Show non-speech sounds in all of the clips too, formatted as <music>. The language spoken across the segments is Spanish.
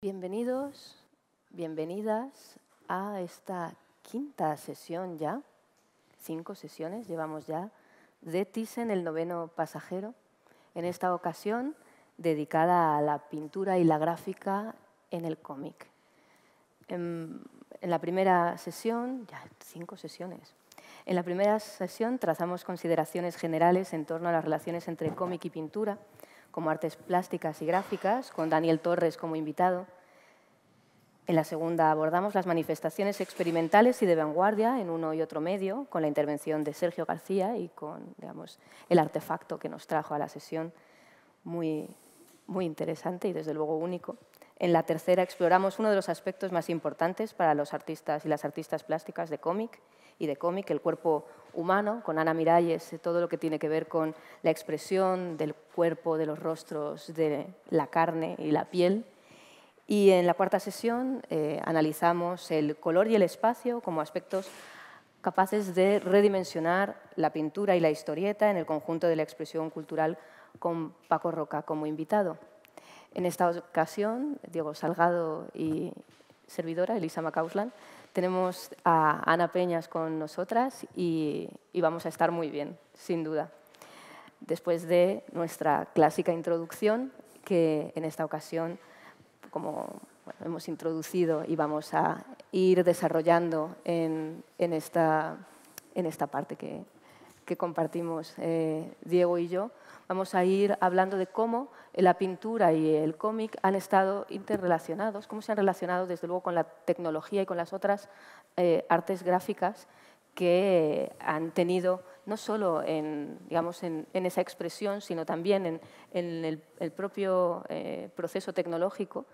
Bienvenidos, bienvenidas a esta quinta sesión ya, cinco sesiones llevamos ya, de Thyssen, el noveno pasajero, en esta ocasión dedicada a la pintura y la gráfica en el cómic. Em, en, la primera sesión, ya cinco sesiones, en la primera sesión trazamos consideraciones generales en torno a las relaciones entre cómic y pintura, como artes plásticas y gráficas, con Daniel Torres como invitado. En la segunda abordamos las manifestaciones experimentales y de vanguardia en uno y otro medio, con la intervención de Sergio García y con el artefacto que nos trajo a la sesión, muy interesante y desde luego único. En la tercera exploramos uno de los aspectos más importantes para los artistas y las artistas plásticas de cómic y de cómic, el cuerpo humano, con Ana Miralles, eh, todo lo que tiene que ver con la expresión del cuerpo, de los rostros, de la carne y la piel. Y en la cuarta sesión eh, analizamos el color y el espacio como aspectos capaces de redimensionar la pintura y la historieta en el conjunto de la expresión cultural con Paco Roca como invitado. En esta ocasión, Diego Salgado y servidora, Elisa Macauslan, tenemos a Ana Peñas con nosotras y, vamos a estar muy bien, sin duda. Después de nuestra clásica introducción, que en esta ocasión, como hemos introducido y vamos a ir desarrollando en, esta, parte que, compartimos eh, Diego y yo, vamos a ir hablando de cómo eh, la pintura y el cómic han estado interrelacionados, cómo se han relacionado desde luego con la tecnología y con las otras eh, artes gráficas que han tenido no solo en, digamos, en, esa expresión, sino también en, el, propio eh, proceso tecnológico,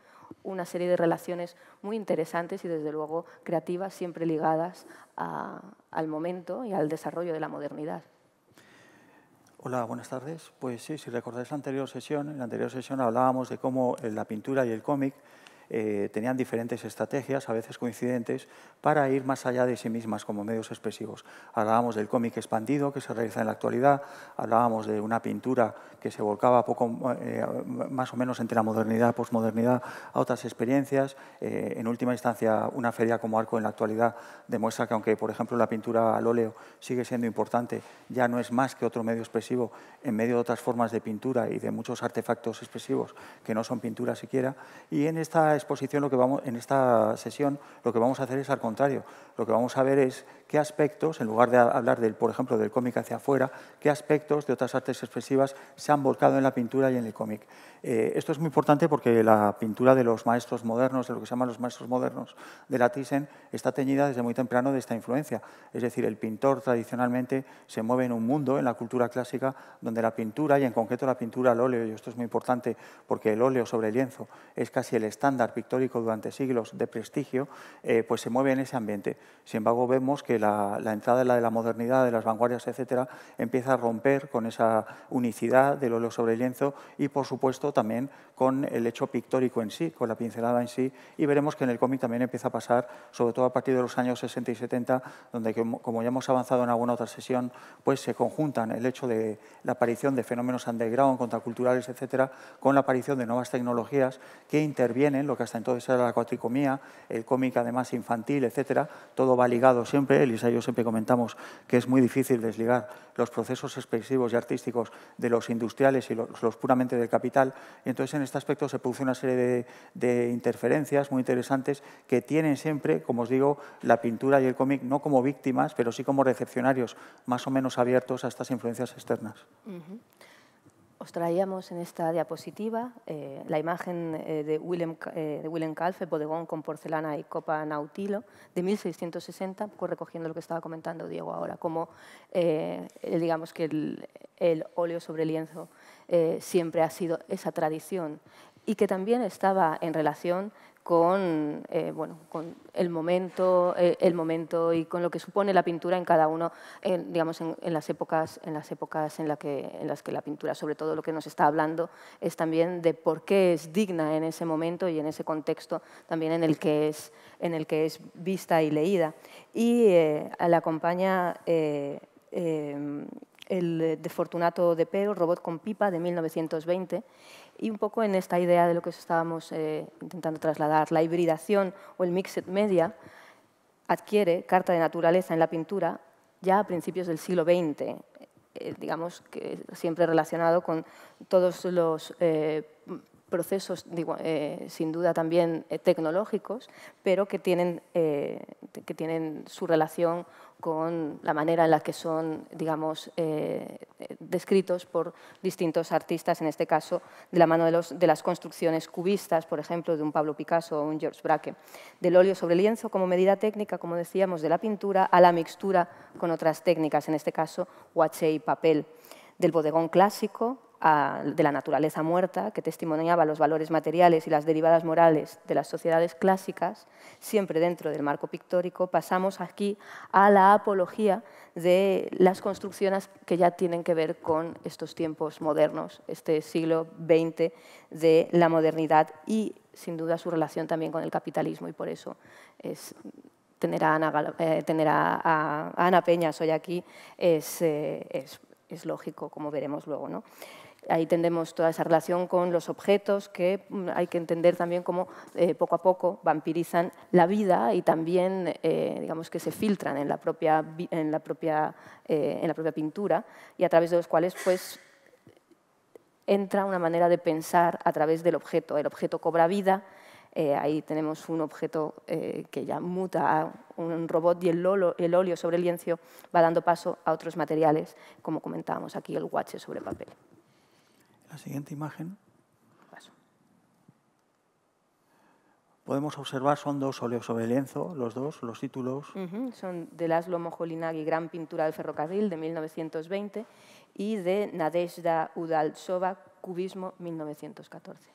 una serie de relaciones muy interesantes y desde luego creativas, siempre ligadas al momento y al desarrollo de la modernidad. Hola, buenas tardes. Pues sí, si recordáis la anterior sesión, en la anterior sesión hablábamos de cómo eh, la pintura y el cómic eh, tenían diferentes estrategias, a veces coincidentes, para ir más allá de sí mismas como medios expresivos. Hablábamos del cómic expandido que se realiza en la actualidad, hablábamos de una pintura que se volcaba poco, eh, más o menos entre la modernidad y posmodernidad a otras experiencias. Eh, en última instancia, una feria como Arco en la actualidad demuestra que aunque, por ejemplo, la pintura al óleo sigue siendo importante, ya no es más que otro medio expresivo en medio de otras formas de pintura y de muchos artefactos expresivos que no son pintura siquiera. Y en esta exposición, lo que vamos, en esta sesión, lo que vamos a hacer es al contrario. Lo que vamos a ver es qué aspectos, en lugar de hablar, del, por ejemplo, del cómic hacia afuera, qué aspectos de otras artes expresivas se han volcado en la pintura y en el cómic. Eh, esto es muy importante porque la pintura de los maestros modernos, de lo que se llaman los maestros modernos de la Thyssen, está teñida desde muy temprano de esta influencia. Es decir, el pintor tradicionalmente se mueve en un mundo, en la cultura clásica, donde la pintura, y en concreto la pintura al óleo, y esto es muy importante porque el óleo sobre el lienzo es casi el estándar pictórico durante siglos de prestigio, eh, pues se mueve en ese ambiente. Sin embargo, vemos que la, entrada de la, de la modernidad, de las vanguardias, etcétera, empieza a romper con esa unicidad del óleo sobre el lienzo y, por supuesto, también con el hecho pictórico en sí, con la pincelada en sí. Y veremos que en el cómic también empieza a pasar, sobre todo a partir de los años 60 y 70, donde, como ya hemos avanzado en alguna otra sesión, pues se conjuntan el hecho de la aparición de fenómenos underground, contraculturales, etcétera, con la aparición de nuevas tecnologías que intervienen, que hasta entonces era la cuatricomía, el cómic además infantil, etcétera, todo va ligado siempre. Elisa y yo siempre comentamos que es muy difícil desligar los procesos expresivos y artísticos de los industriales y los, puramente del capital. Y entonces en este aspecto se produce una serie de, interferencias muy interesantes que tienen siempre, como os digo, la pintura y el cómic no como víctimas, pero sí como recepcionarios más o menos abiertos a estas influencias externas. Os traíamos en esta diapositiva eh, la imagen eh, de, Willem, eh, de Calfe, bodegón con porcelana y copa nautilo, de 1660, recogiendo lo que estaba comentando Diego ahora, como digamos que el, el, óleo sobre lienzo siempre ha sido esa tradición y que también estaba en relación con, eh, con el, momento, eh, el momento y con lo que supone la pintura en cada uno, en, digamos, en, las épocas, en las épocas en, la que, en las que la pintura, sobre todo lo que nos está hablando, es también de por qué es digna en ese momento y en ese contexto también en el que es, en el que es vista y leída. Y eh, la acompaña el eh, de Fortunato de Pero, Robot con pipa, de 1920, y un poco en esta idea de lo que estábamos eh, intentando trasladar, la hibridación o el mixed media adquiere carta de naturaleza en la pintura ya a principios del siglo XX, eh, digamos que siempre relacionado con todos los procesos, sin duda también tecnológicos, pero que tienen, que tienen su relación con la manera en la que son, digamos, eh, descritos por distintos artistas, en este caso de la mano de, las construcciones cubistas, por ejemplo, de un Pablo Picasso o un George Braque. Del óleo sobre lienzo como medida técnica, como decíamos, de la pintura a la mixtura con otras técnicas, en este caso guache y papel. Del bodegón clásico, de la naturaleza muerta, que testimoniaba los valores materiales y las derivadas morales de las sociedades clásicas, siempre dentro del marco pictórico, pasamos aquí a la apología de las construcciones que ya tienen que ver con estos tiempos modernos, este siglo XX de la modernidad y, sin duda, su relación también con el capitalismo. Y por eso tener a Ana, eh, Peña Peñas hoy aquí eh, es, es lógico, como veremos luego. ¿no? Ahí tendemos toda esa relación con los objetos que mm, hay que entender también como eh, poco a poco vampirizan la vida y también eh, digamos que se filtran eh, en la propia, pintura y a través de los cuales pues, entra una manera de pensar a través del objeto. El objeto cobra vida, ahí tenemos un objeto que ya muta a un robot y el, óleo sobre el liencio va dando paso a otros materiales, como comentábamos aquí, el guache sobre papel. La siguiente imagen. Podemos observar, son dos óleos sobre lienzo, los dos, los títulos. Son de Laszlo Mojolinagui, Gran Pintura del Ferrocarril, de 1920, y de Nadezhda Udaltsova, Cubismo, 1914.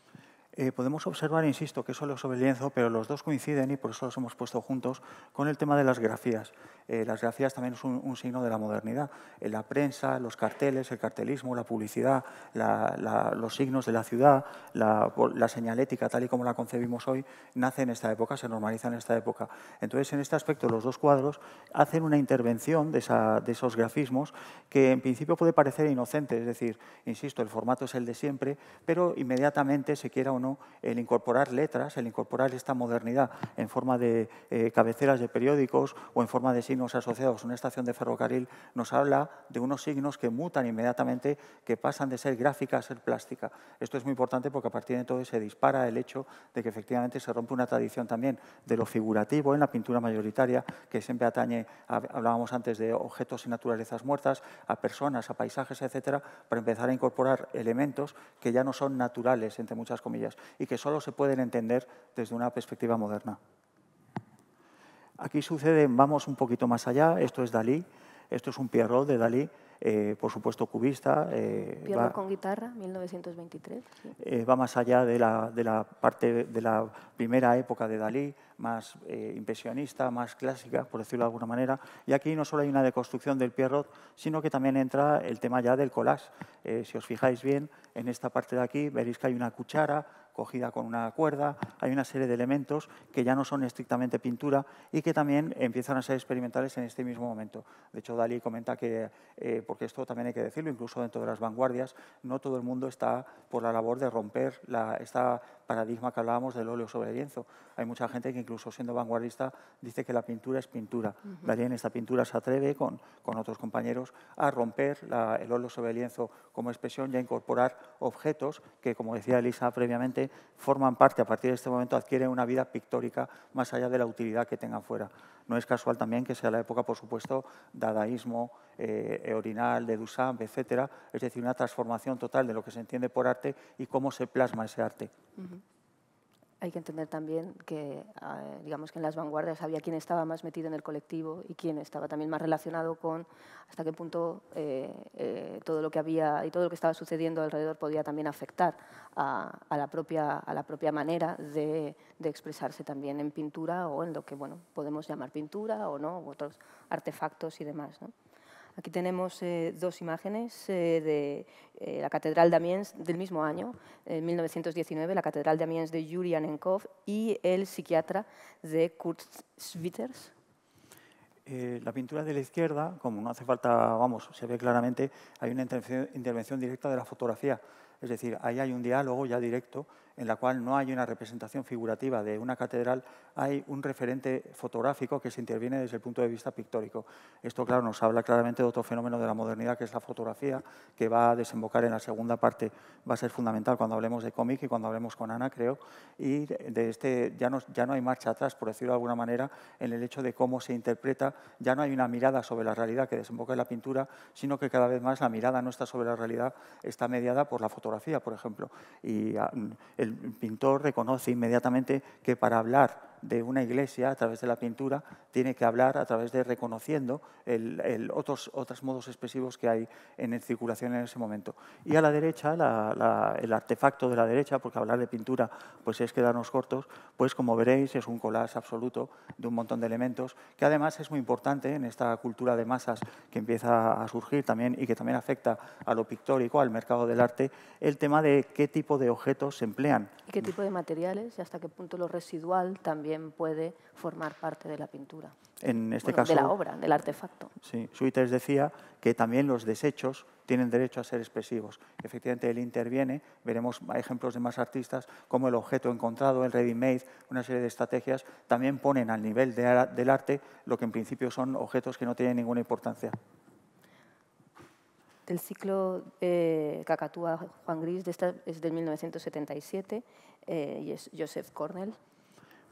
Eh, podemos observar, insisto, que solo sobre el lienzo, pero los dos coinciden y por eso los hemos puesto juntos con el tema de las grafías. Eh, las grafías también es un, signo de la modernidad. Eh, la prensa, los carteles, el cartelismo, la publicidad, los signos de la ciudad, la, señalética tal y como la concebimos hoy, nace en esta época, se normaliza en esta época. Entonces, en este aspecto, los dos cuadros hacen una intervención de, de esos grafismos que en principio puede parecer inocente, es decir, insisto, el formato es el de siempre, pero inmediatamente, se quiera o no, el incorporar letras, el incorporar esta modernidad en forma de eh, cabeceras de periódicos o en forma de signos asociados a una estación de ferrocarril, nos habla de unos signos que mutan inmediatamente, que pasan de ser gráfica a ser plástica. Esto es muy importante porque a partir de entonces se dispara el hecho de que efectivamente se rompe una tradición también de lo figurativo en la pintura mayoritaria, que siempre atañe, hablábamos antes de objetos y naturalezas muertas, a personas, a paisajes, etcétera, para empezar a incorporar elementos que ya no son naturales, entre muchas comillas y que solo se pueden entender desde una perspectiva moderna. Aquí sucede, vamos un poquito más allá, esto es Dalí, esto es un Pierrot de Dalí, eh, por supuesto cubista. Eh, con guitarra, 1923. Eh, va más allá de la, de la, parte de la primera época de Dalí, más eh, impresionista, más clásica, por decirlo de alguna manera. Y aquí no solo hay una deconstrucción del Pierrot, sino que también entra el tema ya del collage. si os fijáis bien, en esta parte de aquí veréis que hay una cuchara, cogida con una cuerda, hay una serie de elementos que ya no son estrictamente pintura y que también empiezan a ser experimentales en este mismo momento. De hecho, Dalí comenta que, eh, porque esto también hay que decirlo, incluso dentro de las vanguardias, no todo el mundo está por la labor de romper la, esta paradigma que hablábamos del óleo sobre lienzo. Hay mucha gente que incluso siendo vanguardista dice que la pintura es pintura. Uh esta pintura se atreve con, otros compañeros a romper el óleo sobre lienzo como expresión y a incorporar objetos que, como decía Elisa previamente, forman parte, a partir de este momento adquieren una vida pictórica más allá de la utilidad que tengan fuera. No es casual también que sea la época, por supuesto, dadaísmo, eh, eh, Orinal, de Duchamp, etcétera, es decir, una transformación total de lo que se entiende por arte y cómo se plasma ese arte. Hay que entender también que, ah, digamos que en las vanguardias había quien estaba más metido en el colectivo y quien estaba también más relacionado con hasta qué punto eh, eh, todo lo que había y todo lo que estaba sucediendo alrededor podía también afectar a, la, propia, manera de, expresarse también en pintura o en lo que bueno, podemos llamar pintura o no, u otros artefactos y demás. Aquí tenemos eh, dos imágenes eh, de eh, la Catedral de Amiens del mismo año, en 1919, la Catedral de Amiens de julian Anenkov y el psiquiatra de Kurt Schwitters. la pintura de la izquierda, como no hace falta, vamos, se ve claramente, hay una intervención directa de la fotografía. Es decir, ahí hay un diálogo ya directo en la cual no hay una representación figurativa de una catedral, hay un referente fotográfico que se interviene desde el punto de vista pictórico. Esto, claro, nos habla claramente de otro fenómeno de la modernidad, que es la fotografía, que va a desembocar en la segunda parte, va a ser fundamental cuando hablemos de cómic y cuando hablemos con Ana, creo, y de este ya no, ya no hay marcha atrás, por decirlo de alguna manera, en el hecho de cómo se interpreta, ya no hay una mirada sobre la realidad que desemboca en la pintura, sino que cada vez más la mirada no está sobre la realidad, está mediada por la fotografía, por ejemplo. Y ah, el pintor reconoce inmediatamente que para hablar de una iglesia a través de la pintura tiene que hablar a través de reconociendo otros, otros modos expresivos que hay en circulación en ese momento. Y a la derecha, el artefacto de la derecha, porque hablar de pintura pues es quedarnos cortos, pues como veréis es un collage absoluto de un montón de elementos, que además es muy importante en esta cultura de masas que empieza a surgir también y que también afecta a lo pictórico, al mercado del arte, el tema de qué tipo de objetos se emplean. ¿Y qué tipo de materiales y hasta qué punto lo residual también? puede formar parte de la pintura. Este de la obra, del artefacto. Sí, Suites decía que también los desechos tienen derecho a ser expresivos. Efectivamente, él interviene, veremos ejemplos de más artistas, como el objeto encontrado, el ready-made, una serie de estrategias, también ponen al nivel del arte lo que en principio son objetos que no tienen ninguna importancia. El ciclo eh, Cacatúa Juan Gris esta, es de 1977 eh, y es Joseph Cornell,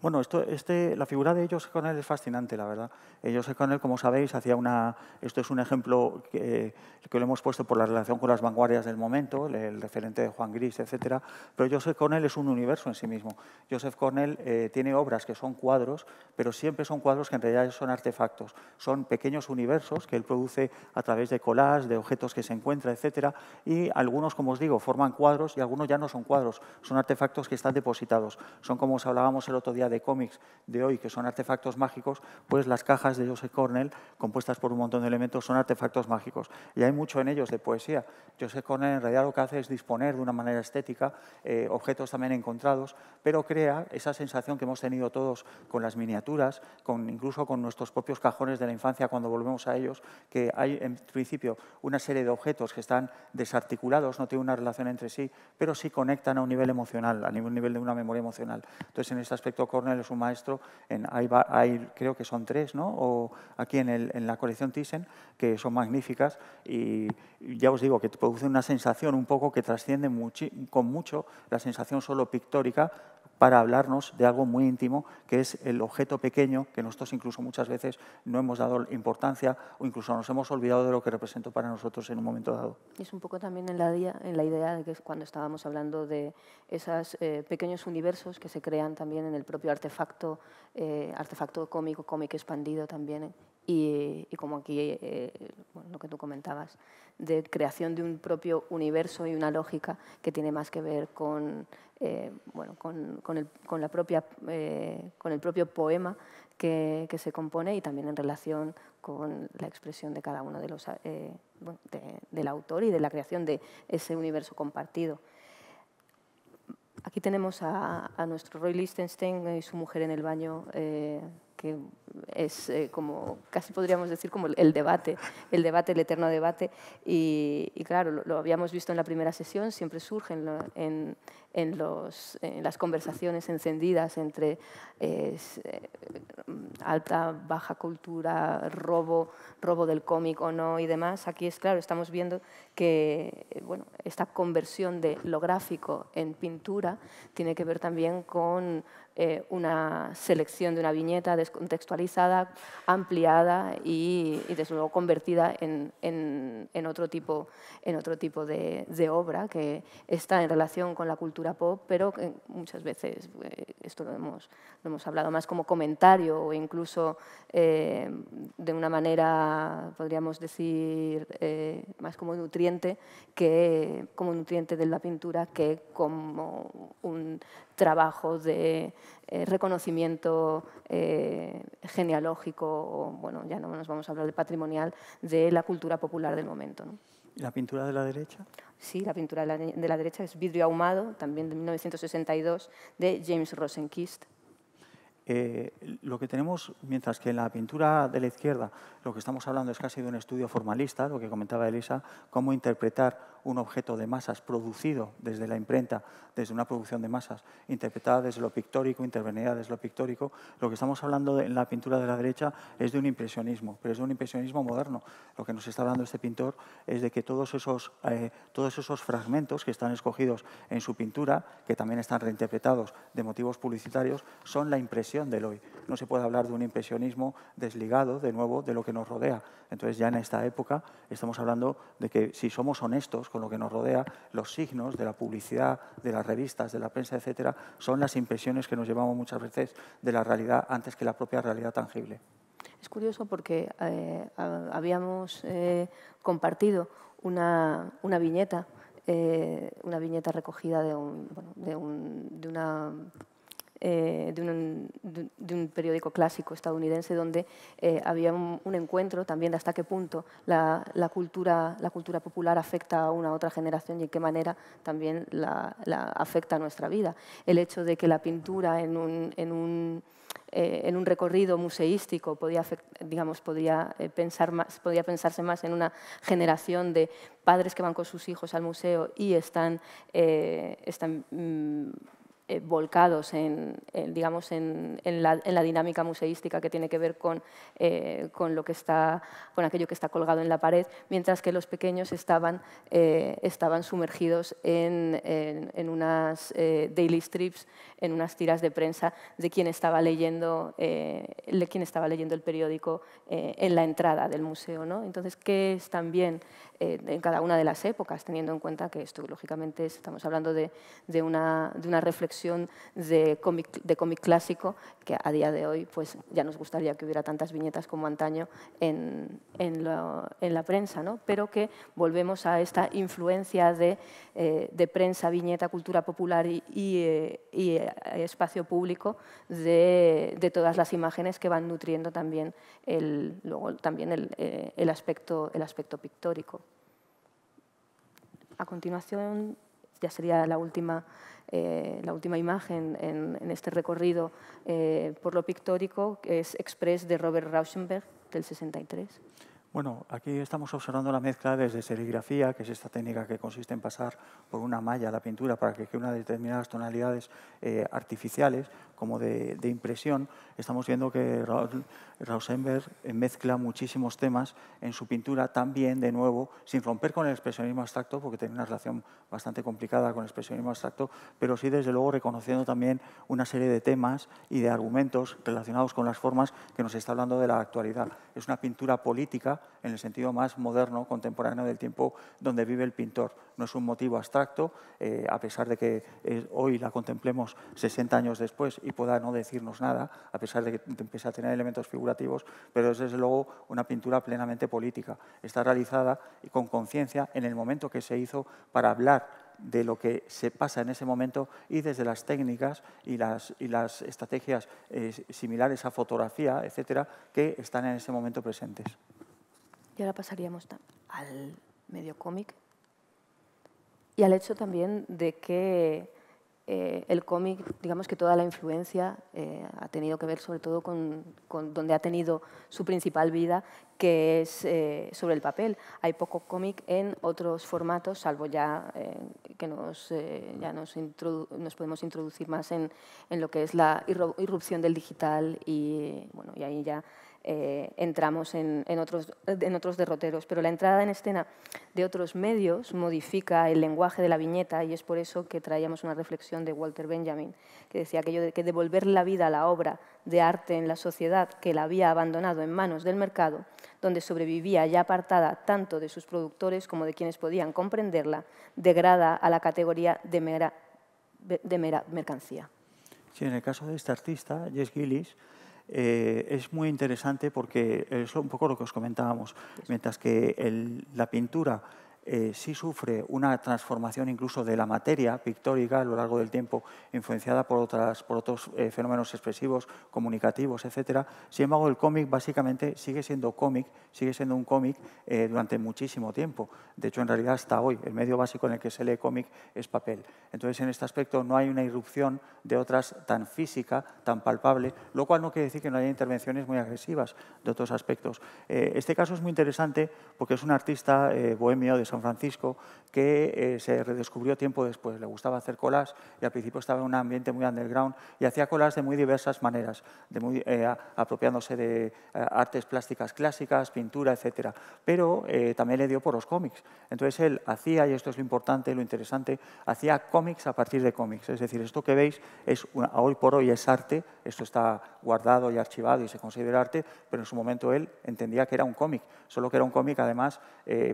bueno, este, la figura de Joseph Cornell es fascinante, la verdad. Eh, Joseph Cornell, como sabéis, hacía una, esto es un ejemplo que, que, lo hemos puesto por la relación con las vanguardias del momento, el, referente de Juan Gris, etc. Pero Joseph Cornell es un universo en sí mismo. Joseph Cornell eh, tiene obras que son cuadros, pero siempre son cuadros que en realidad son artefactos. Son pequeños universos que él produce a través de collages, de objetos que se encuentra, etc. Y algunos, como os digo, forman cuadros y algunos ya no son cuadros, son artefactos que están depositados. Son como os hablábamos el otro día de de cómics de hoy, que son artefactos mágicos, pues las cajas de Joseph Cornell, compuestas por un montón de elementos, son artefactos mágicos. Y hay mucho en ellos de poesía. Joseph Cornell en realidad lo que hace es disponer de una manera estética eh, objetos también encontrados, pero crea esa sensación que hemos tenido todos con las miniaturas, con, incluso con nuestros propios cajones de la infancia cuando volvemos a ellos, que hay en principio una serie de objetos que están desarticulados, no tienen una relación entre sí, pero sí conectan a un nivel emocional, a un nivel de una memoria emocional. Entonces, en este aspecto, Cornell, su maestro, en, creo que son tres, ¿no? o aquí en, en, la colección Thyssen, que son magníficas y ya os digo que te produce una sensación un poco que trasciende con mucho la sensación solo pictórica para hablarnos de algo muy íntimo, que es el objeto pequeño, que nosotros incluso muchas veces no hemos dado importancia o incluso nos hemos olvidado de lo que representó para nosotros en un momento dado. Es un poco también en la, en la idea de que cuando estábamos hablando de esos eh, pequeños universos que se crean también en el propio artefacto, eh, artefacto cómico, cómic expandido también, eh, y, como aquí lo que tú comentabas, de creación de un propio universo y una lógica que tiene más que ver con, eh, con, el, la propia, eh, con el propio poema que, se compone y también en relación con la expresión de cada uno de los, eh, del autor y de la creación de ese universo compartido. Aquí tenemos a, a nuestro Roy Lichtenstein y su mujer en el baño que es eh, como, casi podríamos decir, como el debate, el debate, el eterno debate. Y, claro, lo, habíamos visto en la primera sesión, siempre surge en, los, las conversaciones encendidas entre eh, alta, baja cultura, robo, robo del cómico o no y demás. Aquí es claro, estamos viendo que eh, bueno, esta conversión de lo gráfico en pintura tiene que ver también con eh, una selección de una viñeta descontextualizada, ampliada y, desde luego convertida en, otro tipo, en otro tipo de, obra que está en relación con la cultura pop, pero que muchas veces, eh, esto lo hemos, hemos hablado más como comentario o incluso eh, de una manera, podríamos decir, más como nutriente que como nutriente de la pintura que como un trabajo de, eh, reconocimiento eh, genealógico, bueno, ya no nos vamos a hablar de patrimonial, de la cultura popular del momento. la pintura de la derecha? Sí, la pintura de la, derecha es Vidrio Ahumado, también de 1962, de James Rosenquist. Eh, lo que tenemos, mientras que en la pintura de la izquierda lo que estamos hablando es casi de un estudio formalista, lo que comentaba Elisa, cómo interpretar un objeto de masas producido desde la imprenta, desde una producción de masas, interpretada desde lo pictórico, intervenida desde lo pictórico, lo que estamos hablando en la pintura de la derecha es de un impresionismo, pero es de un impresionismo moderno. Lo que nos está hablando este pintor es de que todos esos, eh, todos esos fragmentos que están escogidos en su pintura, que también están reinterpretados de motivos publicitarios, son la impresión del hoy. No se puede hablar de un impresionismo desligado, de nuevo, de lo que nos rodea. Entonces ya en esta época estamos hablando de que si somos honestos, con lo que nos rodea, los signos de la publicidad, de las revistas, de la prensa, etcétera, son las impresiones que nos llevamos muchas veces de la realidad antes que la propia realidad tangible. Es curioso porque eh, habíamos eh, compartido una, viñeta, eh, una viñeta recogida de una eh, de, un, periódico clásico estadounidense donde eh, había un, encuentro también de hasta qué punto la, cultura, la cultura popular afecta a una otra generación y en qué manera también la, afecta a nuestra vida. El hecho de que la pintura en un, en un eh, recorrido museístico podía, digamos, podría, pensar más, podía pensarse más en una generación de padres que van con sus hijos al museo y están, mm, eh, volcados en, digamos, en, la, dinámica museística que tiene que ver con, eh, con, lo que está, con aquello que está colgado en la pared, mientras que los pequeños estaban, eh, estaban sumergidos en, unas daily strips, en unas tiras de prensa de quien estaba leyendo, de quien estaba leyendo el periódico en la entrada del museo. ¿no? Entonces, ¿qué es también en cada una de las épocas, teniendo en cuenta que esto, lógicamente, estamos hablando de, de, una, de una reflexión de cómic, clásico, que a día de hoy pues, ya nos gustaría que hubiera tantas viñetas como antaño en, la prensa, ¿no? pero que volvemos a esta influencia de, eh, prensa, viñeta, cultura popular y, eh, eh, espacio público de, todas las imágenes que van nutriendo también el, luego, también el aspecto, el aspecto pictórico. A continuación, ya sería la última eh, la última imagen en, este recorrido eh, por lo pictórico, es Express de Robert Rauschenberg del 63. Bueno, aquí estamos observando la mezcla desde serigrafía, que es esta técnica que consiste en pasar por una malla la pintura para que quede determinadas tonalidades eh, artificiales, como de, impresión, estamos viendo que Rauschenberg eh, mezcla muchísimos temas en su pintura también, de nuevo, sin romper con el expresionismo abstracto, porque tiene una relación bastante complicada con el expresionismo abstracto, pero sí, desde luego, reconociendo también una serie de temas y de argumentos relacionados con las formas que nos está hablando de la actualidad. Es una pintura política en el sentido más moderno, contemporáneo del tiempo donde vive el pintor no es un motivo abstracto, eh, a pesar de que eh, hoy la contemplemos 60 años después y pueda no decirnos nada, a pesar de que empiece a tener elementos figurativos, pero es desde luego una pintura plenamente política. Está realizada y con conciencia en el momento que se hizo para hablar de lo que se pasa en ese momento y desde las técnicas y las, y las estrategias eh, similares a fotografía, etcétera, que están en ese momento presentes. Y ahora pasaríamos al medio cómic, y al hecho también de que eh, el cómic, digamos que toda la influencia eh, ha tenido que ver sobre todo con, donde ha tenido su principal vida, que es eh, sobre el papel. Hay poco cómic en otros formatos, salvo ya que nos, ya nos, nos, podemos introducir más en, lo que es la irrupción del digital y, bueno, y ahí ya eh, entramos en, otros, derroteros. Pero la entrada en escena de otros medios modifica el lenguaje de la viñeta y es por eso que traíamos una reflexión de Walter Benjamin, que decía que devolver la vida a la obra de arte en la sociedad que la había abandonado en manos del mercado, donde sobrevivía ya apartada tanto de sus productores como de quienes podían comprenderla, degrada a la categoría de mera, de mera mercancía. Sí, en el caso de este artista, Jess Gillis, eh, es muy interesante porque es un poco lo que os comentábamos. Mientras que el, la pintura eh, sí sufre una transformación incluso de la materia pictórica a lo largo del tiempo, influenciada por, otras, por otros eh, fenómenos expresivos, comunicativos, etc. Sin embargo, el cómic básicamente sigue siendo cómic, sigue siendo un cómic eh, durante muchísimo tiempo. De hecho, en realidad hasta hoy, el medio básico en el que se lee cómic es papel. Entonces, en este aspecto no hay una irrupción de otras tan física, tan palpable, lo cual no quiere decir que no haya intervenciones muy agresivas de otros aspectos. este caso es muy interesante porque es un artista bohemio de San San Francisco, que eh, se redescubrió tiempo después. Le gustaba hacer colas y al principio estaba en un ambiente muy underground y hacía colas de muy diversas maneras, de muy, eh, apropiándose de eh, artes plásticas clásicas, pintura, etc. Pero también le dio por los cómics. Entonces él hacía, y esto es lo importante, lo interesante, hacía cómics a partir de cómics. Es decir, esto que veis es hoy por hoy es arte, esto está guardado y archivado y se considera arte, pero en su momento él entendía que era un cómic, solo que era un cómic además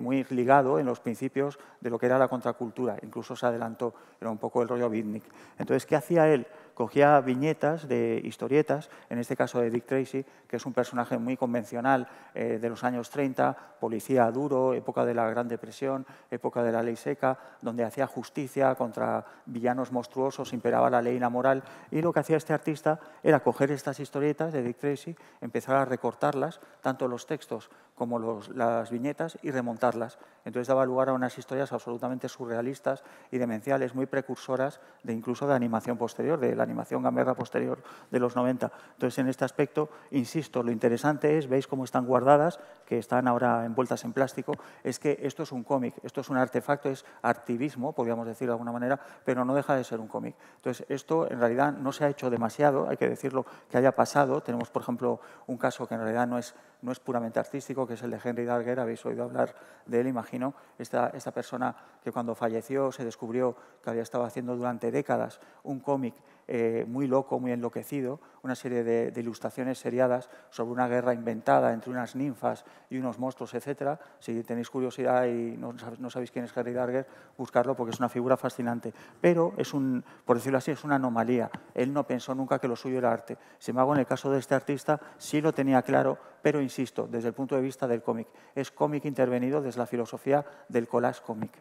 muy ligado en los los principios de lo que era la contracultura, incluso se adelantó, era un poco el rollo beatnik. Entonces, ¿qué hacía él? Cogía viñetas de historietas, en este caso de Dick Tracy, que es un personaje muy convencional eh, de los años 30, policía duro, época de la Gran Depresión, época de la ley seca, donde hacía justicia contra villanos monstruosos, imperaba la ley y moral, y lo que hacía este artista era coger estas historietas de Dick Tracy, empezar a recortarlas, tanto los textos como las viñetas y remontarlas. Entonces daba lugar a unas historias absolutamente surrealistas y demenciales, muy precursoras de incluso de animación posterior, de la animación gamberra posterior de los 90. Entonces en este aspecto, insisto, lo interesante es, veis cómo están guardadas, que están ahora envueltas en plástico, es que esto es un cómic, esto es un artefacto, es activismo, podríamos decir de alguna manera, pero no deja de ser un cómic. Entonces esto en realidad no se ha hecho demasiado, hay que decirlo, que haya pasado. Tenemos, por ejemplo, un caso que en realidad no es no es puramente artístico, que es el de Henry Darger, habéis oído hablar de él, imagino, esta, esta persona que cuando falleció se descubrió que había estado haciendo durante décadas un cómic eh, muy loco, muy enloquecido, una serie de, ilustraciones seriadas sobre una guerra inventada entre unas ninfas y unos monstruos, etc. Si tenéis curiosidad y no, sabéis quién es Harry Darger, buscarlo porque es una figura fascinante. Pero es un, por decirlo así, es una anomalía. Él no pensó nunca que lo suyo era arte. Sin hago en el caso de este artista sí lo tenía claro, pero insisto, desde el punto de vista del cómic. Es cómic intervenido desde la filosofía del collage cómic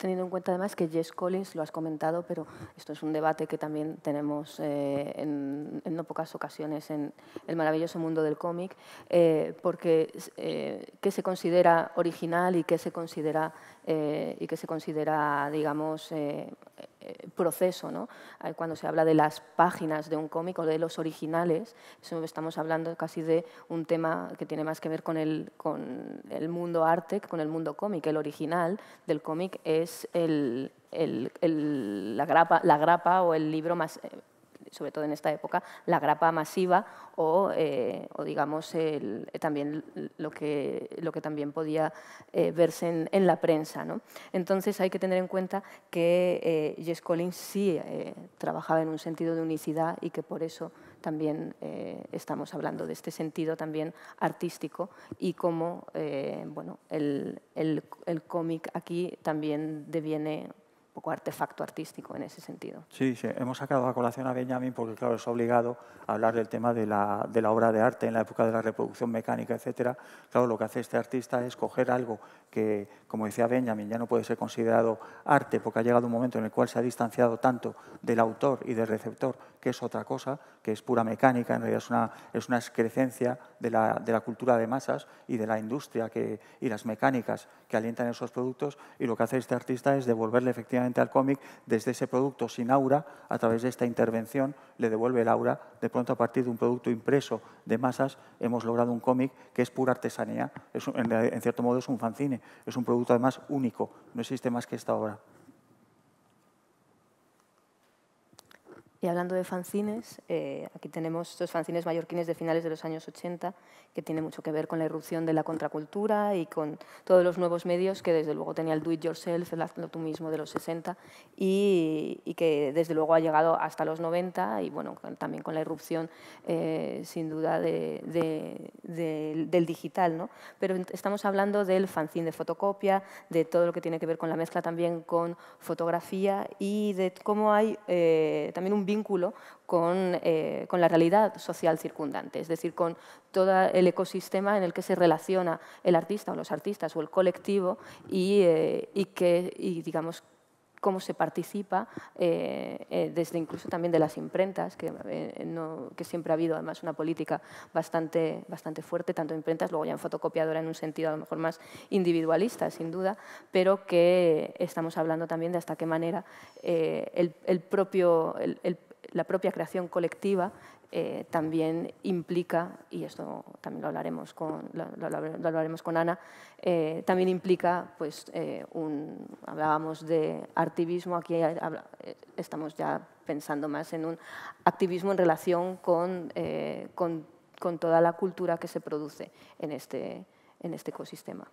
teniendo en cuenta además que Jess Collins, lo has comentado, pero esto es un debate que también tenemos eh, en, no pocas ocasiones en el maravilloso mundo del cómic, eh, porque eh, qué se considera original y qué se considera eh, y que se considera, digamos, eh, eh, proceso. ¿no? Cuando se habla de las páginas de un cómic o de los originales, estamos hablando casi de un tema que tiene más que ver con el, con el mundo arte que con el mundo cómic. El original del cómic es la, grapa, la grapa o el libro más, sobre todo en esta época, la grapa masiva o, eh, digamos, también lo que, lo que también podía eh, verse en, la prensa. Entonces hay que tener en cuenta que eh, Jess Collins sí trabajaba en un sentido de unicidad y que por eso también estamos hablando de este sentido también artístico y cómo bueno, el, el cómic aquí también deviene poco artefacto artístico en ese sentido. Sí, hemos sacado a colación a Benjamin porque, claro, es obligado a hablar del tema de la, obra de arte en la época de la reproducción mecánica, etcétera. Claro, lo que hace este artista es coger algo que, como decía Benjamin, ya no puede ser considerado arte porque ha llegado un momento en el cual se ha distanciado tanto del autor y del receptor que es otra cosa, que es pura mecánica, en realidad es una, es una excrecencia de la, cultura de masas y de la industria que, y las mecánicas que alientan esos productos. Y lo que hace este artista es devolverle efectivamente al cómic desde ese producto sin aura, a través de esta intervención, le devuelve el aura. De pronto, a partir de un producto impreso de masas, hemos logrado un cómic que es pura artesanía. en, en cierto modo es un fanzine, es un producto además único, no existe más que esta obra. Y hablando de fanzines, eh, aquí tenemos estos fanzines mallorquines de finales de los años 80, que tiene mucho que ver con la irrupción de la contracultura y con todos los nuevos medios que desde luego tenía el do it yourself, el hazlo tú mismo de los 60 y, y, que desde luego ha llegado hasta los 90 y bueno, también con la irrupción eh, sin duda de, del digital. ¿no? Pero estamos hablando del fanzine de fotocopia, de todo lo que tiene que ver con la mezcla también con fotografía y de cómo hay eh, también un vínculo eh, con, la realidad social circundante, es decir, con todo el ecosistema en el que se relaciona el artista o los artistas o el colectivo y, eh, y que, y digamos, cómo se participa, eh, eh, desde incluso también de las imprentas, eh, que, siempre ha habido además una política bastante, bastante fuerte, tanto en imprentas, luego ya en fotocopiadora en un sentido a lo mejor más individualista, sin duda, pero que estamos hablando también de hasta qué manera el, propio, la propia creación colectiva eh, también implica, y esto también lo hablaremos con, lo, hablaremos con Ana, eh, también implica, pues, eh, un, hablábamos de activismo, aquí estamos ya pensando más en un activismo en relación con, con toda la cultura que se produce en este, en este ecosistema.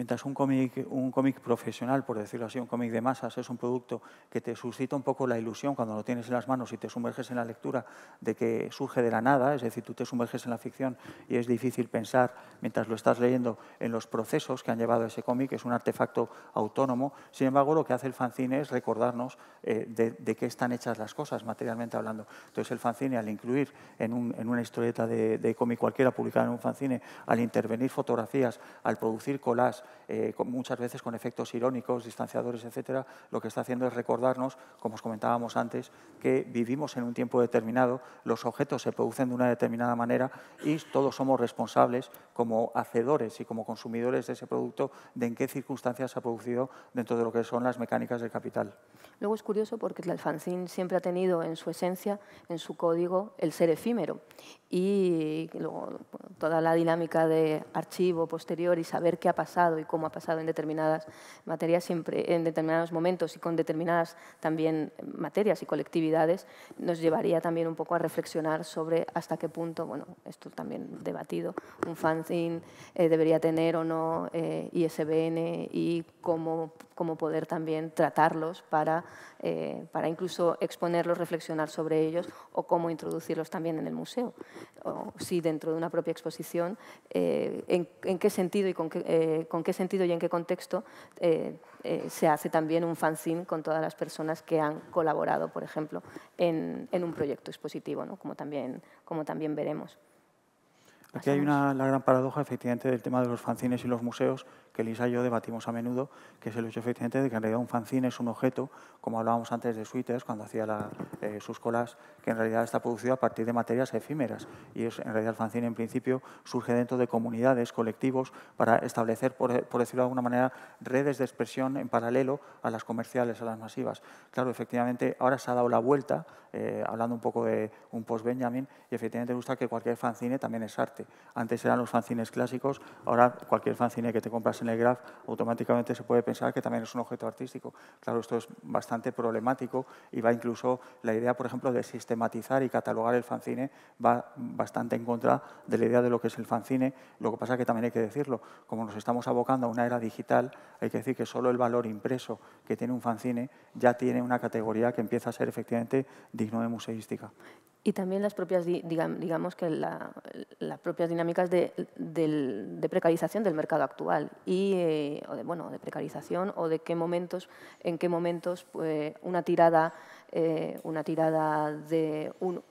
Mientras un cómic un cómic profesional, por decirlo así, un cómic de masas, es un producto que te suscita un poco la ilusión cuando lo tienes en las manos y te sumerges en la lectura de que surge de la nada, es decir, tú te sumerges en la ficción y es difícil pensar, mientras lo estás leyendo, en los procesos que han llevado a ese cómic, es un artefacto autónomo. Sin embargo, lo que hace el fanzine es recordarnos eh, de, qué están hechas las cosas, materialmente hablando. Entonces, el fanzine, al incluir en, una historieta de, de cómic cualquiera publicada en un fanzine, al intervenir fotografías, al producir collages, eh, muchas veces con efectos irónicos, distanciadores, etcétera, lo que está haciendo es recordarnos, como os comentábamos antes, que vivimos en un tiempo determinado, los objetos se producen de una determinada manera y todos somos responsables como hacedores y como consumidores de ese producto de en qué circunstancias se ha producido dentro de lo que son las mecánicas del capital. Luego es curioso porque el alfancín siempre ha tenido en su esencia, en su código, el ser efímero y luego toda la dinámica de archivo posterior y saber qué ha pasado y cómo ha pasado en determinadas materias, siempre, en determinados momentos y con determinadas también materias y colectividades, nos llevaría también un poco a reflexionar sobre hasta qué punto, bueno, esto también debatido, un fanzine eh, debería tener o no eh, ISBN y cómo cómo poder también tratarlos eh, para, incluso exponerlos, reflexionar sobre ellos o cómo introducirlos también en el museo. O si dentro de una propia exposición, eh, en, qué sentido y eh, con qué, sentido y en qué contexto se hace también un fanzine con todas las personas que han colaborado, por ejemplo, en, un proyecto expositivo, como, también, como también veremos. Aquí hay una, gran paradoja, efectivamente, del tema de los fanzines y los museos, que Lisa y yo debatimos a menudo, que es el hecho eficiente de que en realidad un fanzine es un objeto, como hablábamos antes de Sweeters, cuando hacía eh, sus colas, que en realidad está producido a partir de materias efímeras. Y es, en realidad el fanzine, en principio, surge dentro de comunidades, colectivos, para establecer, por, decirlo de alguna manera, redes de expresión en paralelo a las comerciales, a las masivas. Claro, efectivamente, ahora se ha dado la vuelta, eh, hablando un poco de un post-Benjamin, y efectivamente gusta que cualquier fanzine también es arte. Antes eran los fanzines clásicos, ahora cualquier fanzine que te compras en graf automáticamente se puede pensar que también es un objeto artístico. Claro, esto es bastante problemático y va incluso la idea, por ejemplo, de sistematizar y catalogar el fanzine va bastante en contra de la idea de lo que es el fanzine. Lo que pasa es que también hay que decirlo, como nos estamos abocando a una era digital, hay que decir que solo el valor impreso que tiene un fanzine ya tiene una categoría que empieza a ser efectivamente digno de museística. Y también las propias, digamos que la, las propias dinámicas de, de, precarización del mercado actual y, eh, o de, bueno, de precarización o de qué momentos, en qué momentos pues, una tirada, eh, una tirada de un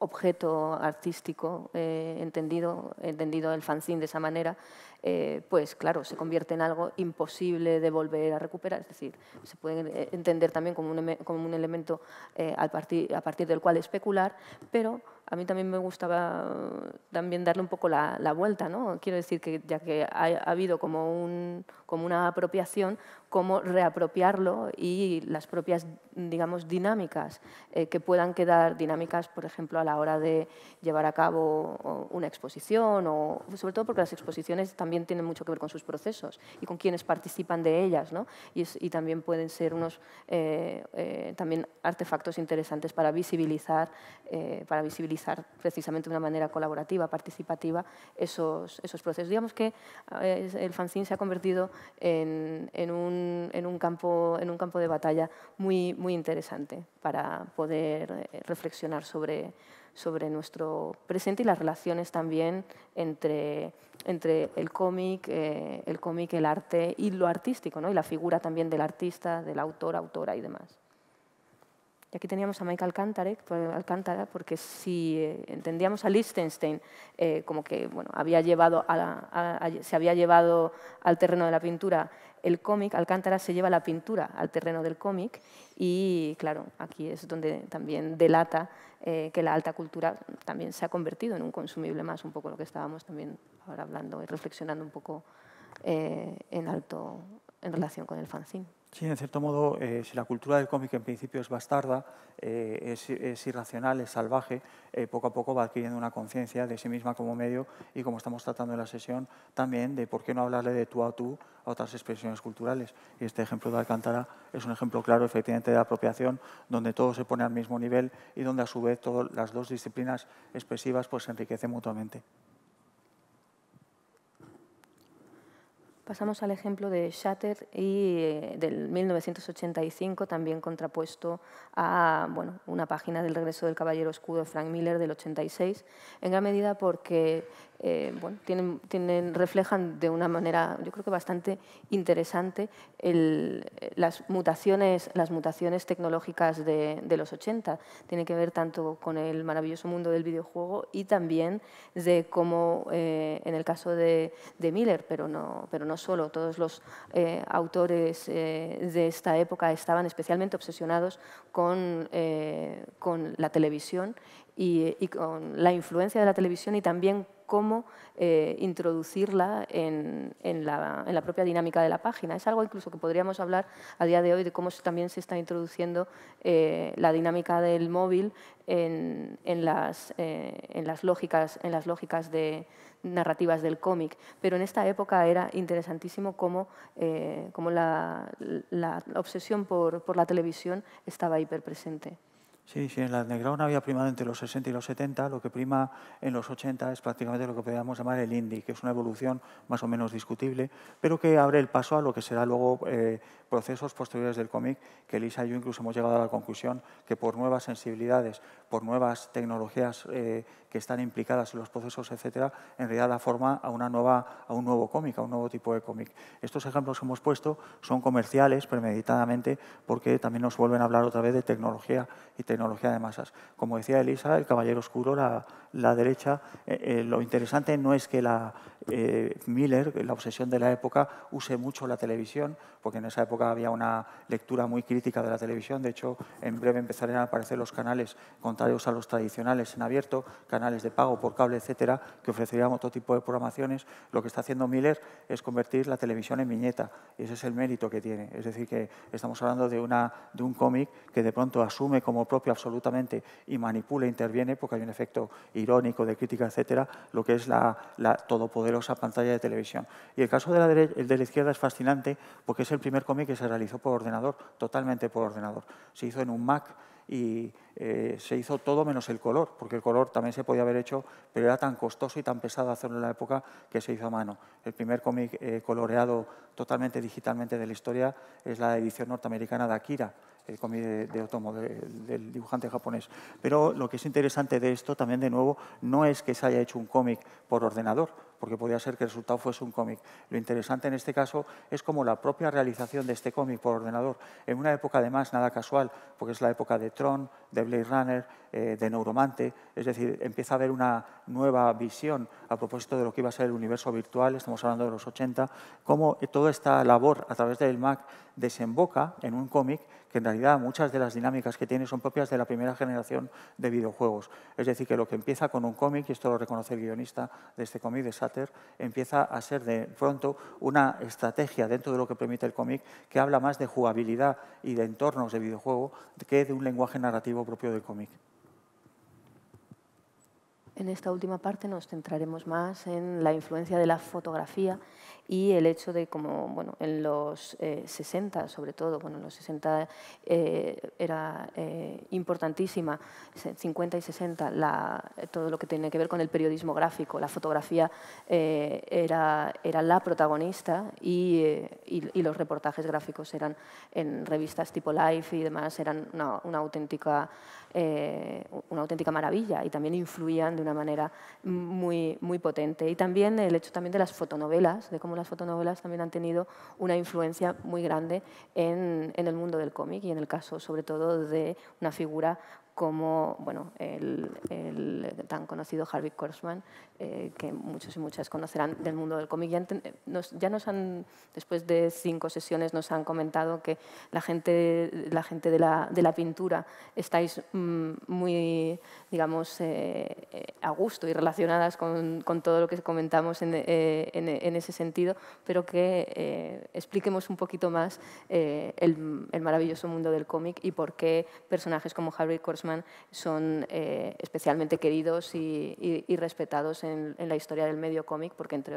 objeto artístico eh, entendido, entendido el fanzine de esa manera, eh, pues claro, se convierte en algo imposible de volver a recuperar. Es decir, se puede eh, entender también como un, como un elemento eh, a, partir, a partir del cual especular, pero a mí también me gustaba eh, también darle un poco la, vuelta, ¿no? Quiero decir que ya que ha, habido como, un, como una apropiación, cómo reapropiarlo y las propias, digamos, dinámicas eh, que puedan quedar dinámicas, por ejemplo, a la hora de llevar a cabo una exposición o, sobre todo porque las exposiciones también tienen mucho que ver con sus procesos y con quienes participan de ellas, Y, también pueden ser unos eh, también artefactos interesantes para visibilizar, para visibilizar precisamente de una manera colaborativa, participativa, esos, esos procesos. Digamos que eh, el fanzine se ha convertido en, un, campo, en un campo de batalla muy, muy interesante para poder eh, reflexionar sobre, sobre nuestro presente y las relaciones también entre, entre el cómic, eh, el cómic, el arte y lo artístico, ¿no? y la figura también del artista, del autor, autora y demás. Y aquí teníamos a Michael eh, pues, Alcántara, porque si eh, entendíamos a Liechtenstein eh, como que bueno, había llevado se había llevado al terreno de la pintura el cómic, Alcántara se lleva la pintura al terreno del cómic y claro, aquí es donde también delata que la alta cultura también se ha convertido en un consumible más, un poco lo que estábamos también ahora hablando y reflexionando un poco en alto en relación con el fanzine. Sí, en cierto modo, eh, si la cultura del cómic en principio es bastarda, eh, es, irracional, es salvaje, eh, poco a poco va adquiriendo una conciencia de sí misma como medio y como estamos tratando en la sesión, también de por qué no hablarle de tú a tú a otras expresiones culturales. Y este ejemplo de Alcántara es un ejemplo claro, efectivamente, de apropiación, donde todo se pone al mismo nivel y donde a su vez todas las dos disciplinas expresivas pues, se enriquecen mutuamente. Pasamos al ejemplo de Shatter y eh, del 1985, también contrapuesto a bueno, una página del regreso del Caballero Escudo de Frank Miller del 86, en gran medida porque eh, tienen, reflejan de una manera, yo creo que bastante interesante, las, mutaciones, las mutaciones tecnológicas de, los 80. Tiene que ver tanto con el maravilloso mundo del videojuego y también de cómo, eh, en el caso de, Miller, pero no, pero no solo, todos los eh, autores de esta época estaban especialmente obsesionados con, con la televisión y, y con la influencia de la televisión y también cómo eh, introducirla en, la, propia dinámica de la página. Es algo incluso que podríamos hablar a día de hoy de cómo también se está introduciendo eh, la dinámica del móvil en, eh, en las, lógicas, de narrativas del cómic, pero en esta época era interesantísimo cómo, la, obsesión por, por la televisión estaba hiperpresente. Sí, sí, en la una había primado entre los 60 y los 70, lo que prima en los 80 es prácticamente lo que podríamos llamar el indie, que es una evolución más o menos discutible, pero que abre el paso a lo que será luego eh, procesos posteriores del cómic, que Lisa y yo incluso hemos llegado a la conclusión que por nuevas sensibilidades, por nuevas tecnologías eh, que están implicadas en los procesos, etcétera, en realidad da forma a, una nueva, a un nuevo cómic, a un nuevo tipo de cómic. Estos ejemplos que hemos puesto son comerciales premeditadamente porque también nos vuelven a hablar otra vez de tecnología y tecnología de masas. Como decía Elisa, el caballero oscuro, la, derecha, eh, eh, lo interesante no es que la, eh, Miller, la obsesión de la época, use mucho la televisión, porque en esa época había una lectura muy crítica de la televisión. De hecho, en breve empezarán a aparecer los canales contrarios a los tradicionales en abierto, canales de pago por cable, etcétera, que ofrecerían otro tipo de programaciones, lo que está haciendo Miller es convertir la televisión en viñeta. Y ese es el mérito que tiene. Es decir, que estamos hablando de, una, de un cómic que de pronto asume como propio absolutamente y manipula, interviene, porque hay un efecto irónico de crítica, etcétera, lo que es la, la todopoderosa pantalla de televisión. Y el caso de la, de la izquierda es fascinante porque es el primer cómic que se realizó por ordenador, totalmente por ordenador. Se hizo en un Mac y eh, se hizo todo menos el color, porque el color también se podía haber hecho, pero era tan costoso y tan pesado hacerlo en la época que se hizo a mano. El primer cómic eh, coloreado totalmente digitalmente de la historia es la edición norteamericana de Akira, el cómic de, Otomo, del dibujante japonés. Pero lo que es interesante de esto también, de nuevo, no es que se haya hecho un cómic por ordenador, porque podía ser que el resultado fuese un cómic. Lo interesante en este caso es como la propia realización de este cómic por ordenador, en una época además nada casual, porque es la época de Tron, de Blade Runner, eh, de Neuromante, es decir, empieza a haber una nueva visión a propósito de lo que iba a ser el universo virtual, estamos hablando de los 80, cómo toda esta labor a través del MAC desemboca en un cómic que en realidad muchas de las dinámicas que tiene son propias de la primera generación de videojuegos. Es decir, que lo que empieza con un cómic, y esto lo reconoce el guionista de este cómic, de Satter, empieza a ser de pronto una estrategia dentro de lo que permite el cómic que habla más de jugabilidad y de entornos de videojuego que de un lenguaje narrativo propio del cómic. En esta última parte nos centraremos más en la influencia de la fotografía y el hecho de como bueno, en los 60, eh, sobre todo, bueno, en los 60 eh, era eh, importantísima, 50 y 60, la, todo lo que tiene que ver con el periodismo gráfico, la fotografía era, era la protagonista y, los reportajes gráficos eran en revistas tipo Life y demás, eran una auténtica eh, una auténtica maravilla y también influían de una manera muy, muy potente. Y también el hecho también de las fotonovelas, de cómo las fotonovelas también han tenido una influencia muy grande en, en el mundo del cómic y en el caso sobre todo de una figura como bueno, el, tan conocido Harvey Korsman, eh, que muchos y muchas conocerán del mundo del cómic. Ya, nos, han, después de cinco sesiones, nos han comentado que la gente, la gente de, la, de la pintura estáis mm, muy, digamos, eh, eh, a gusto y relacionadas con, todo lo que comentamos en, en, ese sentido, pero que expliquemos un poquito más el, el maravilloso mundo del cómic y por qué personajes como Harvey Korsman son eh, especialmente queridos y, respetados en, la historia del medio cómic, porque entre,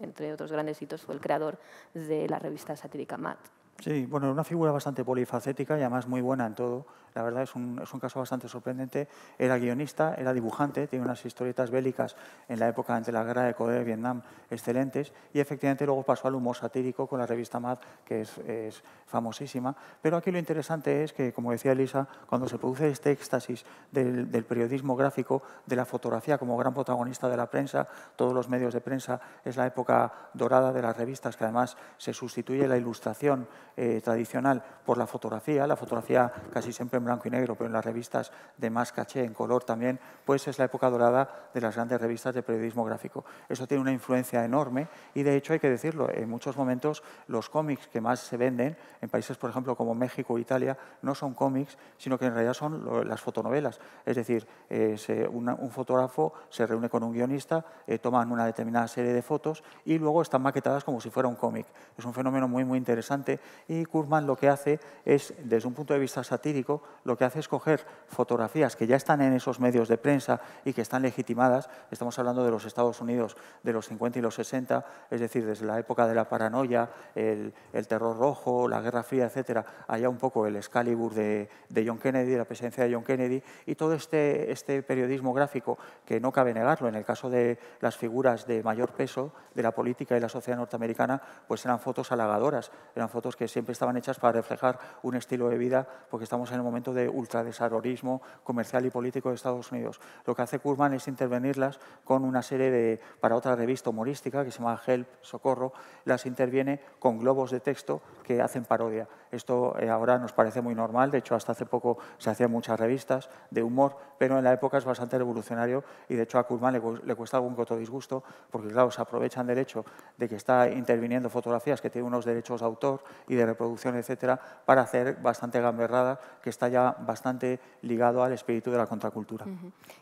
entre otros grandes hitos fue el creador de la revista satírica Mad. Sí, bueno, una figura bastante polifacética y además muy buena en todo la verdad es un, es un caso bastante sorprendente. Era guionista, era dibujante, tiene unas historietas bélicas en la época entre la guerra de Corea y Vietnam excelentes y efectivamente luego pasó al humor satírico con la revista Mad, que es, es famosísima. Pero aquí lo interesante es que, como decía Elisa, cuando se produce este éxtasis del, del periodismo gráfico, de la fotografía como gran protagonista de la prensa, todos los medios de prensa, es la época dorada de las revistas, que además se sustituye la ilustración eh, tradicional por la fotografía, la fotografía casi siempre en blanco y negro, pero en las revistas de más caché, en color también, pues es la época dorada de las grandes revistas de periodismo gráfico. Eso tiene una influencia enorme y de hecho hay que decirlo, en muchos momentos los cómics que más se venden en países, por ejemplo, como México o Italia, no son cómics, sino que en realidad son las fotonovelas. Es decir, eh, un fotógrafo se reúne con un guionista, eh, toman una determinada serie de fotos y luego están maquetadas como si fuera un cómic. Es un fenómeno muy, muy interesante y Kurman lo que hace es, desde un punto de vista satírico, lo que hace es coger fotografías que ya están en esos medios de prensa y que están legitimadas, estamos hablando de los Estados Unidos de los 50 y los 60, es decir, desde la época de la paranoia, el, terror rojo, la Guerra Fría, etcétera, allá un poco el Excalibur de, de, John Kennedy, la presencia de John Kennedy y todo este, este periodismo gráfico que no cabe negarlo, en el caso de las figuras de mayor peso de la política y la sociedad norteamericana, pues eran fotos halagadoras, eran fotos que siempre estaban hechas para reflejar un estilo de vida, porque estamos en el momento de ultradesarrorismo comercial y político de Estados Unidos. Lo que hace Kurman es intervenirlas con una serie de, para otra revista humorística que se llama Help, Socorro, las interviene con globos de texto que hacen parodia. Esto eh, ahora nos parece muy normal, de hecho hasta hace poco se hacían muchas revistas de humor, pero en la época es bastante revolucionario y de hecho a Kurman le, cuesta algún coto disgusto porque claro, se aprovechan del hecho de que está interviniendo fotografías que tienen unos derechos de autor y de reproducción, etcétera, para hacer bastante gamberrada que está ya bastante ligado al espíritu de la contracultura.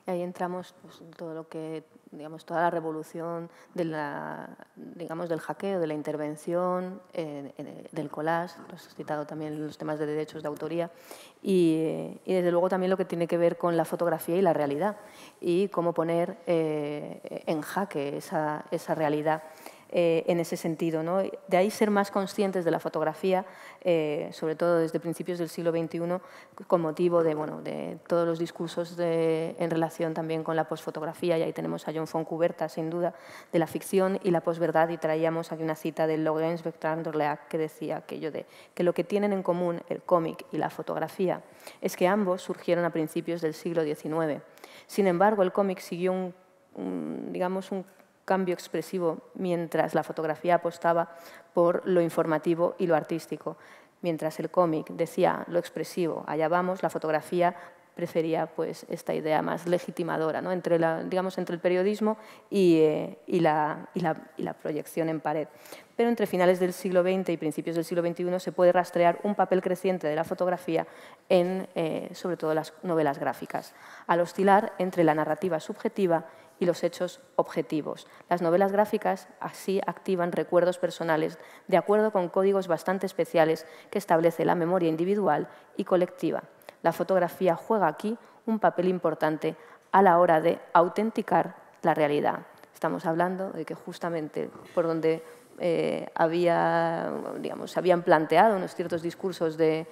Y ahí entramos pues, todo lo que, digamos, toda la revolución de la, digamos, del hackeo, de la intervención, eh, eh, del collage, has citado también los temas de derechos de autoría, y, desde luego también lo que tiene que ver con la fotografía y la realidad, y cómo poner eh, en jaque esa, esa realidad. Eh, en ese sentido. De ahí ser más conscientes de la fotografía, eh, sobre todo desde principios del siglo XXI, con motivo de, bueno, de todos los discursos en relación también con la posfotografía, y ahí tenemos a John Foncuberta, sin duda, de la ficción y la posverdad, y traíamos aquí una cita de Logan Bertrand d'Orléac que decía aquello de que lo que tienen en común el cómic y la fotografía es que ambos surgieron a principios del siglo XIX. Sin embargo, el cómic siguió un, digamos, un cambio expresivo mientras la fotografía apostaba por lo informativo y lo artístico. Mientras el cómic decía lo expresivo, allá vamos, la fotografía prefería pues, esta idea más legitimadora ¿no? entre, la, digamos, entre el periodismo y, eh, la, proyección en pared. Pero entre finales del siglo XX y principios del siglo XXI se puede rastrear un papel creciente de la fotografía en, eh, sobre todo, las novelas gráficas, al oscilar entre la narrativa subjetiva y los hechos objetivos. Las novelas gráficas así activan recuerdos personales de acuerdo con códigos bastante especiales que establece la memoria individual y colectiva. La fotografía juega aquí un papel importante a la hora de autenticar la realidad. Estamos hablando de que justamente por donde eh, había, digamos, habían planteado unos ciertos discursos de,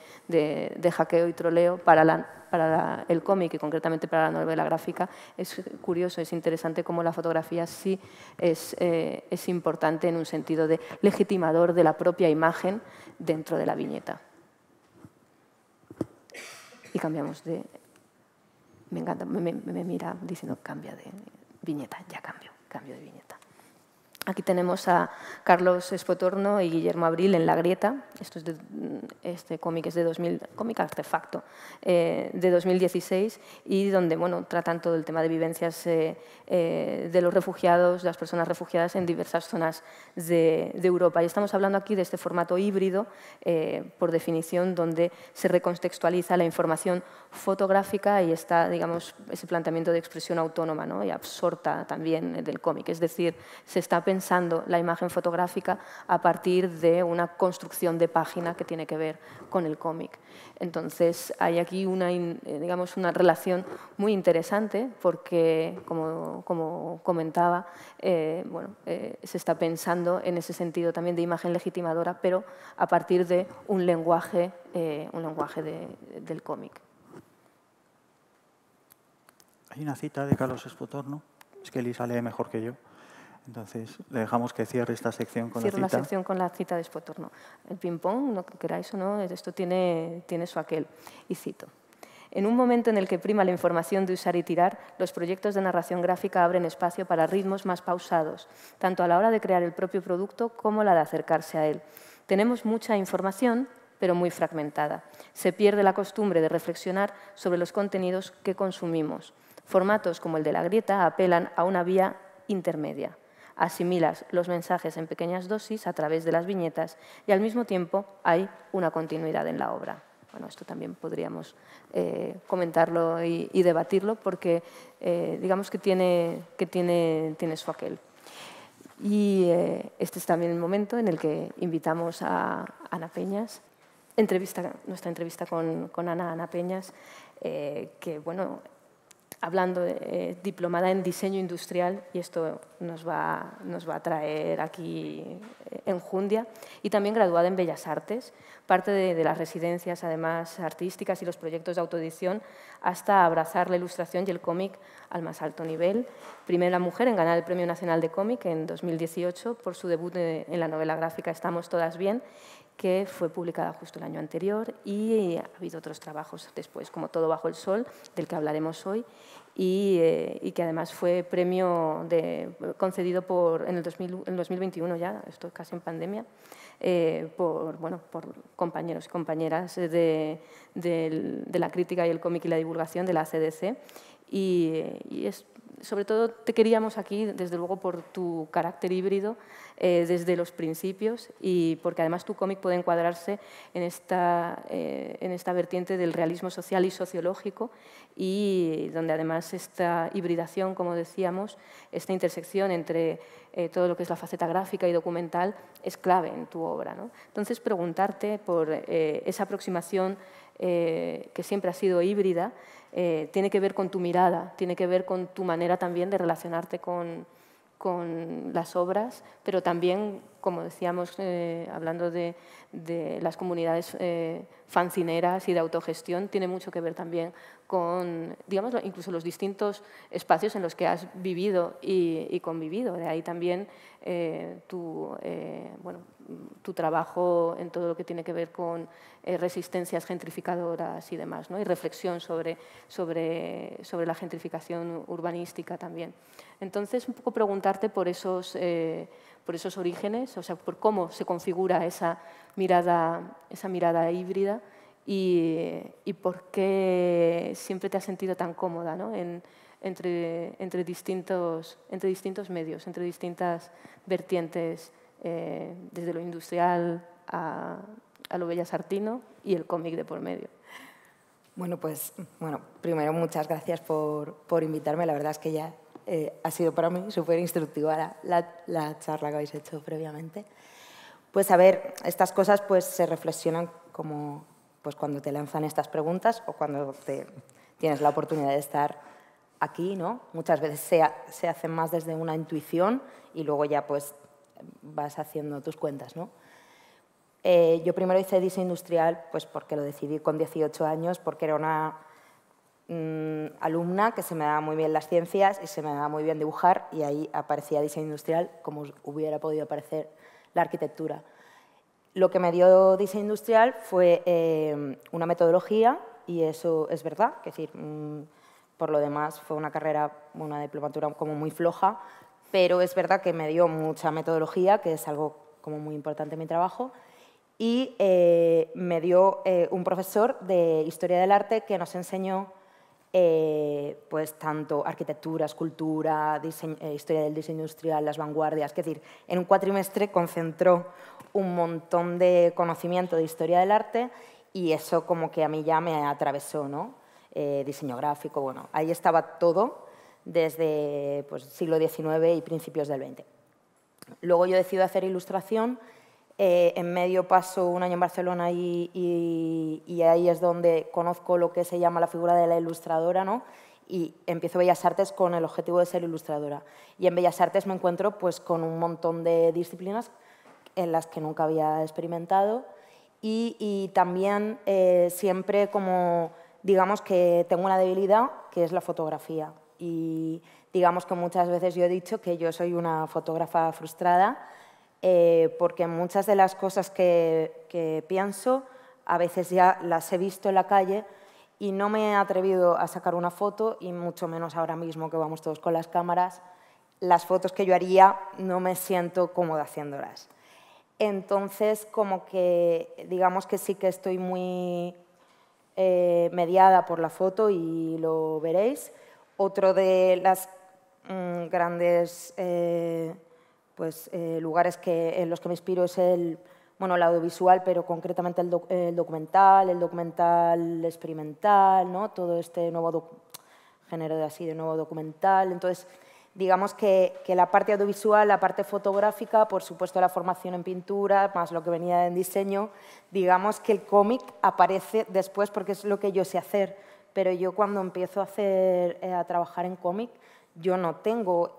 hackeo y troleo para, la, para el cómic y concretamente para la novela gráfica. Es curioso, es interesante cómo la fotografía sí eh, es, importante en un sentido de legitimador de la propia imagen dentro de la viñeta. Y cambiamos de... Me encanta, me mira diciendo cambia de viñeta, ya cambio, cambio de viñeta. Aquí tenemos a Carlos Espotorno y Guillermo Abril en La Grieta. Esto es mm, este cómic es de 2000, cómic artefacto, eh, de 2016 y donde bueno, tratan todo el tema de vivencias eh, eh, de los refugiados, las personas refugiadas en diversas zonas de, Europa. Y estamos hablando aquí de este formato híbrido, por definición, donde se recontextualiza la información fotográfica y está, digamos, ese planteamiento de expresión autónoma ¿no? y absorta también del cómic. Es decir, se está pensando pensando la imagen fotográfica a partir de una construcción de página que tiene que ver con el cómic. Entonces, hay aquí una, eh, relación muy interesante porque, como, comentaba, eh, bueno, eh, se está pensando en ese sentido también de imagen legitimadora, pero a partir de un lenguaje, un lenguaje del cómic. Hay una cita de Carlos Espotorno, es que Lisa lee mejor que yo. Entonces, le dejamos que cierre esta sección con la cita. Cierro la sección con la cita de Spotorno. El ping-pong, no que queráis o no, esto tiene, tiene su aquel. Y cito. En un momento en el que prima la información de usar y tirar, los proyectos de narración gráfica abren espacio para ritmos más pausados, tanto a la hora de crear el propio producto como la de acercarse a él. Tenemos mucha información, pero muy fragmentada. Se pierde la costumbre de reflexionar sobre los contenidos que consumimos. Formatos como el de la grieta apelan a una vía intermedia asimilas los mensajes en pequeñas dosis a través de las viñetas y al mismo tiempo hay una continuidad en la obra. Bueno, esto también podríamos eh, comentarlo y, debatirlo porque eh, digamos que, tiene, que tiene, tiene su aquel. Y eh, este es también el momento en el que invitamos a Ana Peñas, entrevista, nuestra entrevista con, con Ana, Ana Peñas, que bueno, hablando de eh, diplomada en diseño industrial y esto nos va, nos va a traer aquí eh, en Jundia y también graduada en Bellas Artes, parte de, las residencias además artísticas y los proyectos de autoedición hasta abrazar la ilustración y el cómic al más alto nivel. Primera mujer en ganar el Premio Nacional de Cómic en 2018 por su debut eh, en la novela gráfica Estamos Todas Bien que fue publicada justo el año anterior y ha habido otros trabajos después, como Todo bajo el sol, del que hablaremos hoy, y, eh, que además fue premio concedido por, en el 2021 ya, esto casi en pandemia, eh, por, bueno, por compañeros y compañeras de, la crítica y el cómic y la divulgación de la CDC. y es sobre todo te queríamos aquí, desde luego por tu carácter híbrido, eh, desde los principios y porque además tu cómic puede encuadrarse en esta, eh, en esta vertiente del realismo social y sociológico y donde además esta hibridación, como decíamos, esta intersección entre eh, todo lo que es la faceta gráfica y documental es clave en tu obra. Entonces, preguntarte por esa aproximación eh, que siempre ha sido híbrida, eh, tiene que ver con tu mirada, tiene que ver con tu manera también de relacionarte con, con las obras, pero también como decíamos, eh, hablando de, las comunidades eh, fancineras y de autogestión, tiene mucho que ver también con, digamos, incluso los distintos espacios en los que has vivido y, convivido. De ahí también eh, tu, bueno, tu trabajo en todo lo que tiene que ver con resistencias gentrificadoras y demás, ¿no? y reflexión sobre, sobre, sobre la gentrificación urbanística también. Entonces, un poco preguntarte por esos por esos orígenes, o sea, por cómo se configura esa mirada, esa mirada híbrida y, por qué siempre te has sentido tan cómoda ¿no? entre, distintos, medios, entre distintas vertientes, eh, desde lo industrial a, lo lo sartino y el cómic de por medio. Bueno, pues bueno, primero muchas gracias por invitarme. La verdad es que ya eh, ha sido para mí súper instructiva la, la, charla que habéis hecho previamente. Pues a ver, estas cosas pues se reflexionan como pues cuando te lanzan estas preguntas o cuando te, tienes la oportunidad de estar aquí, ¿no? Muchas veces se, se hacen más desde una intuición y luego ya pues vas haciendo tus cuentas, ¿no? Eh, yo primero hice diseño industrial pues porque lo decidí con 18 años, porque era una Mm, alumna que se me daba muy bien las ciencias y se me daba muy bien dibujar y ahí aparecía diseño industrial como hubiera podido aparecer la arquitectura. Lo que me dio diseño industrial fue eh, una metodología y eso es verdad, es decir, mm, por lo demás fue una carrera, una diplomatura como muy floja, pero es verdad que me dio mucha metodología, que es algo como muy importante en mi trabajo, y eh, me dio eh, un profesor de Historia del Arte que nos enseñó eh, pues tanto arquitectura, escultura, eh, historia del diseño industrial, las vanguardias. Es decir, en un cuatrimestre concentró un montón de conocimiento de historia del arte y eso como que a mí ya me atravesó, ¿no? Eh, diseño gráfico, bueno, ahí estaba todo desde pues, siglo XIX y principios del XX. Luego yo decido hacer ilustración eh, en medio paso un año en Barcelona y, ahí es donde conozco lo que se llama la figura de la ilustradora, ¿no? Y empiezo Bellas Artes con el objetivo de ser ilustradora. Y en Bellas Artes me encuentro pues, con un montón de disciplinas en las que nunca había experimentado y, también eh, siempre como, digamos que tengo una debilidad que es la fotografía. Y digamos que muchas veces yo he dicho que yo soy una fotógrafa frustrada, eh, porque muchas de las cosas que, pienso a veces ya las he visto en la calle y no me he atrevido a sacar una foto y mucho menos ahora mismo que vamos todos con las cámaras. Las fotos que yo haría no me siento cómoda haciéndolas. Entonces, como que digamos que sí que estoy muy eh, mediada por la foto y lo veréis. Otro de las mm, grandes eh, pues, eh, lugares que, en los que me inspiro es el, bueno, el audiovisual, pero concretamente el, documental, el documental experimental, ¿no? todo este nuevo género de así, de nuevo documental. Entonces, digamos que, la parte audiovisual, la parte fotográfica, por supuesto la formación en pintura, más lo que venía en diseño, digamos que el cómic aparece después porque es lo que yo sé hacer. Pero yo cuando empiezo a, hacer, eh, a trabajar en cómic, yo no tengo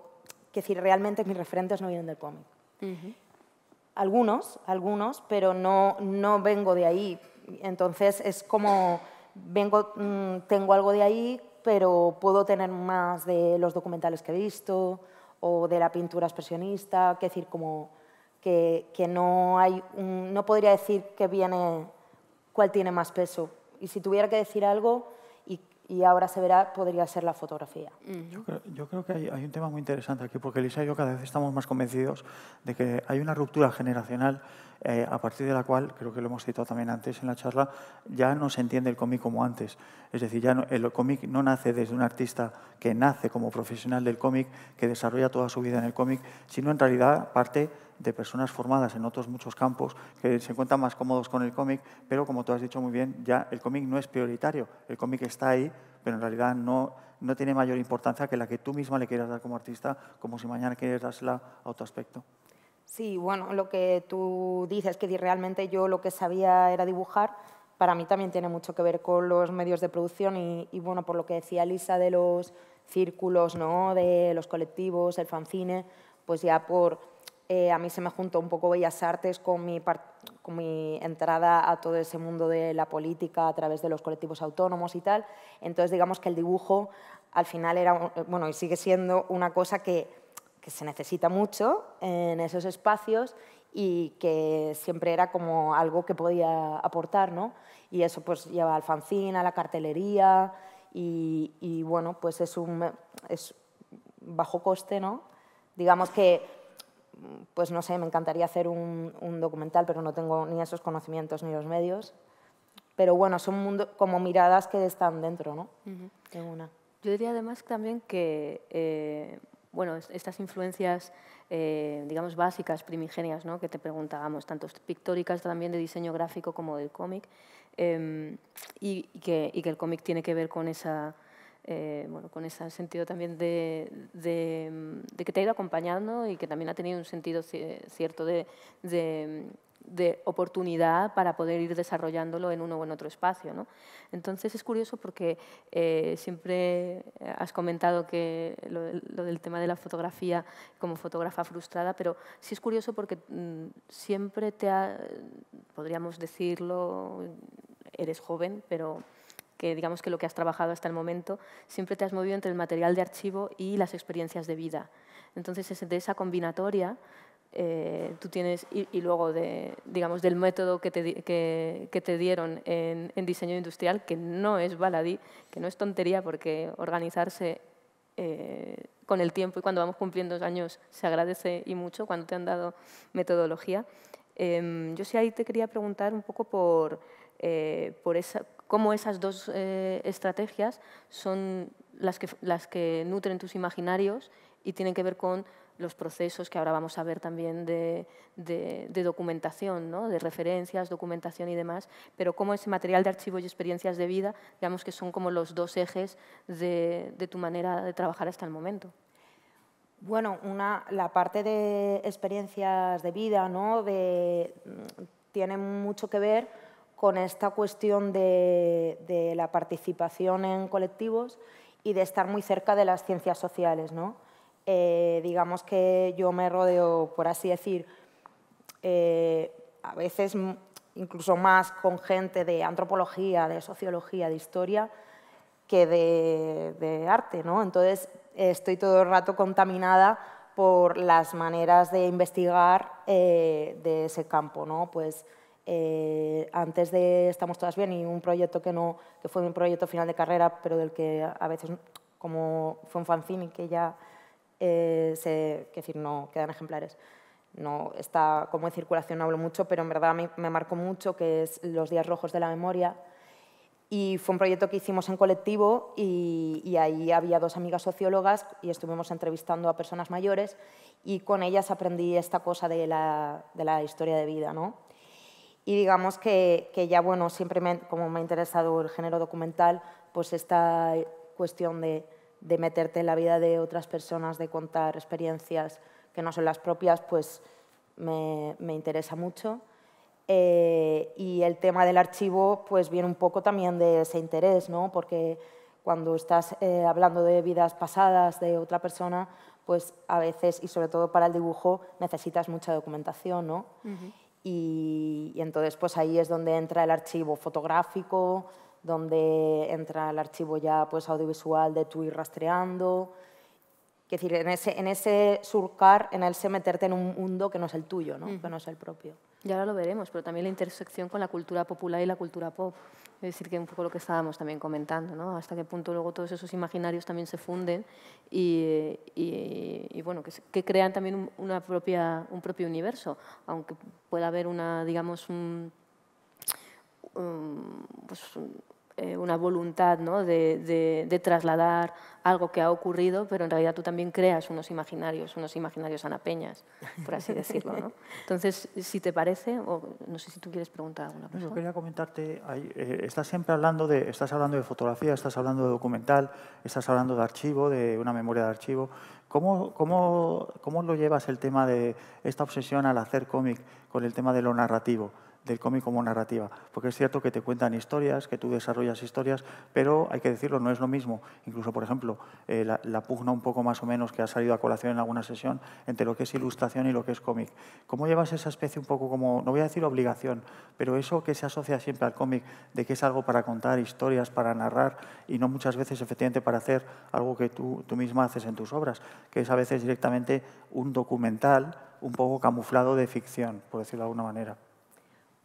que decir, realmente mis referentes no vienen del cómic. Algunos, algunos, pero no, no vengo de ahí. Entonces es como, vengo, mm, tengo algo de ahí, pero puedo tener más de los documentales que he visto o de la pintura expresionista, que decir, como que, no hay, no podría decir que viene, cuál tiene más peso. Y si tuviera que decir algo, y ahora se verá, podría ser la fotografía. Yo creo, que hay, un tema muy interesante aquí, porque Elisa y yo cada vez estamos más convencidos de que hay una ruptura generacional eh, a partir de la cual, creo que lo hemos citado también antes en la charla, ya no se entiende el cómic como antes. Es decir, ya el cómic no nace desde un artista que nace como profesional del cómic, que desarrolla toda su vida en el cómic, sino en realidad parte de personas formadas en otros muchos campos que se encuentran más cómodos con el cómic, pero como tú has dicho muy bien, ya el cómic no es prioritario. El cómic está ahí, pero en realidad no, no tiene mayor importancia que la que tú misma le quieras dar como artista, como si mañana quieres dársela a otro aspecto. Sí, bueno, lo que tú dices, que realmente yo lo que sabía era dibujar, para mí también tiene mucho que ver con los medios de producción y, bueno, por lo que decía Lisa de los círculos, ¿no? de los colectivos, el fanzine, pues ya por eh, a mí se me juntó un poco Bellas Artes con mi, entrada a todo ese mundo de la política a través de los colectivos autónomos y tal. Entonces, digamos que el dibujo al final era, eh, bueno, y sigue siendo una cosa que, se necesita mucho en esos espacios y que siempre era como algo que podía aportar, ¿no? Y eso pues lleva al fanzine, a la cartelería y, bueno, pues es un... bajo coste, ¿no? Digamos que pues no sé, me encantaría hacer un, documental, pero no tengo ni esos conocimientos ni los medios. Pero bueno, son como miradas que están dentro, ¿no? una. Yo diría además también que, eh, bueno, estas influencias, eh, digamos, básicas, primigenias, ¿no? Que te preguntábamos, tanto pictóricas también de diseño gráfico como del cómic, em, y, que, y que el cómic tiene que ver con esa eh, bueno, con ese sentido también mm, de, que te ha ido acompañando y que también ha tenido un sentido cierto mm, de, oportunidad para poder ir desarrollándolo en uno o en otro espacio. Entonces es curioso porque eh, siempre has comentado que lo, del tema de la fotografía como fotógrafa frustrada, pero sí es curioso porque mm, siempre te ha, podríamos decirlo, eres joven, pero que digamos que lo que has trabajado hasta el momento, siempre te has movido entre el material de archivo y las experiencias de vida. Entonces, de esa combinatoria, eh, tú tienes, y, luego de, digamos, del método que te, que, te dieron en, diseño industrial, que no es baladí, que no es tontería, porque organizarse eh, con el tiempo y cuando vamos cumpliendo años se agradece y mucho cuando te han dado metodología. Em, yo sí ahí te quería preguntar un poco por, eh, por esa, cómo esas dos eh, estrategias son las que, las que nutren tus imaginarios y tienen que ver con los procesos que ahora vamos a ver también de, documentación, de referencias, documentación y demás, pero cómo ese material de archivo y experiencias de vida, digamos que son como los dos ejes de, tu manera de trabajar hasta el momento. Bueno, una, la parte de experiencias de vida mm, tiene mucho que ver con esta cuestión de, la participación en colectivos y de estar muy cerca de las ciencias sociales. Eh, digamos que yo me rodeo, por así decir, eh, a veces incluso más con gente de antropología, de sociología, de historia, que de, arte. Entonces, estoy todo el rato contaminada por las maneras de investigar eh, de ese campo. ¿no? Pues, eh, antes de Estamos Todas Bien y un proyecto que, no, que fue un proyecto final de carrera, pero del que a veces, como fue un fanzine que ya eh, se, que decir, no quedan ejemplares, no está como en circulación, no hablo mucho, pero en verdad me, marcó mucho, que es Los Días Rojos de la Memoria, y fue un proyecto que hicimos en colectivo y, y, ahí había dos amigas sociólogas y estuvimos entrevistando a personas mayores y con ellas aprendí esta cosa de la, de la historia de vida, ¿no? Y digamos que, que ya, bueno, siempre como me ha interesado el género documental, pues esta cuestión de, de meterte en la vida de otras personas, de contar experiencias que no son las propias, pues me, me interesa mucho. Eh, y el tema del archivo pues viene un poco también de ese interés, ¿no? porque cuando estás eh, hablando de vidas pasadas de otra persona, pues a veces, y sobre todo para el dibujo, necesitas mucha documentación. ¿no? Y, entonces pues ahí es donde entra el archivo fotográfico, donde entra el archivo ya pues audiovisual de tu ir rastreando, es decir, en ese, en ese surcar, en ese meterte en un mundo que no es el tuyo, ¿no? que no es el propio. Y ahora lo veremos, pero también la intersección con la cultura popular y la cultura pop. Es decir, que un poco lo que estábamos también comentando, ¿no? Hasta qué punto luego todos esos imaginarios también se funden y, bueno, que, crean también una propia, un propio universo, aunque pueda haber una, digamos, un, un pues eh, una voluntad ¿no? de, trasladar algo que ha ocurrido, pero en realidad tú también creas unos imaginarios, unos imaginarios anapeñas, por así decirlo. ¿no? <laughs> Entonces, si te parece, o no sé si tú quieres preguntar alguna cosa. quería comentarte, eh, estás siempre hablando de, estás hablando de fotografía, estás hablando de documental, estás hablando de archivo, de una memoria de archivo. ¿Cómo, cómo, cómo lo llevas el tema de esta obsesión al hacer cómic con el tema de lo narrativo? del cómic como narrativa, porque es cierto que te cuentan historias, que tú desarrollas historias, pero hay que decirlo, no es lo mismo. Incluso, por ejemplo, eh, la, pugna un poco más o menos que ha salido a colación en alguna sesión entre lo que es ilustración y lo que es cómic. ¿Cómo llevas esa especie un poco como, no voy a decir obligación, pero eso que se asocia siempre al cómic, de que es algo para contar historias, para narrar y no muchas veces efectivamente para hacer algo que tú, tú misma haces en tus obras, que es a veces directamente un documental un poco camuflado de ficción, por decirlo de alguna manera?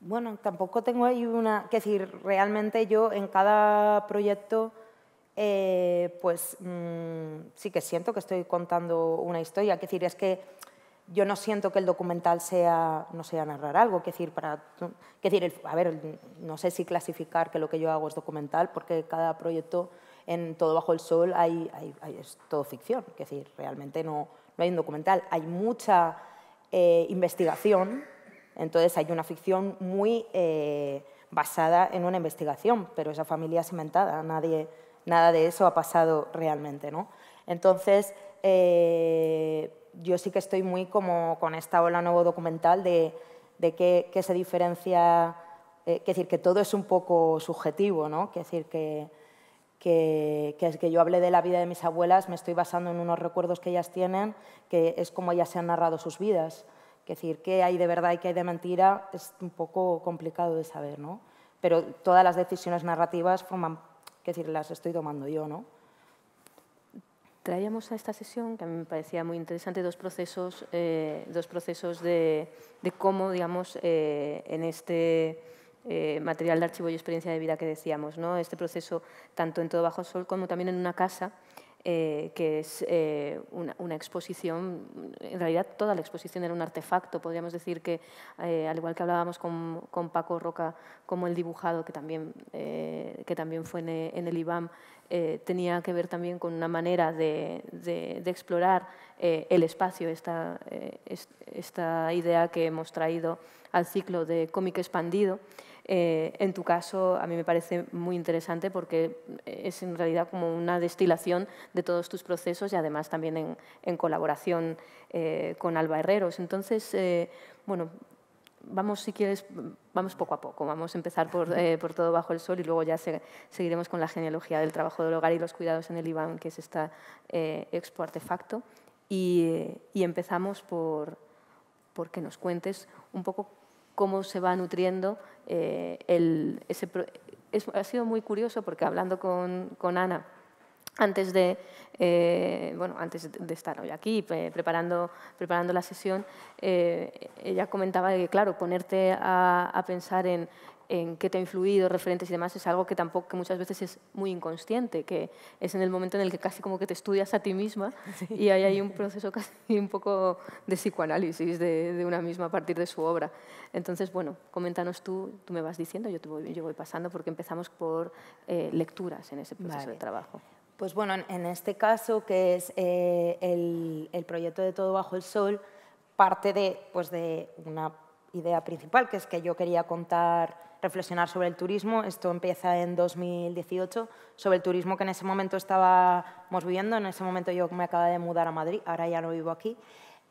Bueno, tampoco tengo ahí una... Que decir, realmente yo en cada proyecto, eh, pues mm, sí que siento que estoy contando una historia. Que decir, es que yo no siento que el documental sea, no sea narrar algo, que decir, para, decir, a ver, no sé si clasificar que lo que yo hago es documental, porque cada proyecto en Todo Bajo el Sol es todo ficción, que decir, realmente no, no hay un documental, hay mucha eh, investigación entonces hay una ficción muy eh, basada en una investigación, pero esa familia es inventada, nada de eso ha pasado realmente. ¿no? Entonces eh, yo sí que estoy muy como con esta ola nuevo documental de, de qué, se diferencia, eh, que decir, que todo es un poco subjetivo, ¿no? que decir, que, que, es que yo hablé de la vida de mis abuelas, me estoy basando en unos recuerdos que ellas tienen, que es como ellas se han narrado sus vidas. Es decir, qué hay de verdad y qué hay de mentira es un poco complicado de saber, ¿no? Pero todas las decisiones narrativas forman, que decir, las estoy tomando yo, ¿no? Traíamos a esta sesión, que a mí me parecía muy interesante, dos procesos, eh, dos procesos de, cómo, digamos, eh, en este eh, material de archivo y experiencia de vida que decíamos, ¿no? este proceso tanto en Todo Bajo Sol como también en una casa, eh, que es eh, una, exposición, en realidad toda la exposición era un artefacto, podríamos decir que, eh, al igual que hablábamos con, con, Paco Roca, como el dibujado, que también, que también fue en, el IBAM, tenía que ver también con una manera de, de, de explorar el espacio, esta, esta idea que hemos traído al ciclo de cómic expandido. Eh, en tu caso, a mí me parece muy interesante porque eh, es en realidad como una destilación de todos tus procesos y además también en, colaboración eh, con Alba Herreros. Entonces, bueno, vamos si quieres, vamos poco a poco. Vamos a empezar por, por todo bajo el sol y luego ya seguiremos con la genealogía del trabajo del hogar y los cuidados en el IBAN, que es esta expo artefacto. Y, y empezamos por, por que nos cuentes un poco cómo se va nutriendo eh, ese... ha sido muy curioso porque hablando con, con Ana, antes de, eh, bueno, antes de estar hoy aquí preparando, preparando la sesión, eh, ella comentaba que, claro, ponerte a pensar en, en qué te ha influido, referentes y demás, es algo que tampoco que muchas veces es muy inconsciente, que es en el momento en el que casi como que te estudias a ti misma y <laughs> y ahí hay un proceso casi un poco de psicoanálisis de, una misma a partir de su obra. Entonces, bueno, coméntanos tú, tú me vas diciendo, yo, te voy, pasando porque empezamos por eh, lecturas en ese proceso de trabajo. Pues bueno, en este caso, que es eh, el, el, proyecto de Todo Bajo el Sol, parte de, pues de una idea principal, que es que yo quería contar reflexionar sobre el turismo. Esto empieza en 2018, sobre el turismo que en ese momento estábamos viviendo. En ese momento yo me acababa de mudar a Madrid, ahora ya no vivo aquí.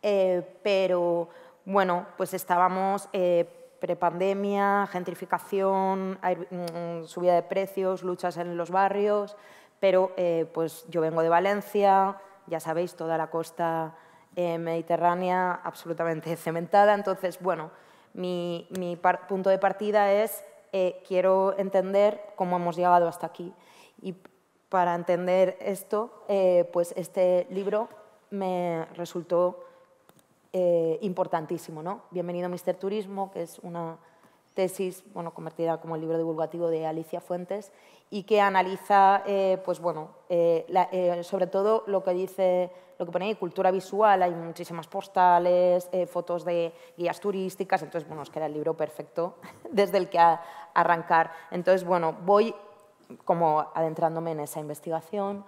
Eh, pero bueno, pues estábamos eh, prepandemia, gentrificación, mm, mm, subida de precios, luchas en los barrios, pero eh, pues yo vengo de Valencia, ya sabéis, toda la costa eh, mediterránea absolutamente <laughs> cementada, entonces bueno, mi, punto de partida es eh, quiero entender cómo hemos llegado hasta aquí. Y para entender esto, eh, pues este libro me resultó eh, importantísimo. ¿no? Bienvenido, Mister Turismo, que es una tesis, bueno, convertida como el libro divulgativo de Alicia Fuentes, y que analiza, eh, pues bueno, eh, eh, sobre todo lo que dice, lo que pone ahí, cultura visual, hay muchísimas postales, fotos de guías turísticas, entonces, bueno, es que era el libro perfecto <laughs> desde el que arrancar. Entonces, bueno, voy como adentrándome en esa investigación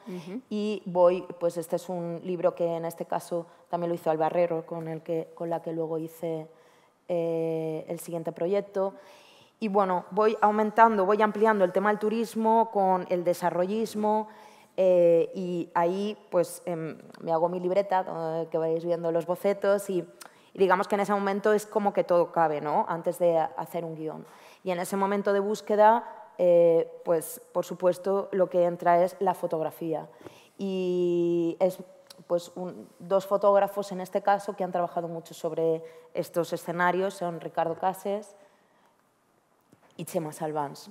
y voy, pues este es un libro que en este caso también lo hizo Albarrero, con, el que, con la que luego hice eh, el siguiente proyecto. Y bueno, voy aumentando, voy ampliando el tema del turismo con el desarrollismo eh, y ahí pues em, me hago mi libreta, eh, que vais viendo los bocetos y, digamos que en ese momento es como que todo cabe, ¿no? Antes de hacer un guión. Y en ese momento de búsqueda, pues por supuesto lo que entra es la fotografía. Y es pues, dos fotógrafos en este caso que han trabajado mucho sobre estos escenarios, son Ricardo Cases y Chema Salvans.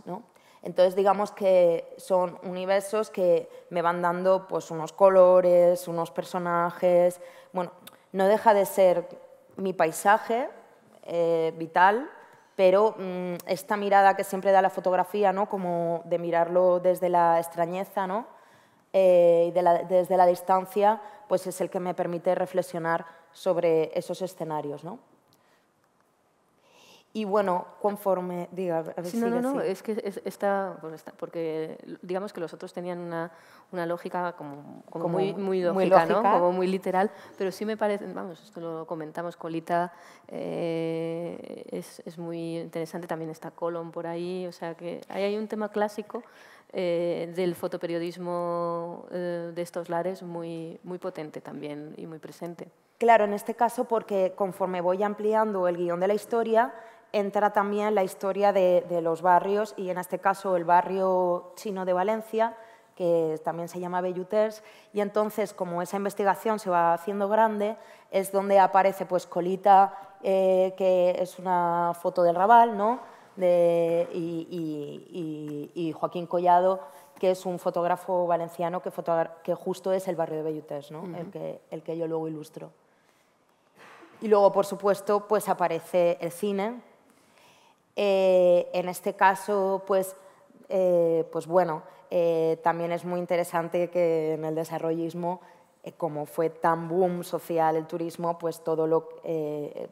Entonces digamos que son universos que me van dando pues, unos colores, unos personajes, bueno, no deja de ser mi paisaje eh, vital, pero mm, esta mirada que siempre da la fotografía, ¿no? como de mirarlo desde la extrañeza eh, desde la distancia, pues es el que me permite reflexionar sobre esos escenarios. ¿no? Y bueno, conforme... Diga, no, no, no, es que pues está, porque digamos que los otros tenían una, lógica como, muy, muy, Como muy literal, pero sí me parece, vamos, esto lo comentamos, Colita eh, es, muy interesante, también está Colón por ahí, o sea que ahí hay un tema clásico eh, del fotoperiodismo eh, de estos lares muy, muy potente también y muy presente. Claro, en este caso porque conforme voy ampliando el guión de la historia, entra también la historia de, los barrios y en este caso el barrio chino de Valencia, que también se llama Belluters, y entonces como esa investigación se va haciendo grande, es donde aparece pues Colita, eh, que es una foto del Raval, ¿no? y, Joaquín Collado, que es un fotógrafo valenciano que, justo es el barrio de Bellutés, el, que, yo luego ilustro. Y luego, por supuesto, pues aparece el cine. Eh, en este caso, pues, eh, pues bueno, eh, también es muy interesante que en el desarrollismo, como fue tan boom social el turismo, pues todo lo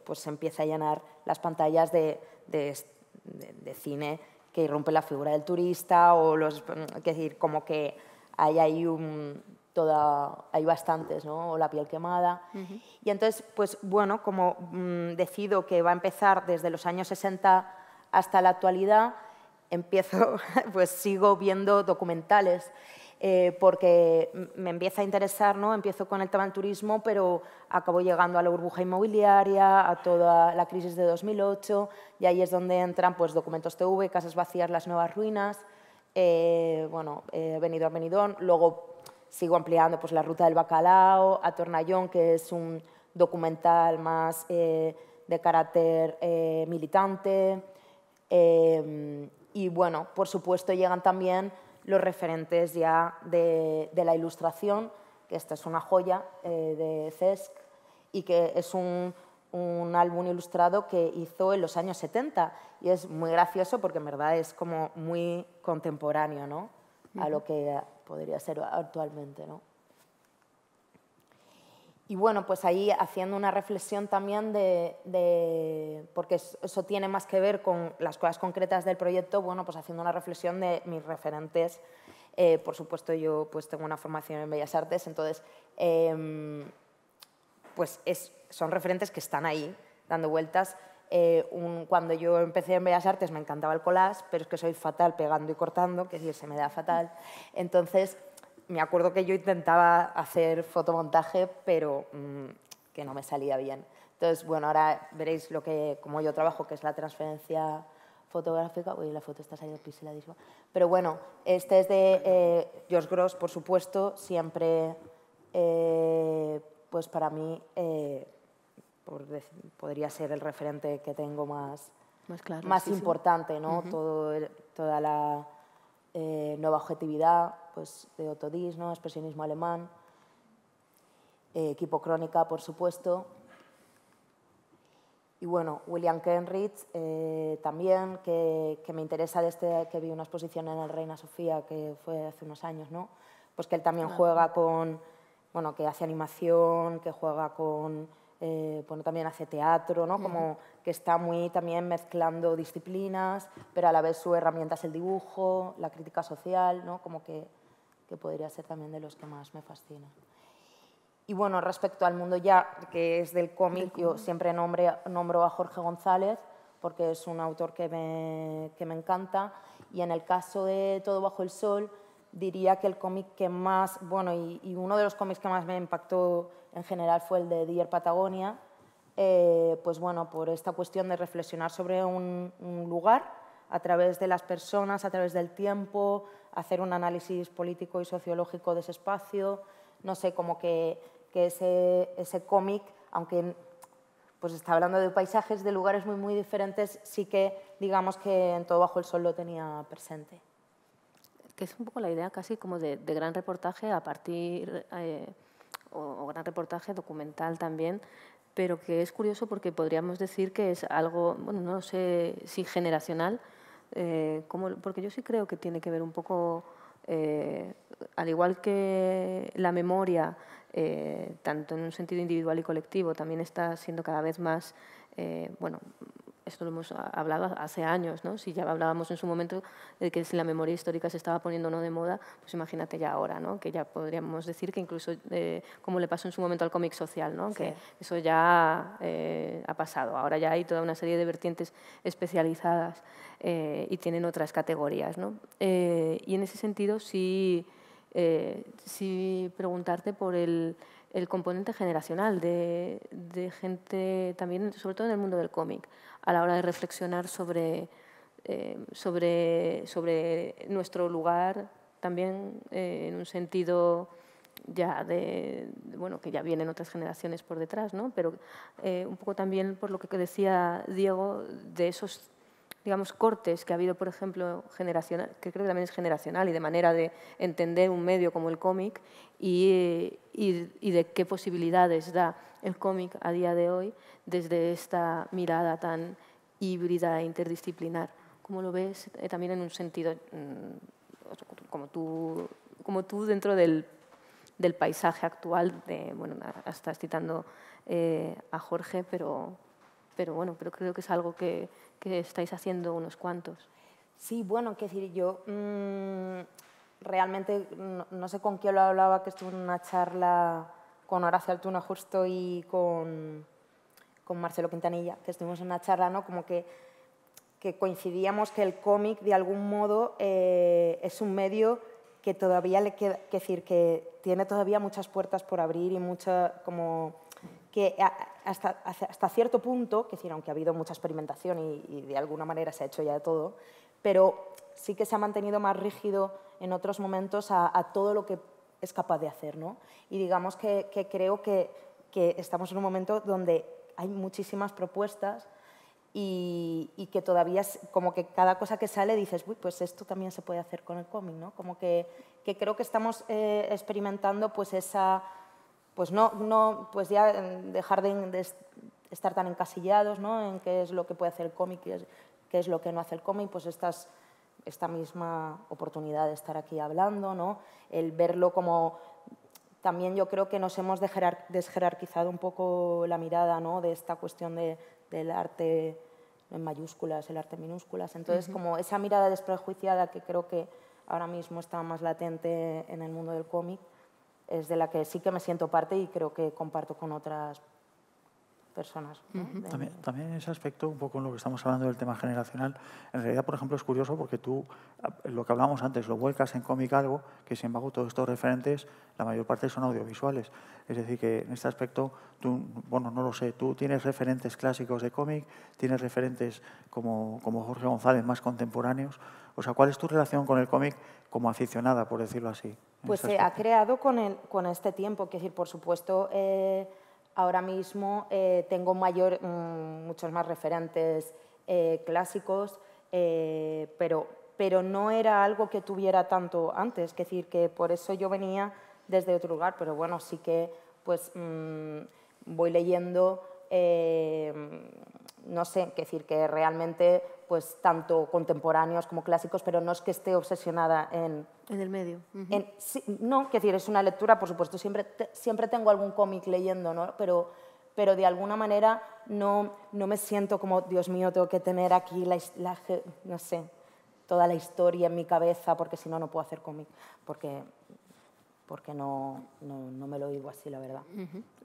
pues se empieza a llenar las pantallas de, de, de, cine que irrumpe la figura del turista o los... Mm, que decir, como que hay ahí un, toda, hay bastantes, ¿no? O la piel quemada. Y entonces, pues bueno, como mm, decido que va a empezar desde los años 60 hasta la actualidad, empiezo, <laughs> pues sigo viendo documentales. Eh, porque me empieza a interesar, ¿no? empiezo con el tema del turismo, pero acabo llegando a la burbuja inmobiliaria, a toda la crisis de 2008, y ahí es donde entran pues, documentos TV, casas vacías, las nuevas ruinas, eh, bueno, eh, a luego sigo ampliando pues, la ruta del bacalao, a Tornallón, que es un documental más eh, de carácter eh, militante, em, y bueno, por supuesto llegan también los referentes ya de, la ilustración, que esta es una joya eh, de CESC y que es un, un álbum ilustrado que hizo en los años 70 y es muy gracioso porque en verdad es como muy contemporáneo ¿no? a lo que podría ser actualmente. ¿no? Y bueno, pues ahí haciendo una reflexión también de, porque eso tiene más que ver con las cosas concretas del proyecto, bueno, pues haciendo una reflexión de mis referentes. Eh, por supuesto, yo pues tengo una formación en Bellas Artes, entonces, em, pues son referentes que están ahí, dando vueltas. Eh, cuando yo empecé en Bellas Artes me encantaba el collage, pero es que soy fatal pegando y cortando, que sí, se me da fatal. Entonces, me acuerdo que yo intentaba hacer fotomontaje, pero mm, que no me salía bien. Entonces, bueno, ahora veréis lo que, como yo trabajo, que es la transferencia fotográfica. Uy, la foto está saliendo pixeladísima. Pero bueno, este es de eh, George Gross, por supuesto, siempre, eh, pues para mí, eh, podría ser el referente que tengo más, más, claro, más importante, ¿no? Todo, toda la eh, Nueva Objetividad, pues, de Otto expresionismo alemán, eh, equipo crónica, por supuesto. Y bueno, William Kenrich eh, también, que, me interesa este que vi una exposición en el Reina Sofía, que fue hace unos años, ¿no? Pues que él también ah. juega con, bueno, que hace animación, que juega con eh, bueno, también hace teatro, ¿no? Como que está muy también mezclando disciplinas, pero a la vez su herramienta es el dibujo, la crítica social, ¿no? Como que, que podría ser también de los que más me fascina. Y bueno, respecto al mundo ya, que es del cómic, yo siempre nombre, nombro a Jorge González, porque es un autor que me, que me encanta. Y en el caso de Todo Bajo el Sol, diría que el cómic que más, bueno, y, uno de los cómics que más me impactó en general fue el de Dear Patagonia, eh, pues bueno, por esta cuestión de reflexionar sobre un, un, lugar a través de las personas, a través del tiempo, hacer un análisis político y sociológico de ese espacio, no sé, como que, que ese, ese cómic, aunque pues está hablando de paisajes, de lugares muy, muy diferentes, sí que digamos que en todo bajo el sol lo tenía presente es un poco la idea casi como de, gran reportaje a partir, eh, o, gran reportaje documental también, pero que es curioso porque podríamos decir que es algo, bueno, no sé si generacional, eh, como, porque yo sí creo que tiene que ver un poco, eh, al igual que la memoria, tanto en un sentido individual y colectivo, también está siendo cada vez más, bueno, esto lo hemos ah, hablado hace años, ¿no? Si ya hablábamos en su momento de que si la memoria histórica se estaba poniendo no de moda, pues imagínate ya ahora, Que ya podríamos decir que incluso, eh, como le pasó en su momento al cómic social, Que eso ya eh, ha pasado. Ahora ya hay toda una serie de vertientes especializadas eh, y tienen otras categorías, y en ese sentido sí, preguntarte por el componente generacional de, de gente también, sobre todo en el mundo del cómic a la hora de reflexionar sobre, eh, sobre, sobre nuestro lugar, también eh, en un sentido ya de, bueno, que ya vienen otras generaciones por detrás, ¿no? pero eh, un poco también por lo que decía Diego de esos digamos, cortes que ha habido, por ejemplo, generacional, que creo que también es generacional y de manera de entender un medio como el cómic y, y, y, de qué posibilidades da el cómic a día de hoy desde esta mirada tan híbrida e interdisciplinar. ¿Cómo lo ves eh, también en un sentido, mm, como tú, como tú dentro del, paisaje actual? De, bueno, estás citando eh, a Jorge, pero pero bueno, pero creo que es algo que, estáis haciendo unos cuantos. Sí, bueno, quiero decir, yo mm, realmente no, sé con quién lo hablaba, que estuve en una charla con Horacio Altuna justo y con, Marcelo Quintanilla, que estuvimos en una charla, ¿no? Como que, coincidíamos que el cómic, de algún modo, eh, es un medio que todavía le queda, que decir, que tiene todavía muchas puertas por abrir y mucha, como, que hasta, hasta cierto punto, que decir, aunque ha habido mucha experimentación y, de alguna manera se ha hecho ya de todo, pero sí que se ha mantenido más rígido en otros momentos a, todo lo que es capaz de hacer. ¿no? Y digamos que, creo que, que estamos en un momento donde hay muchísimas propuestas y, que todavía es como que cada cosa que sale dices, uy, pues esto también se puede hacer con el cómic, ¿no? Como que, que creo que estamos eh, experimentando pues esa pues no, pues ya em, dejar de, estar tan encasillados ¿no? en qué es lo que puede hacer el cómic, qué es, qué es lo que no hace el cómic, pues esta misma oportunidad de estar aquí hablando, ¿no? el verlo como... También yo creo que nos hemos desjerarquizado un poco la mirada ¿no? de esta cuestión del arte en mayúsculas, el arte en minúsculas. Entonces, como esa mirada desprejuiciada que creo que ahora mismo está más latente en el mundo del cómic, es de la que sí que me siento parte y creo que comparto con otras personas. también, en ese aspecto, un poco en lo que estamos hablando del tema generacional, en realidad, por ejemplo, es curioso porque tú, lo que hablábamos antes, lo vuelcas en cómic algo, que sin embargo todos estos referentes, la mayor parte son audiovisuales. Es decir, que en este aspecto, tú, bueno, no lo sé, tú tienes referentes clásicos de cómic, tienes referentes como, como Jorge González, más contemporáneos. O sea, ¿cuál es tu relación con el cómic como aficionada, por decirlo así? Pues se ha creado con, con este tiempo, que decir, por supuesto, eh, ahora mismo eh, tengo mayor, mm, muchos más referentes eh, clásicos, pero, pero no era algo que tuviera tanto antes, que decir, que por eso yo venía desde otro lugar, pero bueno, sí que pues mm, voy leyendo no sé, qué decir que realmente, pues tanto contemporáneos como clásicos, pero no es que esté obsesionada en... En el medio. no, que decir, es una lectura, por supuesto, siempre, siempre tengo algún cómic leyendo, ¿no? Pero, de alguna manera no, me siento como, Dios mío, tengo que tener aquí la no sé, toda la historia en mi cabeza, porque si no, no puedo hacer cómic, porque porque no, no, no, me lo digo así, la verdad.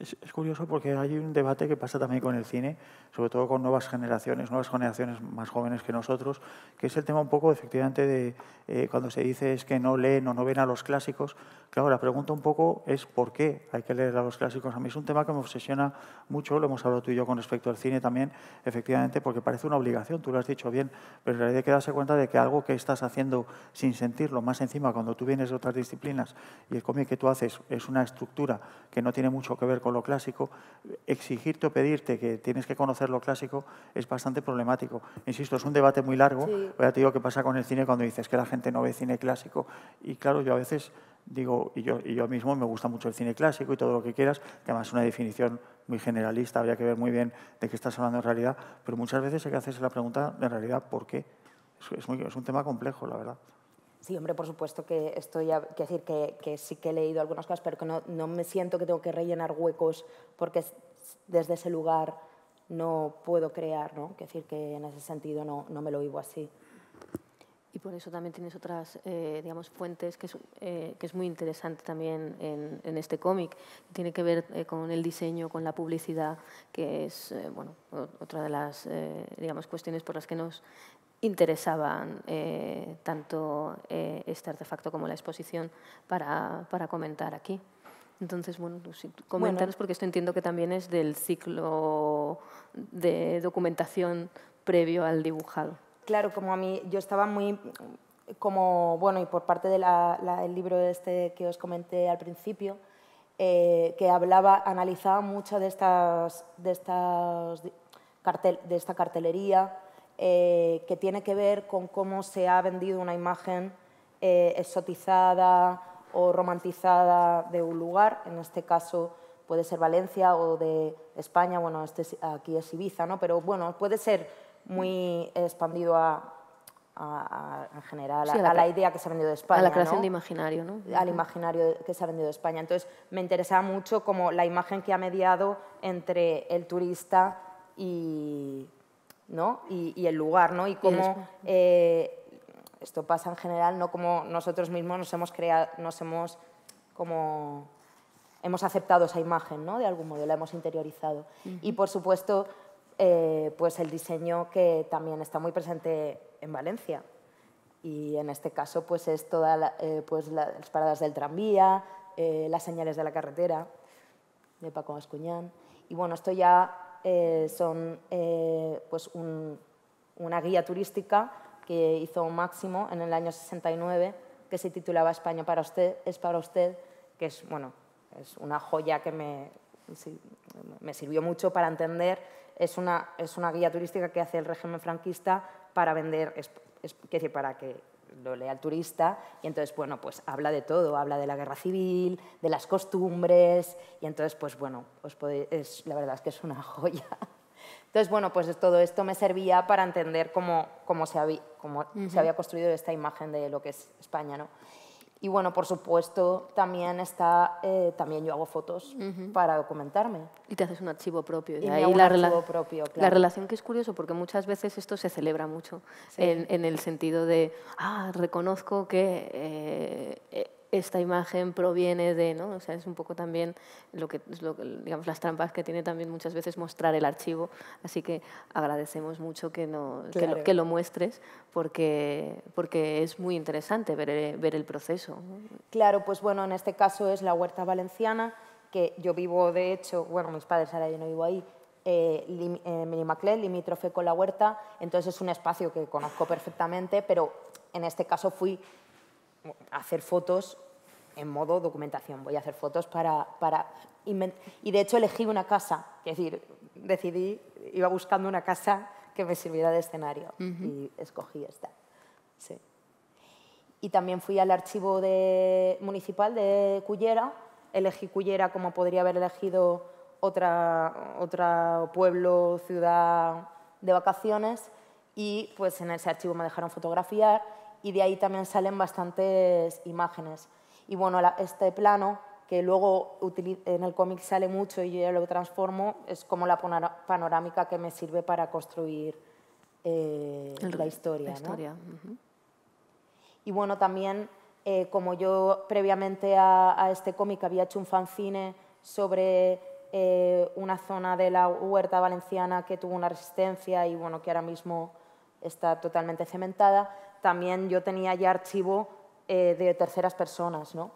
Es, es, curioso porque hay un debate que pasa también con el cine, sobre todo con nuevas generaciones, nuevas generaciones más jóvenes que nosotros, que es el tema un poco efectivamente de eh, cuando se dice es que no leen o no ven a los clásicos. Claro, la pregunta un poco es por qué hay que leer a los clásicos. A mí es un tema que me obsesiona mucho, lo hemos hablado tú y yo con respecto al cine también, efectivamente, porque parece una obligación, tú lo has dicho bien, pero en realidad hay que darse cuenta de que algo que estás haciendo sin sentirlo, más encima cuando tú vienes de otras disciplinas y el que tú haces es una estructura que no tiene mucho que ver con lo clásico, exigirte o pedirte que tienes que conocer lo clásico es bastante problemático. Insisto, es un debate muy largo. voy te digo qué pasa con el cine cuando dices que la gente no ve cine clásico. Y claro, yo a veces digo, y yo, y yo mismo me gusta mucho el cine clásico y todo lo que quieras, que además es una definición muy generalista, habría que ver muy bien de qué estás hablando en realidad, pero muchas veces hay que hacerse la pregunta, en realidad, ¿por qué? es un tema complejo, la verdad siempre por supuesto que estoy que decir que, sí que he leído algunas cosas, pero que no, no, me siento que tengo que rellenar huecos porque desde ese lugar no puedo crear, ¿no? decir que en ese sentido no, no me lo vivo así. Y por eso también tienes otras, eh, digamos, fuentes que es, eh, que es, muy interesante también en, este cómic. Tiene que ver eh, con el diseño, con la publicidad, que es, bueno, otra de las, digamos, cuestiones por las que nos interesaban eh, tanto eh, este artefacto como la exposición para, comentar aquí. Entonces, bueno, pues comentaros porque esto entiendo que también es del ciclo de documentación previo al dibujado. Claro, como a mí, yo estaba muy, como, bueno, y por parte del de libro este que os comenté al principio, eh, que hablaba, analizaba mucho de estas, de estas cartel, de esta cartelería, eh, que tiene que ver con cómo se ha vendido una imagen eh, exotizada o romantizada de un lugar, en este caso puede ser Valencia o de España, bueno, este, aquí es Ibiza, ¿no? pero bueno, puede ser muy expandido a, en general, a, la, idea que se ha vendido de España. A la creación de imaginario, ¿no? Al imaginario que se ha vendido de España. Entonces, me interesaba mucho como la imagen que ha mediado entre el turista y, y, el lugar, ¿no? Y cómo eh, esto pasa en general, ¿no? Como nosotros mismos nos hemos creado, nos hemos como hemos aceptado esa imagen, ¿no? De algún modo la hemos interiorizado. Y por supuesto, eh, pues el diseño que también está muy presente en Valencia. Y en este caso, pues es todas eh, pues las paradas del tranvía, las señales de la carretera de Paco Escuñán Y bueno, esto ya eh, son eh, pues una guía turística que hizo Máximo en el año 69, que se titulaba España para usted, es para usted, que es, bueno, es una joya que me, sirvió mucho para entender. Es una, guía turística que hace el régimen franquista para vender, es, decir, para que lo lee al turista y entonces, bueno, pues habla de todo, habla de la guerra civil, de las costumbres y entonces, pues bueno, os es, la verdad es que es una <laughs> joya. Entonces, bueno, pues todo esto me servía para entender cómo, cómo, se, había, se había construido esta imagen de lo que es España, ¿no? Y bueno, por supuesto, también está, eh, también yo hago fotos para documentarme. Y te haces un archivo propio. Y, un archivo propio, La relación que es curioso, porque muchas veces esto se celebra mucho, en, el sentido de, ah, reconozco que eh, eh, esta imagen proviene de, ¿no? O sea, es un poco también lo que, lo, digamos, las trampas que tiene también muchas veces mostrar el archivo. Así que agradecemos mucho que, no, que, lo, muestres porque, porque es muy interesante ver, ver el proceso. Claro, pues bueno, en este caso es la huerta valenciana, que yo vivo, de hecho, bueno, mis padres ahora yo no vivo ahí, eh, eh Mini Maclé, limítrofe con la huerta, entonces es un espacio que conozco perfectamente, pero en este caso fui hacer fotos en modo documentación. Voy a hacer fotos para... para y de hecho elegí una casa, es decir, decidí, iba buscando una casa que me sirviera de escenario y escogí esta. Sí. Y también fui al archivo municipal de Cullera, elegí Cullera como podría haber elegido otra, otra pueblo, ciudad de vacaciones y pues en ese archivo me dejaron fotografiar y de ahí también salen bastantes imágenes. Y bueno, este plano, que luego en el cómic sale mucho y yo lo transformo, es como la panorámica que me sirve para construir eh, la historia. historia. Y bueno, también, eh, como yo previamente a, este cómic había hecho un fanzine sobre eh, una zona de la huerta valenciana que tuvo una resistencia y bueno, que ahora mismo está totalmente cementada, también yo tenía ya archivo eh, de terceras personas, ¿no?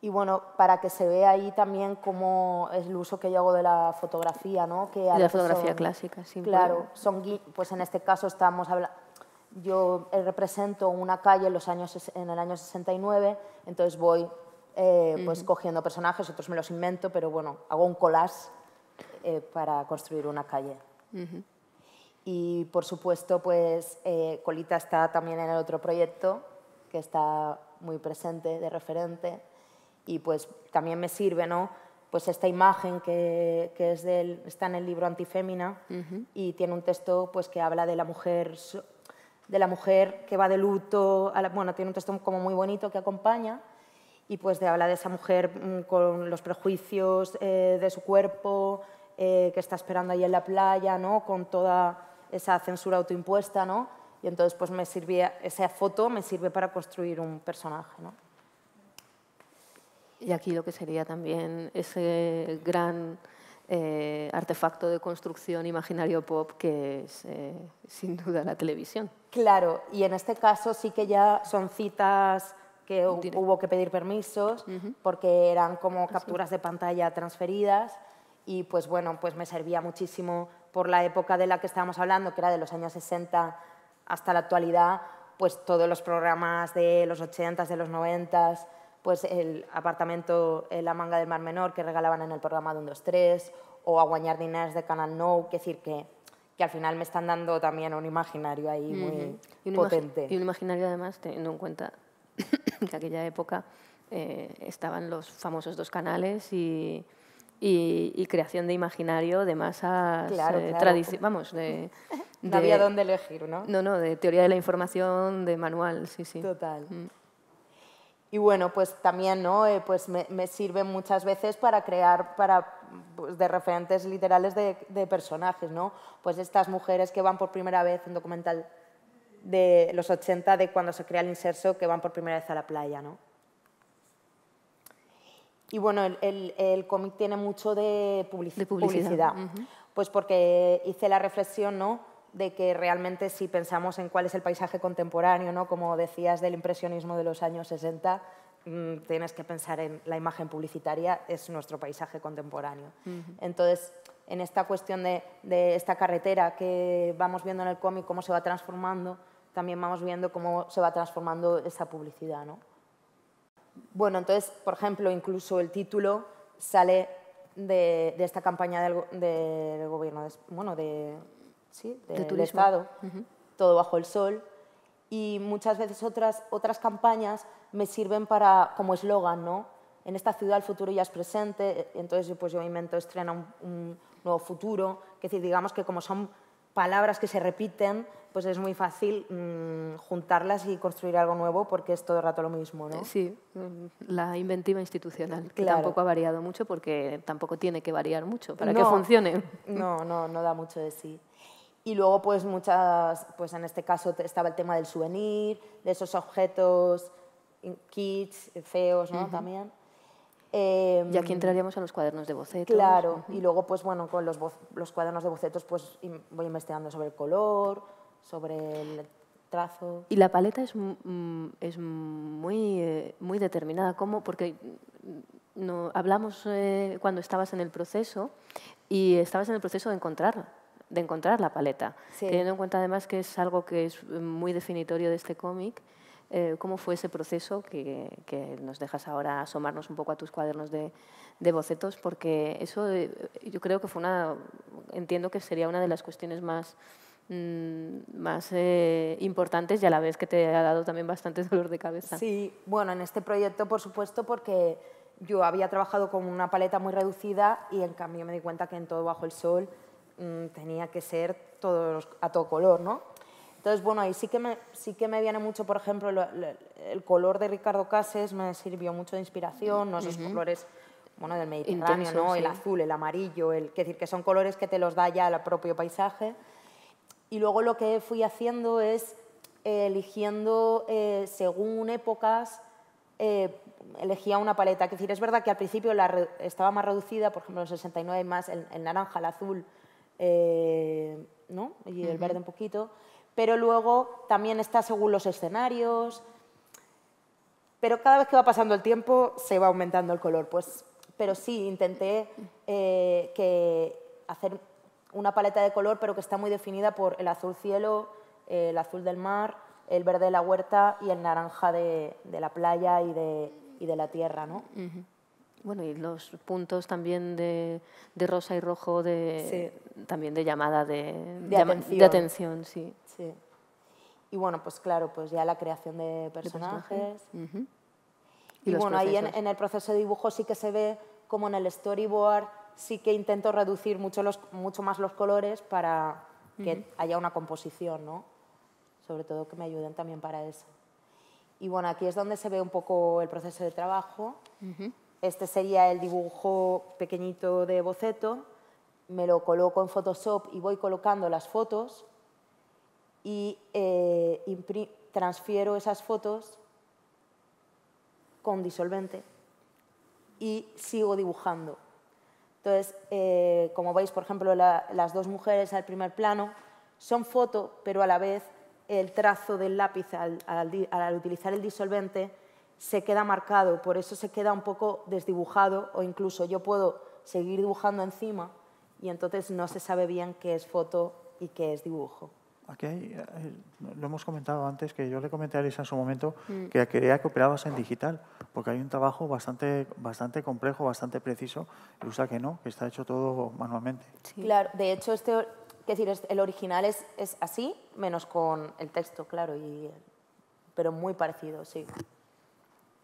Y bueno, para que se vea ahí también cómo es el uso que yo hago de la fotografía, ¿no? Que de la fotografía clásica, sí. Claro, son, pues en este caso estamos hablando... Yo eh, represento una calle en, los años, en el año 69, entonces voy eh, pues cogiendo personajes, otros me los invento, pero bueno, hago un collage para construir una calle. Y por supuesto, pues eh, Colita está también en el otro proyecto, que está muy presente de referente. Y pues también me sirve, ¿no? Pues esta imagen que, que es del, está en el libro Antifémina y tiene un texto pues, que habla de la mujer de la mujer que va de luto, a bueno, tiene un texto como muy bonito que acompaña y pues de habla de esa mujer mm, con los prejuicios eh, de su cuerpo, eh, que está esperando ahí en la playa, ¿no? Con toda esa censura autoimpuesta, ¿no? Y entonces pues me esa foto me sirve para construir un personaje, ¿no? Y aquí lo que sería también ese gran eh, artefacto de construcción imaginario pop que es eh, sin duda la televisión. Claro, y en este caso sí que ya son citas que hubo que pedir permisos porque eran como capturas de pantalla transferidas y pues bueno, pues me servía muchísimo por la época de la que estábamos hablando, que era de los años 60 hasta la actualidad, pues todos los programas de los 80, de los 90, pues el apartamento en la manga del Mar Menor que regalaban en el programa de 1, 2, 3, o Aguañar dineros de Canal No, que decir que, que al final me están dando también un imaginario ahí muy potente. Y un imaginario además teniendo en cuenta <coughs> que aquella época eh, estaban los famosos dos canales y y, creación de imaginario de masas eh, vamos, de, <laughs> No había dónde elegir, ¿no? No, no, de teoría de la información, de manual, sí, sí. Total. Mm. Y bueno, pues también, ¿no? Eh, pues me, sirve muchas veces para crear, para pues de referentes literales de, de, personajes, ¿no? Pues estas mujeres que van por primera vez en documental de los 80, de cuando se crea el inserso, que van por primera vez a la playa, ¿no? Y bueno, el, cómic tiene mucho de, publicidad. Pues porque hice la reflexión, ¿no? de que realmente si pensamos en cuál es el paisaje contemporáneo, ¿no? como decías del impresionismo de los años 60, mm, tienes que pensar en la imagen publicitaria, es nuestro paisaje contemporáneo. Entonces, en esta cuestión de, de, esta carretera que vamos viendo en el cómic, cómo se va transformando, también vamos viendo cómo se va transformando esa publicidad. ¿no? Bueno, entonces, por ejemplo, incluso el título sale de, esta campaña del, gobierno, de, bueno, de, sí, del Estado, todo bajo el sol. Y muchas veces otras, campañas me sirven para, como eslogan, ¿no? En esta ciudad el futuro ya es presente, e, entonces pues yo invento, estrena un, un nuevo futuro. Es decir, digamos que como son palabras que se repiten, pues es muy fácil mm, juntarlas y construir algo nuevo porque es todo el rato lo mismo, ¿no? Sí, mm, la inventiva institucional, que tampoco ha variado mucho porque tampoco tiene que variar mucho para que funcione. No, <laughs> no, no da mucho de sí. Y luego, pues muchas, pues en este caso estaba el tema del souvenir, de esos objetos kits, feos, ¿no? También. y aquí em, entraríamos a los cuadernos de bocetos. Claro, y luego, pues bueno, con los, los, cuadernos de bocetos, pues voy investigando sobre el color, sobre el trazo. Y la paleta es, mm, muy, eh, muy determinada, ¿cómo? Porque mm, no, hablamos eh, cuando estabas en el proceso y estabas en el proceso de encontrar, de encontrar la paleta, teniendo en cuenta además que es algo que es eh, muy definitorio de este cómic. ¿Cómo fue ese proceso que, nos dejas ahora asomarnos un poco a tus cuadernos de, bocetos? Porque eso yo creo que fue una, entiendo que sería una de las cuestiones más Mm, más eh, importantes y a la vez que te ha dado también bastante <laughs> dolor de cabeza. Sí, bueno, en este proyecto por supuesto porque yo había trabajado con una paleta muy reducida y en cambio me di cuenta que en todo bajo el sol mm, tenía que ser todo, a todo color, ¿no? Entonces, bueno, ahí sí que me, sí que me viene mucho, por ejemplo, el color de Ricardo Cases me sirvió mucho de inspiración, ¿no? esos colores bueno, del Mediterráneo, ¿no? El azul, el amarillo, es decir, que son colores que te los da ya el propio paisaje. Y luego lo que fui haciendo es eh, eligiendo eh, según épocas, eh, elegía una paleta. Es decir, es verdad que al principio estaba más reducida, por ejemplo, el 69 más el, naranja, el azul, Y el verde un poquito. Pero luego también está según los escenarios. Pero cada vez que va pasando el tiempo se va aumentando el color. Pues, pero sí, intenté que hacer una paleta de color, pero que está muy definida por el azul cielo, eh, el azul del mar, el verde de la huerta y el naranja de, la playa y de, de la tierra. ¿no? Bueno, y los puntos también de, rosa y rojo, de, también de llamada de, de, atención. sí. Y bueno, pues claro, pues ya la creación de personajes. Y, bueno, ahí en, en, el proceso de dibujo sí que se ve como en el storyboard sí que intento reducir mucho, mucho más los colores para que haya una composición, Sobre todo que me ayuden también para eso. Y bueno, aquí es donde se ve un poco el proceso de trabajo. Este sería el dibujo pequeñito de boceto. Me lo coloco en Photoshop y voy colocando las fotos y eh, transfiero esas fotos con disolvente y sigo dibujando entonces, eh, como veis, por ejemplo, las dos mujeres al primer plano son foto, pero a la vez el trazo del lápiz al utilizar el disolvente se queda marcado, por eso se queda un poco desdibujado o incluso yo puedo seguir dibujando encima y entonces no se sabe bien qué es foto y qué es dibujo. Aquí eh, lo hemos comentado antes, que yo le comenté a Elisa en su momento mm. que quería que operabas en digital, porque hay un trabajo bastante, bastante complejo, bastante preciso, y usa que no, que está hecho todo manualmente. Claro, de hecho, este, decir, el original es, es así, menos con el texto, claro, y, pero muy parecido, sí.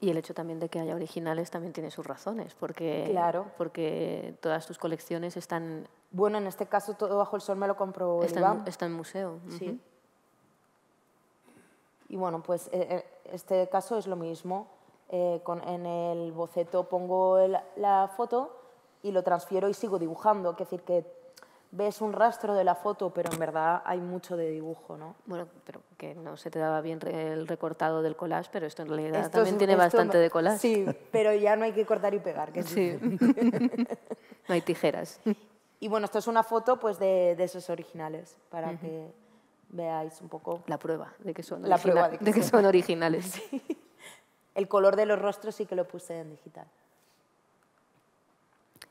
Y el hecho también de que haya originales también tiene sus razones, porque, porque todas tus colecciones están... Bueno, en este caso todo bajo el sol me lo compró está en, museo. Sí. Y bueno, pues eh, eh, este caso es lo mismo. Eh, en el boceto pongo la foto y lo transfiero y sigo dibujando. Es decir, que ves un rastro de la foto, pero en verdad hay mucho de dibujo, ¿no? Bueno, pero que no se te daba bien el recortado del collage, pero esto en realidad también tiene bastante de collage. Sí, pero ya no hay que cortar y pegar, que <laughs> no hay tijeras. Y bueno, esto es una foto pues de, esos originales, para que veáis un poco... La prueba de que son, la prueba de que, son originales. <laughs> El color de los rostros sí que lo puse en digital.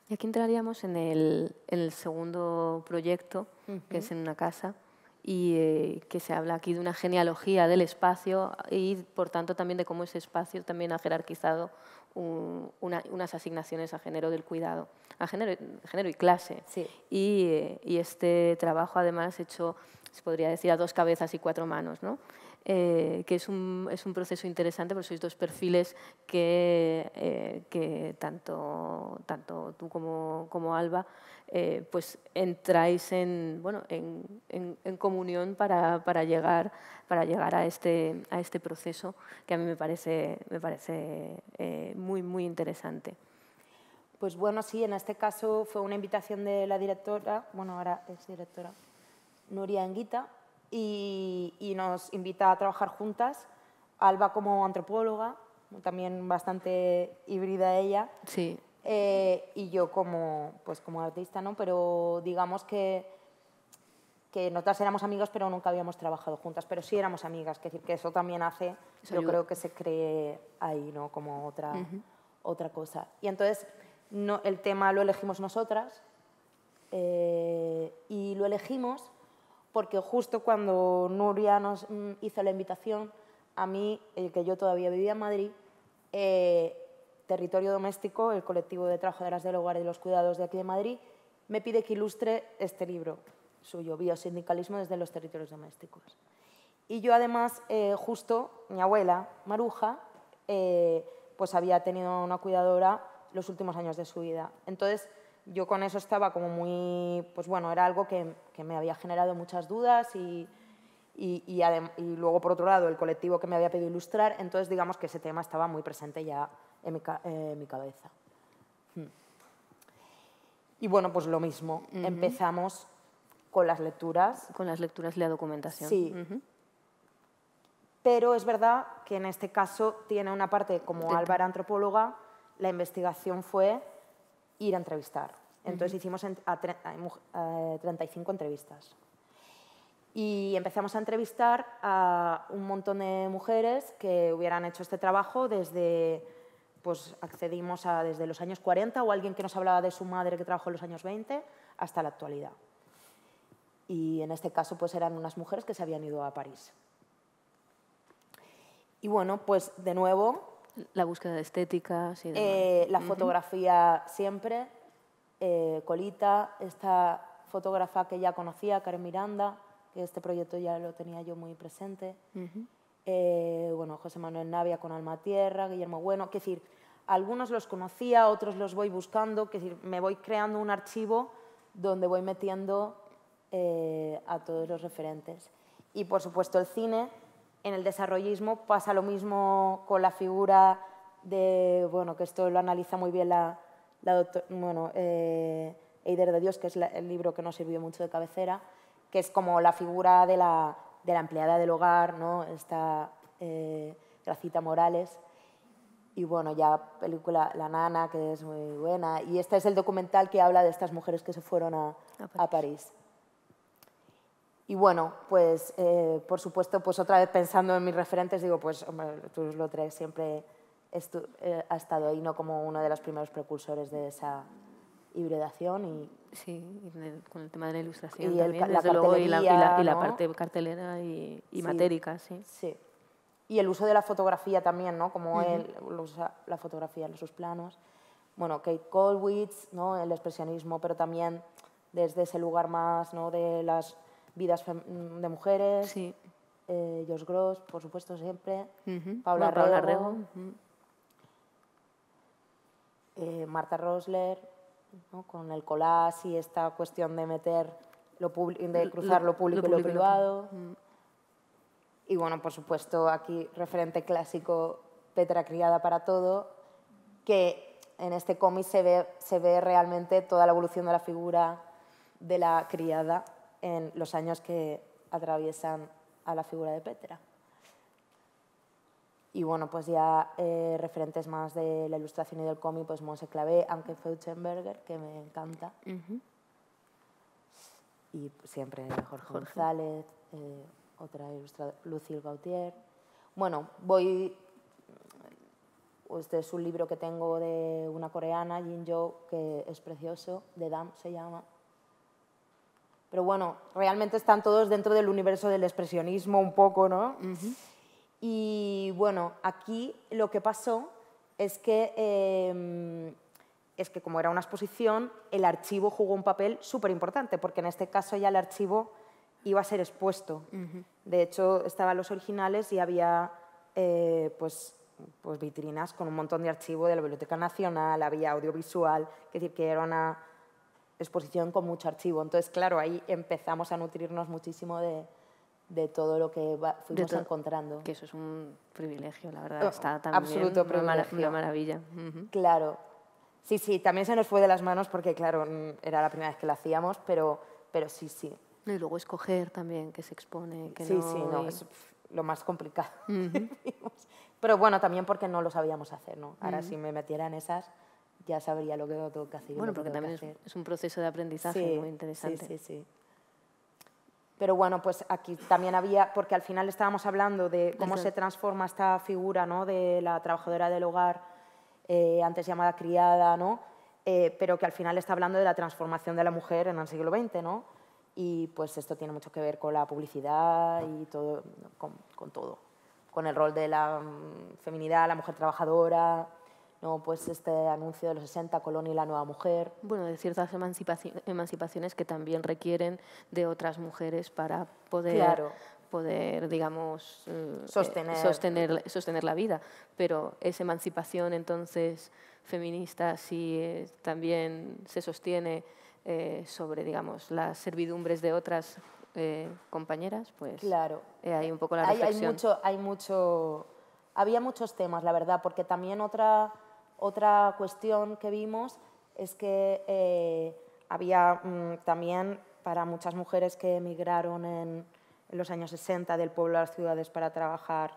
Y aquí entraríamos en el, segundo proyecto, que es en una casa, y eh, que se habla aquí de una genealogía del espacio y, por tanto, también de cómo ese espacio también ha jerarquizado unas asignaciones a género del cuidado, a género, género y clase. Y, eh, y, este trabajo, además, hecho, se podría decir, a dos cabezas y cuatro manos, ¿no? Eh, que es un, es un, proceso interesante porque sois dos perfiles que, eh, que tanto, tanto tú como, Alba eh, pues entráis en, comunión para, llegar, para llegar este, a este, proceso que a mí me parece, me parece muy, muy interesante. Pues bueno, sí, en este caso fue una invitación de la directora, bueno, ahora es directora, Nuria Enguita, y, nos invita a trabajar juntas, Alba como antropóloga, también bastante híbrida ella, sí. Eh, y yo como, pues como artista, ¿no? Pero digamos que, que nosotras éramos amigas, pero nunca habíamos trabajado juntas, pero sí éramos amigas, que decir que eso también hace, yo creo que se cree ahí, ¿no? Como otra, otra cosa. Y entonces no, el tema lo elegimos nosotras eh, y lo elegimos porque justo cuando Nuria nos mm, hizo la invitación, a mí, el eh, que yo todavía vivía en Madrid, eh, Territorio Doméstico, el colectivo de trabajadoras del hogar y los cuidados de aquí de Madrid, me pide que ilustre este libro suyo, Biosindicalismo desde los territorios domésticos. Y yo además, eh, justo, mi abuela, Maruja, pues había tenido una cuidadora los últimos años de su vida. Entonces, yo con eso estaba como muy, pues bueno, era algo que, me había generado muchas dudas y, y, luego por otro lado el colectivo que me había pedido ilustrar, entonces digamos que ese tema estaba muy presente ya en mi, cabeza. Hmm. Y bueno, pues lo mismo, empezamos con las lecturas. Con las lecturas y la documentación. Sí. Pero es verdad que en este caso tiene una parte, como eh, Álvaro antropóloga, la investigación fue ir a entrevistar. Entonces hicimos 35 entrevistas. Y empezamos a entrevistar a un montón de mujeres que hubieran hecho este trabajo desde, pues accedimos a desde los años 40 o alguien que nos hablaba de su madre que trabajó en los años 20 hasta la actualidad. Y en este caso pues eran unas mujeres que se habían ido a París. Y bueno, pues de nuevo la búsqueda de estética... Eh, la fotografía siempre. Eh, Colita, esta fotógrafa que ya conocía, Karen Miranda, que este proyecto ya lo tenía yo muy presente. Eh, bueno, José Manuel Navia con Alma Tierra, Guillermo Bueno. Que decir, algunos los conocía, otros los voy buscando. Que decir, me voy creando un archivo donde voy metiendo a todos los referentes. Y por supuesto el cine, en el desarrollismo pasa lo mismo con la figura de, bueno, que esto lo analiza muy bien la, la doctora, bueno, eh, Eider de Dios, que es el libro que nos sirvió mucho de cabecera, que es como la figura de la, de la empleada del hogar, ¿no? Esta eh, Gracita Morales. Y bueno, ya película La Nana, que es muy buena. Y este es el documental que habla de estas mujeres que se fueron A París. Y bueno, pues eh, por supuesto, pues otra vez pensando en mis referentes, digo, pues hombre, Toulouse Lautrec siempre eh, ha estado ahí, ¿no? Como uno de los primeros precursores de esa hibridación y... Sí, con el tema de la ilustración y también, la desde y la, y parte cartelera y, matérica, sí. Sí. Y el uso de la fotografía también, ¿no? Como él usa la fotografía en sus planos. Bueno, Kate Colwitz, ¿no? El expresionismo, pero también desde ese lugar más, ¿no? De las Vidas de Mujeres, y eh, Gross, por supuesto, siempre, Paula, eh, Marta Rosler, con el collage y esta cuestión de meter lo de cruzar lo, público y lo privado. Y bueno, por supuesto, aquí referente clásico, Petra Criada para Todo, que en este cómic se ve realmente toda la evolución de la figura de la criada en los años que atraviesan a la figura de Petra. Y bueno, pues ya eh, referentes más de la ilustración y del cómic, pues Monse Clavé, aunque Feuchenberger, que me encanta. Y siempre Jorge, González, eh, otra ilustradora, Lucille Gautier. Bueno, voy... Este es un libro que tengo de una coreana, Jin Jo, que es precioso, de Dam se llama, pero bueno, realmente están todos dentro del universo del expresionismo un poco, ¿no? Y bueno, aquí lo que pasó es que, em, es que como era una exposición, el archivo jugó un papel súper importante, porque en este caso ya el archivo iba a ser expuesto. De hecho, estaban los originales y había eh, pues, pues vitrinas con un montón de archivo de la Biblioteca Nacional, había audiovisual, es decir, que era una exposición con mucho archivo. Entonces, claro, ahí empezamos a nutrirnos muchísimo de, todo lo que fuimos encontrando. Que eso es un privilegio, la verdad. Está oh, también absoluto una maravilla. Claro. Sí, sí, también se nos fue de las manos porque, claro, era la primera vez que lo hacíamos, pero, pero sí, sí. Y luego escoger también qué se expone. qué no... sí, no, es lo más complicado. <laughs> pero bueno, también porque no lo sabíamos hacer, ¿no? Ahora si me metiera en esas ya sabría lo que tengo que hacer. Bueno, porque también es, un proceso de aprendizaje muy interesante. Sí, sí, sí. Pero bueno, pues aquí también había, porque al final estábamos hablando de cómo se transforma esta figura ¿no? de la trabajadora del hogar, eh, antes llamada criada, ¿no? Eh, pero que al final está hablando de la transformación de la mujer en el siglo XX, ¿no? Y pues esto tiene mucho que ver con la publicidad y todo, con, todo, con el rol de la mm, feminidad, la mujer trabajadora, ¿no? pues este anuncio de los 60, Colón y la nueva mujer. Bueno, de ciertas emancipaciones que también requieren de otras mujeres para poder... poder, digamos, eh, sostener. sostener. sostener, la vida. Pero esa emancipación entonces feminista si eh, también se sostiene eh, sobre, digamos, las servidumbres de otras compañeras, pues claro. hay un poco la reflexión. mucho, hay mucho, había muchos temas, la verdad, porque también otra otra cuestión que vimos es que eh, había mm, también para muchas mujeres que emigraron en, los años 60 del pueblo a las ciudades para trabajar,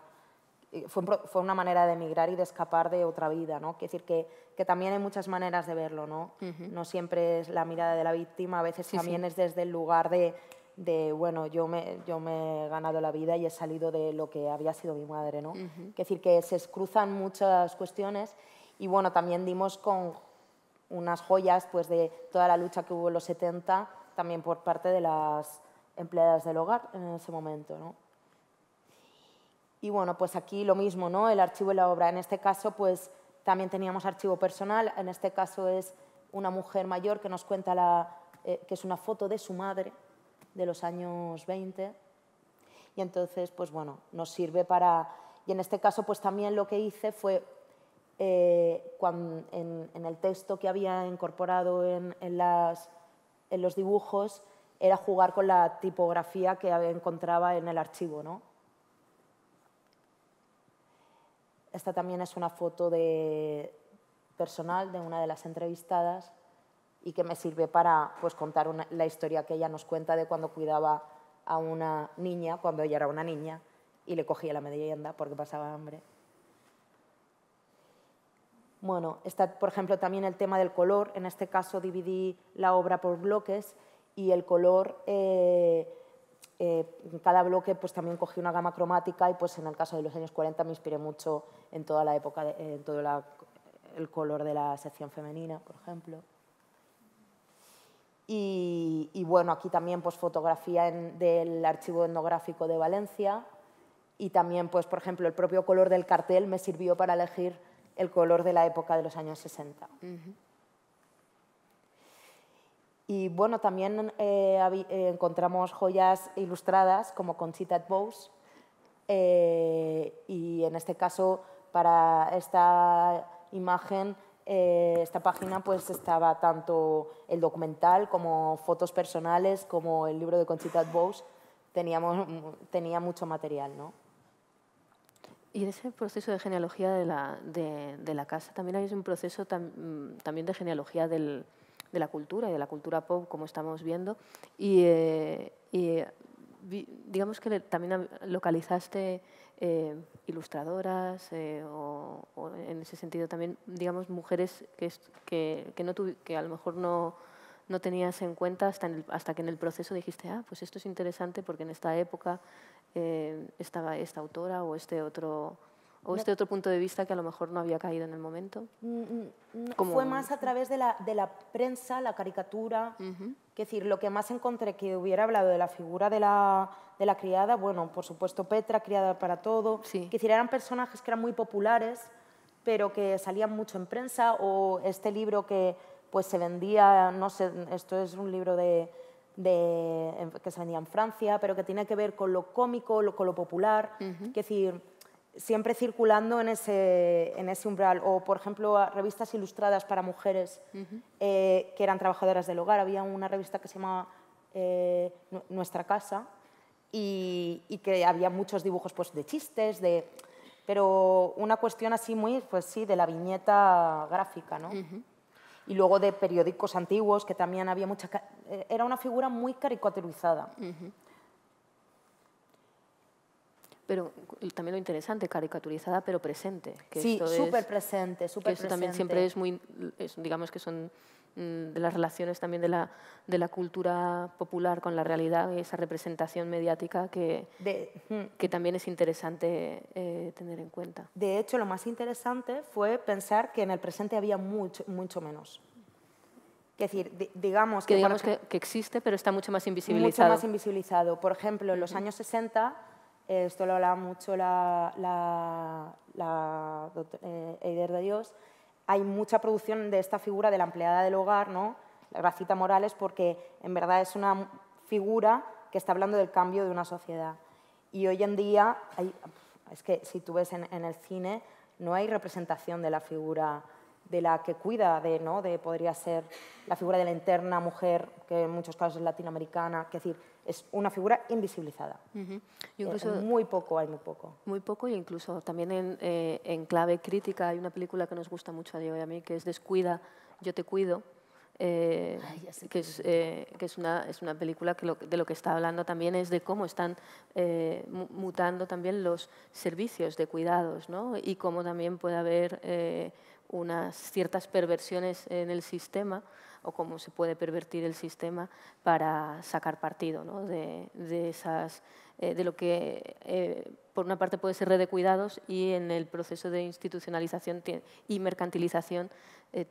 eh, fue, fue una manera de emigrar y de escapar de otra vida, ¿no? Quiere decir que, que también hay muchas maneras de verlo, ¿no? No siempre es la mirada de la víctima, a veces también es desde el lugar de, de, bueno, yo me, yo me he ganado la vida y he salido de lo que había sido mi madre, ¿no? decir que se cruzan muchas cuestiones y bueno, también dimos con unas joyas pues, de toda la lucha que hubo en los 70, también por parte de las empleadas del hogar en ese momento. ¿no? Y bueno, pues aquí lo mismo, ¿no? el archivo y la obra. En este caso, pues también teníamos archivo personal, en este caso es una mujer mayor que nos cuenta la, eh, que es una foto de su madre de los años 20. Y entonces, pues bueno, nos sirve para... Y en este caso, pues también lo que hice fue eh, en, el texto que había incorporado en, los dibujos era jugar con la tipografía que encontraba en el archivo. Esta también es una foto personal de una de las entrevistadas y que me sirve para pues, contar la historia que ella nos cuenta de cuando cuidaba a una niña, cuando ella era una niña, y le cogía la merienda porque pasaba hambre. Bueno, está, por ejemplo, también el tema del color. En este caso dividí la obra por bloques y el color, eh, eh, en cada bloque pues también cogí una gama cromática y pues en el caso de los años 40 me inspiré mucho en toda la época, en todo el color de la sección femenina, por ejemplo. Y, bueno, aquí también pues fotografía del archivo etnográfico de Valencia y también pues por ejemplo el propio color del cartel me sirvió para elegir el color de la época de los años 60. Y bueno, también eh, eh, encontramos joyas ilustradas como Conchita Bose, eh, y en este caso para esta imagen esta página pues estaba tanto el documental como fotos personales como el libro de Conchita Bose teníamos tenía mucho material no y ese proceso de genealogía de la, casa también hay un proceso mm, también de genealogía de la cultura y de la cultura pop, como estamos viendo. Y, eh, eh, digamos que también localizaste eh, ilustradoras o, en ese sentido también, digamos, mujeres que, que, no que a lo mejor no, no tenías en cuenta hasta, hasta que en el proceso dijiste, ah, pues esto es interesante porque en esta época eh, esta, esta autora o este otro o este otro punto de vista que a lo mejor no había caído en el momento. Mm, mm, fue más a través de la, de la prensa, la caricatura. que decir, lo que más encontré que hubiera hablado de la figura de la, de la criada, bueno, por supuesto Petra, criada para todo. Sí. Que decir, eran personajes que eran muy populares, pero que salían mucho en prensa. O este libro que pues se vendía, no sé, esto es un libro de, de, que se vendía en Francia, pero que tiene que ver con lo cómico, con lo popular. Es decir, siempre circulando en ese, en ese umbral. O, por ejemplo, revistas ilustradas para mujeres eh, que eran trabajadoras del hogar. Había una revista que se llamaba eh, Nuestra Casa y, que había muchos dibujos pues, de chistes, de... pero una cuestión así muy, pues sí, de la viñeta gráfica, ¿no? y luego de periódicos antiguos, que también había mucha... Eh, era una figura muy caricaturizada. Pero también lo interesante, caricaturizada pero presente. sí, súper presente, súper presente. Eso también siempre es muy, digamos que son Mm, de las relaciones también de la, de la cultura popular con la realidad, y esa representación mediática que, que también es interesante eh, tener en cuenta. De hecho, lo más interesante fue pensar que en el presente había mucho, mucho menos. decir, digamos que... digamos que, existe, pero está mucho más invisibilizado. Mucho más invisibilizado. Por ejemplo, en los años 60, esto lo hablaba mucho la, la, la doctora, eh, Eider de Dios, hay mucha producción de esta figura de la empleada del hogar, ¿no? la Gracita Morales, porque en verdad es una figura que está hablando del cambio de una sociedad. Y hoy en día, hay, es que si tú ves en, el cine, no hay representación de la figura de la que cuida, de, ¿no? de podría ser la figura de la interna mujer, que en muchos casos es latinoamericana, decir, es una figura invisibilizada. Uh muy poco hay, muy poco. Muy poco y incluso también en, eh, en, clave crítica hay una película que nos gusta mucho a Diego y a mí, que es Descuida, yo te cuido, eh, que, es, que es, una, es, una, película que de lo que está hablando también es de cómo están mutando también los servicios de cuidados ¿no? y cómo también puede haber unas ciertas perversiones en el sistema cómo se puede pervertir el sistema para sacar partido de, esas, eh, de lo que, eh, por una parte, puede ser red de cuidados y en el proceso de institucionalización y mercantilización eh,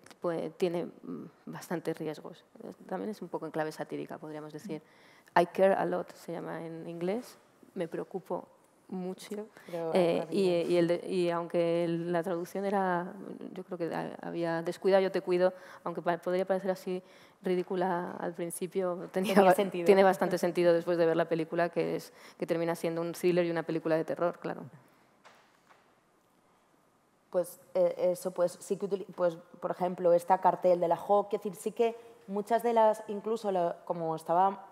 tiene mm, bastantes riesgos. También es un poco en clave satírica, podríamos decir. I care a lot se llama en inglés, me preocupo mucho. Eh, y, y, aunque la traducción era, yo creo que había descuida, yo te cuido, aunque podría parecer así ridícula al principio, tiene bastante sentido después de ver la película, que, es, que termina siendo un thriller y una película de terror, claro. Pues eh, eso, pues sí que pues, por ejemplo, esta cartel de la Hawk, es decir, sí que muchas de las, incluso como estaba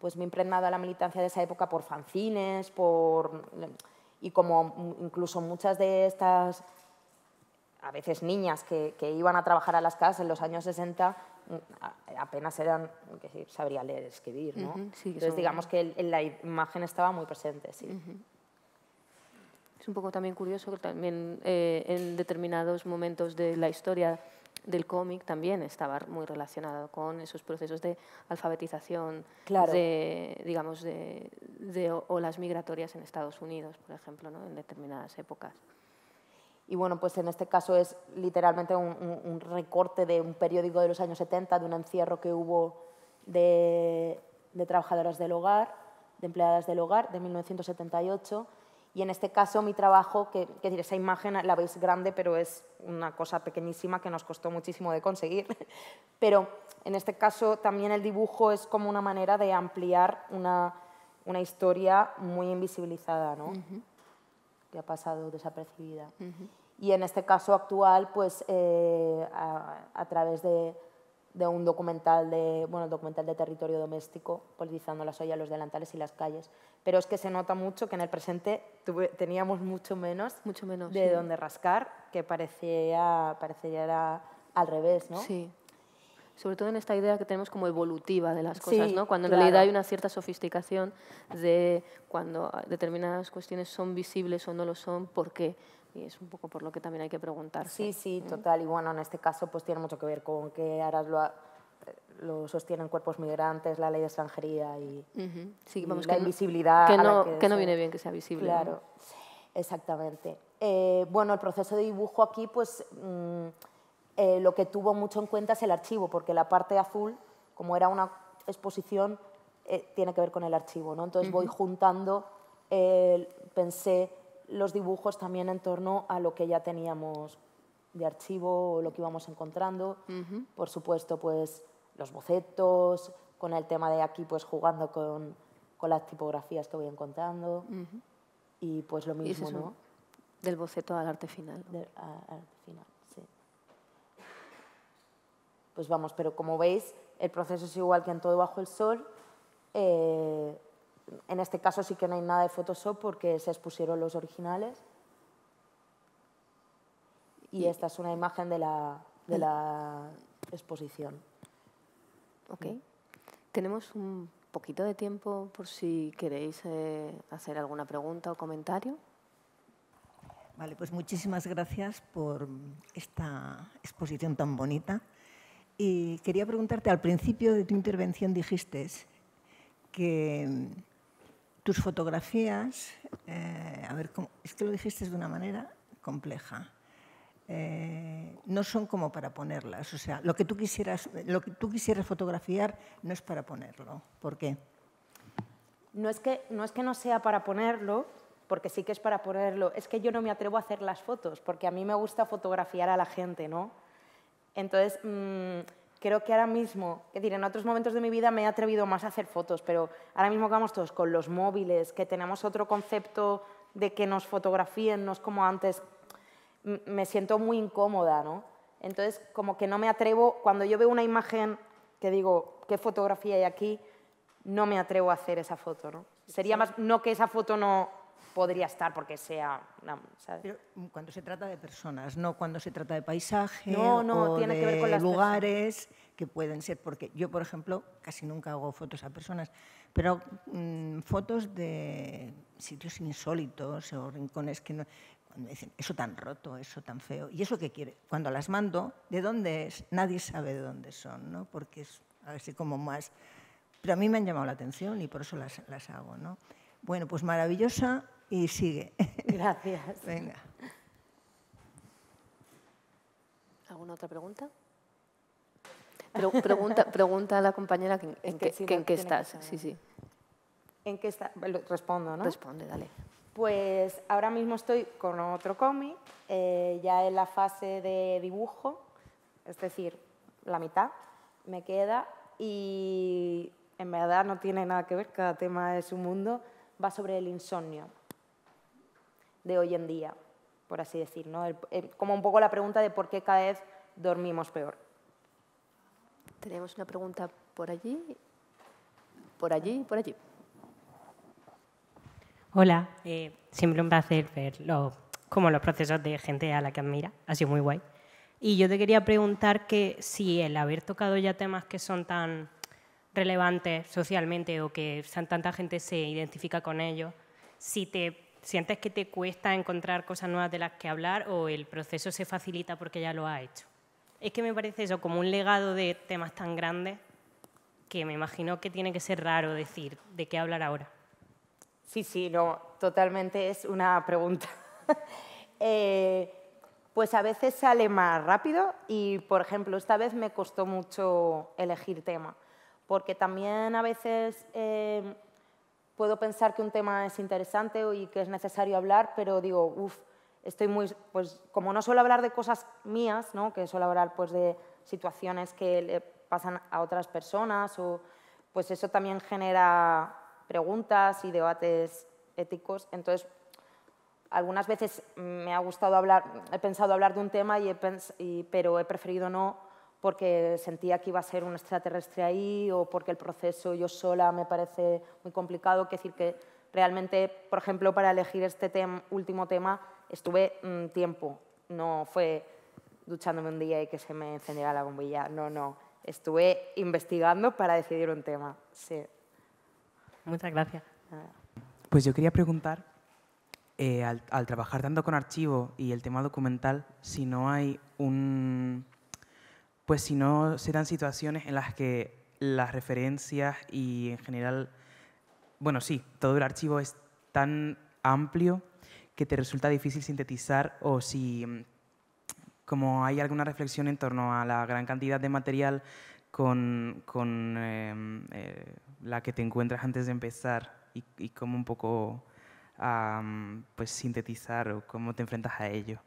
pues me he impregnado a la militancia de esa época por fanzines, por, y como incluso muchas de estas, a veces niñas que, iban a trabajar a las casas en los años 60, apenas eran, que sabría leer, escribir, ¿no? Entonces digamos que la imagen estaba muy presente, sí. Es un poco también curioso que también eh, en determinados momentos de la historia del cómic también estaba muy relacionado con esos procesos de alfabetización, de, olas migratorias en Estados Unidos, por ejemplo, ¿no? en determinadas épocas. Y bueno, pues en este caso es literalmente un, recorte de un periódico de los años 70, de un encierro que hubo de trabajadoras del hogar, de empleadas del hogar, de 1978 y en este caso mi trabajo, que, que esa imagen la veis grande, pero es una cosa pequeñísima que nos costó muchísimo de conseguir. <laughs> Pero en este caso también el dibujo es como una manera de ampliar una, una historia muy invisibilizada, ¿no? que ha pasado desapercibida. Y en este caso actual, pues eh, a través de de un documental de, bueno, documental de territorio doméstico, politizando las ollas, los delantales y las calles. Pero es que se nota mucho que en el presente teníamos mucho menos, mucho menos de dónde donde rascar, que parecía, al revés, ¿no? Sí. Sobre todo en esta idea que tenemos como evolutiva de las cosas, ¿no? Cuando en realidad hay una cierta sofisticación de cuando determinadas cuestiones son visibles o no lo son, porque qué? y es un poco por lo que también hay que preguntar. Sí, sí, ¿Mm? total. Y bueno, en este caso pues tiene mucho que ver con que ahora lo, sostienen cuerpos migrantes, la ley de extranjería y, la que invisibilidad. que, no, viene bien que sea visible. Claro, exactamente. Eh, bueno, el proceso de dibujo aquí pues mm, eh, lo que tuvo mucho en cuenta es el archivo, porque la parte azul, como era una exposición, eh, tiene que ver con el archivo. ¿no? Entonces voy juntando, pensé los dibujos también en torno a lo que ya teníamos de archivo o lo que íbamos encontrando. Por supuesto, pues los bocetos, con el tema de aquí, pues jugando con, con las tipografías que voy encontrando. Y pues lo mismo, ¿no? Del boceto al arte final. Del, arte final, sí. Pues vamos, pero como veis, el proceso es igual que en todo bajo el sol. Eh, en este caso sí que no hay nada de Photoshop porque se expusieron los originales. Y esta es una imagen de mm. la, exposición. Ok. Tenemos un poquito de tiempo por si queréis eh, hacer alguna pregunta o comentario. Vale, pues muchísimas gracias por esta exposición tan bonita. Y quería preguntarte, al principio de tu intervención dijiste que tus fotografías, eh, a ver, es que lo dijiste de una manera compleja. Eh, no son como para ponerlas, o sea, lo que tú quisieras, lo que tú quisieras fotografiar no es para ponerlo. ¿Por qué? No es que no, es que no sea para ponerlo, porque sí que es para ponerlo. Es que yo no me atrevo a hacer las fotos, porque a mí me gusta fotografiar a la gente, ¿no? Entonces. Mm, creo que ahora mismo, es decir, en otros momentos de mi vida me he atrevido más a hacer fotos, pero ahora mismo que vamos todos con los móviles, que tenemos otro concepto de que nos fotografíen, no es como antes, me siento muy incómoda, ¿no? Entonces, como que no me atrevo, cuando yo veo una imagen que digo, ¿qué fotografía hay aquí? No me atrevo a hacer esa foto, ¿no? Sería más, no que esa foto no, podría estar porque sea... Mm, cuando se trata de personas, no cuando se trata de paisaje no, no, o tiene de que ver con los lugares que pueden ser, porque yo, por ejemplo, casi nunca hago fotos a personas, pero mm, fotos de sitios insólitos o rincones que no... Cuando me dicen, eso tan roto, eso tan feo, ¿y eso qué quiere? Cuando las mando, ¿de dónde es? Nadie sabe de dónde son, ¿no? Porque es así como más... Pero a mí me han llamado la atención y por eso las, las hago, ¿no? Bueno, pues maravillosa y sigue. <laughs> Gracias. Venga. ¿Alguna otra pregunta? <laughs> pregunta, a la compañera en, qué estás. sí, ¿En qué está? Respondo, ¿no? Responde, dale. Pues ahora mismo estoy con otro cómic, eh, ya en la fase de dibujo, es decir, la mitad me queda y en verdad no tiene nada que ver, cada tema es un mundo va sobre el insomnio de hoy en día, por así decir, ¿no? como un poco la pregunta de por qué cada vez dormimos peor. Tenemos una pregunta por allí, por allí, por allí. Hola, eh, siempre un placer ver los, como los procesos de gente a la que admira, ha sido muy guay. Y yo te quería preguntar que si el haber tocado ya temas que son tan Relevante socialmente o que tanta gente se identifica con ellos, si te sientes que te cuesta encontrar cosas nuevas de las que hablar o el proceso se facilita porque ya lo ha hecho. Es que me parece eso como un legado de temas tan grandes que me imagino que tiene que ser raro decir de qué hablar ahora. Sí, sí, no, totalmente es una pregunta. <laughs> Eh, pues a veces sale más rápido y, por ejemplo, esta vez me costó mucho elegir tema porque también a veces eh, puedo pensar que un tema es interesante y que es necesario hablar, pero digo, uff, estoy muy, pues como no suelo hablar de cosas mías, ¿no? que suelo hablar pues de situaciones que le pasan a otras personas, o, pues eso también genera preguntas y debates éticos, entonces algunas veces me ha gustado hablar, he pensado hablar de un tema, y, pero he preferido no porque sentía que iba a ser un extraterrestre ahí o porque el proceso yo sola me parece muy complicado. Quiero decir, que realmente, por ejemplo, para elegir este último tema estuve un tiempo, no fue duchándome un día y que se me encendiera la bombilla, no, no, estuve investigando para decidir un tema, sí. Muchas gracias. Pues yo quería preguntar, eh, al, al trabajar tanto con archivo y el tema documental, si no hay un pues si no serán situaciones en las que las referencias y en general, bueno, sí, todo el archivo es tan amplio que te resulta difícil sintetizar o si mm, como hay alguna reflexión en torno a la gran cantidad de material con, con em, eh, la que te encuentras antes de empezar y, cómo un poco pues sintetizar o cómo te enfrentas a ello.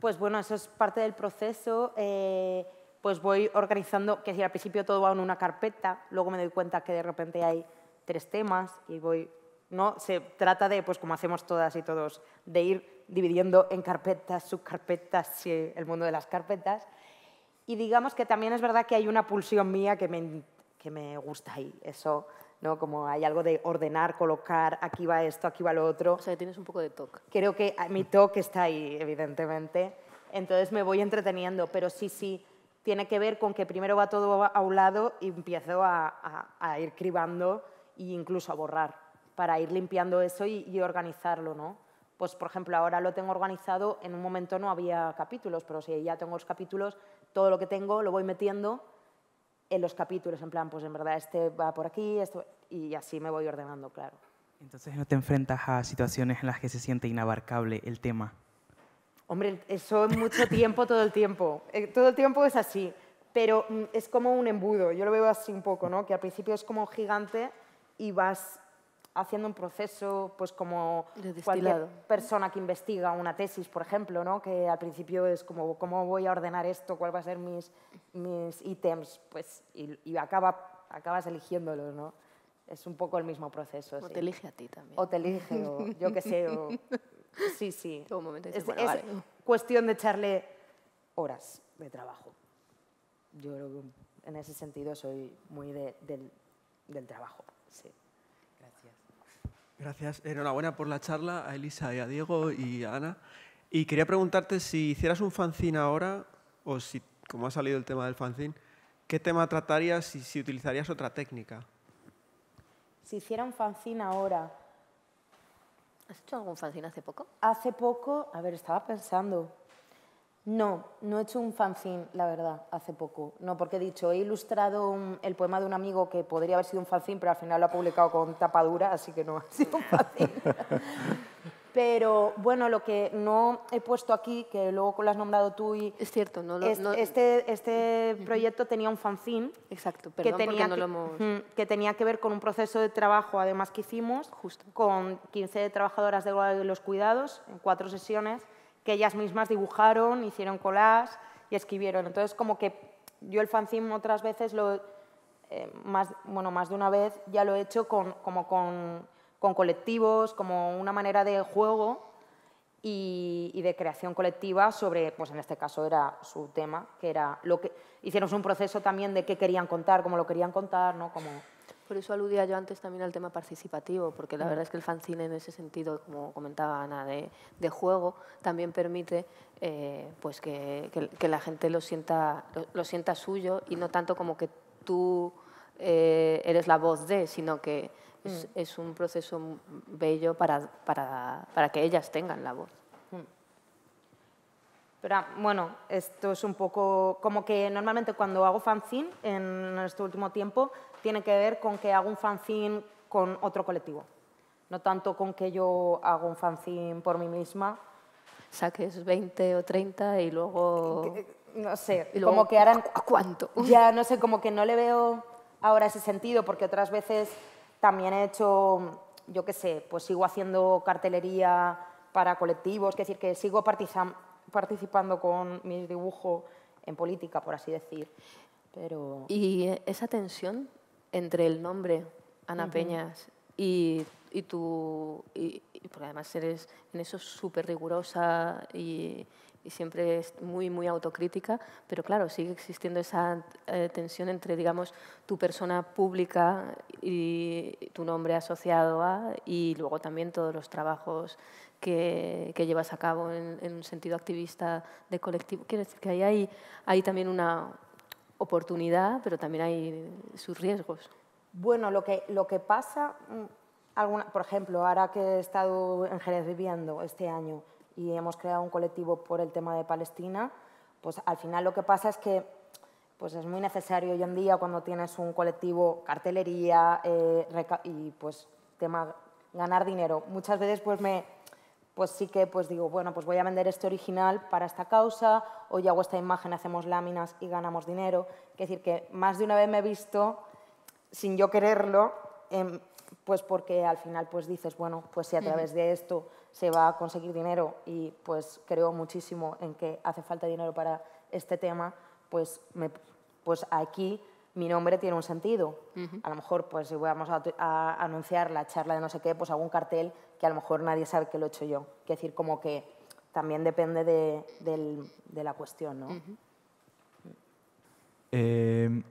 Pues bueno, eso es parte del proceso. Eh, pues voy organizando, que si al principio todo va en una carpeta, luego me doy cuenta que de repente hay tres temas y voy, ¿no? Se trata de, pues como hacemos todas y todos, de ir dividiendo en carpetas, subcarpetas, el mundo de las carpetas. Y digamos que también es verdad que hay una pulsión mía que me, que me gusta ahí eso ¿no? Como hay algo de ordenar, colocar, aquí va esto, aquí va lo otro. O sea, tienes un poco de toque. Creo que ah, mi toque está ahí, evidentemente. Entonces me voy entreteniendo, pero sí, sí, tiene que ver con que primero va todo a un lado y empiezo a, ir cribando e incluso a borrar para ir limpiando eso y, organizarlo, ¿no? Pues, por ejemplo, ahora lo tengo organizado, en un momento no había capítulos, pero si ya tengo los capítulos, todo lo que tengo lo voy metiendo en los capítulos, en plan, pues en verdad este va por aquí, esto, y así me voy ordenando, claro. Entonces no te enfrentas a situaciones en las que se siente inabarcable el tema. Hombre, eso es mucho <laughs> tiempo, todo el tiempo. Eh, todo el tiempo es así, pero mm, es como un embudo, yo lo veo así un poco, ¿no? Que al principio es como gigante y vas haciendo un proceso, pues como cualquier persona que investiga una tesis, por ejemplo, ¿no? que al principio es como, ¿cómo voy a ordenar esto? ¿Cuál va a ser mis, mis ítems? Pues, y, acaba, acabas eligiéndolo, ¿no? Es un poco el mismo proceso. O te elige a ti también. O te elige, o yo qué sé, <laughs> Sí, sí. es, cuestión de echarle horas de trabajo. Yo creo que en ese sentido soy muy del, del trabajo, sí. Gracias. Enhorabuena por la charla a Elisa y a Diego y a Ana. Y quería preguntarte si hicieras un fanzine ahora, o si, como ha salido el tema del fanzine, ¿qué tema tratarías y si utilizarías otra técnica? Si hiciera un fanzine ahora. ¿Has hecho algún fanzine hace poco? Hace poco, a ver, estaba pensando. No, no he hecho un fanzine, la verdad, hace poco. No, porque he dicho, he ilustrado el poema de un amigo que podría haber sido un fanzine, pero al final lo ha publicado con tapadura, así que no ha sido un fanzine. <laughs> pero bueno, lo que no he puesto aquí, que luego lo has nombrado tú y... Es cierto, no Este, este proyecto tenía un fanzine. Exacto, perdón, que tenía no que, lo hemos... que tenía que ver con un proceso de trabajo, además, que hicimos Justo. con 15 trabajadoras de los cuidados, en cuatro sesiones, que ellas mismas dibujaron, hicieron colas y escribieron. Entonces, como que yo el fanzine otras veces, lo, eh, más, bueno, más de una vez, ya lo he hecho con, como con, colectivos, como una manera de juego y, de creación colectiva sobre, pues en este caso era su tema, que era lo que... Hicieron un proceso también de qué querían contar, cómo lo querían contar, ¿no? Como, por eso aludía yo antes también al tema participativo, porque la mm. verdad es que el fanzine en ese sentido, como comentaba Ana, de, juego, también permite eh, pues que, la gente lo sienta, lo, sienta suyo y no tanto como que tú eh, eres la voz de, sino que es, mm. un proceso bello para, para, que ellas tengan la voz. Mm. Pero ah, bueno, esto es un poco como que normalmente cuando hago fanzine en este último tiempo tiene que ver con que hago un fanzine con otro colectivo, no tanto con que yo hago un fanzine por mí misma. Saques 20 o 30 y luego... Eh, no sé, como que ahora... ¿A cuánto? <laughs> Ya, no sé, como que no le veo ahora ese sentido, porque otras veces también he hecho, yo qué sé, pues sigo haciendo cartelería para colectivos, es decir, que sigo participando con mi dibujo en política, por así decir. Pero... ¿Y esa tensión entre el nombre Ana Peñas y, y tú, y, por porque además eres en eso súper rigurosa y, y, siempre es muy, muy autocrítica, pero claro, sigue existiendo esa eh, tensión entre, digamos, tu persona pública y tu nombre asociado a, y luego también todos los trabajos que, que llevas a cabo en, un sentido activista de colectivo. Quiere decir que ahí hay, hay también una, oportunidad, pero también hay sus riesgos. Bueno, lo que, lo que pasa, mm, alguna, por ejemplo, ahora que he estado en Jerez viviendo este año y hemos creado un colectivo por el tema de Palestina, pues al final lo que pasa es que pues es muy necesario hoy en día cuando tienes un colectivo, cartelería eh, y pues tema ganar dinero. Muchas veces pues me, pues sí que pues digo, bueno, pues voy a vender este original para esta causa, o ya hago esta imagen, hacemos láminas y ganamos dinero. Es decir, que más de una vez me he visto, sin yo quererlo, em, pues porque al final pues dices, bueno, pues si a través de esto se va a conseguir dinero y pues creo muchísimo en que hace falta dinero para este tema, pues, pues aquí mi nombre tiene un sentido. A lo mejor, pues si vamos a, anunciar la charla de no sé qué, pues algún cartel que a lo mejor nadie sabe que lo he hecho yo. Quiero decir, como que también depende de, la cuestión, ¿no? Eh,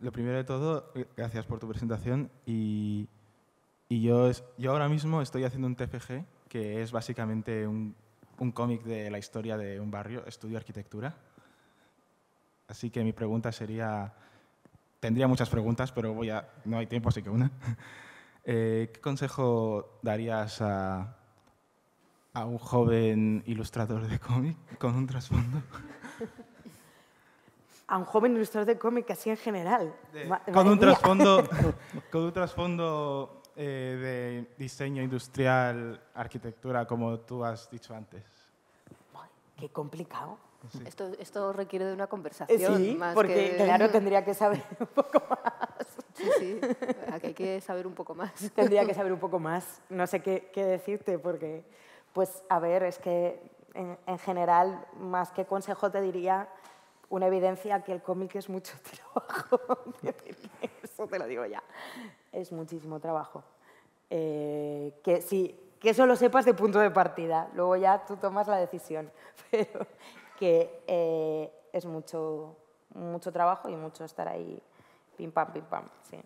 lo primero de todo, gracias por tu presentación y, yo, yo ahora mismo estoy haciendo un TFG que es básicamente un, cómic de la historia de un barrio, estudio arquitectura. Así que mi pregunta sería, tendría muchas preguntas, pero voy a, no hay tiempo, así que una. <laughs> Eh, ¿Qué consejo darías a, un joven ilustrador de cómic con un trasfondo? a un joven ilustrador de cómic así en general. <laughs> con, un trasfondo, con un trasfondo de diseño industrial, arquitectura, como tú has dicho antes. Qué complicado. Esto, esto, requiere de una conversación. Eh, sí, más porque que... claro, tendría que saber un poco más. Sí, sí, aquí hay que saber un poco más. <laughs> Tendría que saber un poco más. No sé qué, decirte porque, pues, a ver, es que en, general, más que consejo te diría una evidencia que el cómic es mucho <laughs> trabajo. Eso te lo digo ya. Es muchísimo trabajo. Eh, que sí, que eso lo sepas de punto de partida. Luego ya tú tomas la decisión. <laughs> Pero que eh, es mucho, mucho trabajo y mucho estar ahí Pim, pam, pim, pam, sí.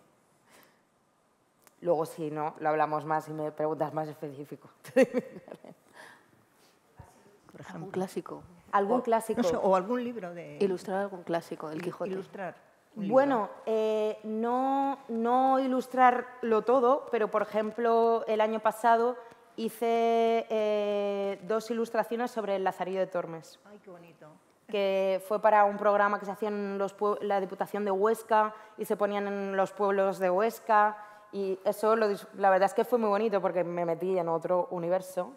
Luego, si no, lo hablamos más y me preguntas más específico. <laughs> ¿Algún clásico? ¿Algún clásico? No sé, o algún libro de... Ilustrar algún clásico, El Quijote. Ilustrar. Bueno, eh, no, no ilustrarlo todo, pero por ejemplo, el año pasado hice eh, dos ilustraciones sobre el Lazarillo de Tormes. Ay, qué bonito que fue para un programa que se hacía en los la Diputación de Huesca y se ponían en los pueblos de Huesca. Y eso, lo, la verdad es que fue muy bonito porque me metí en otro universo,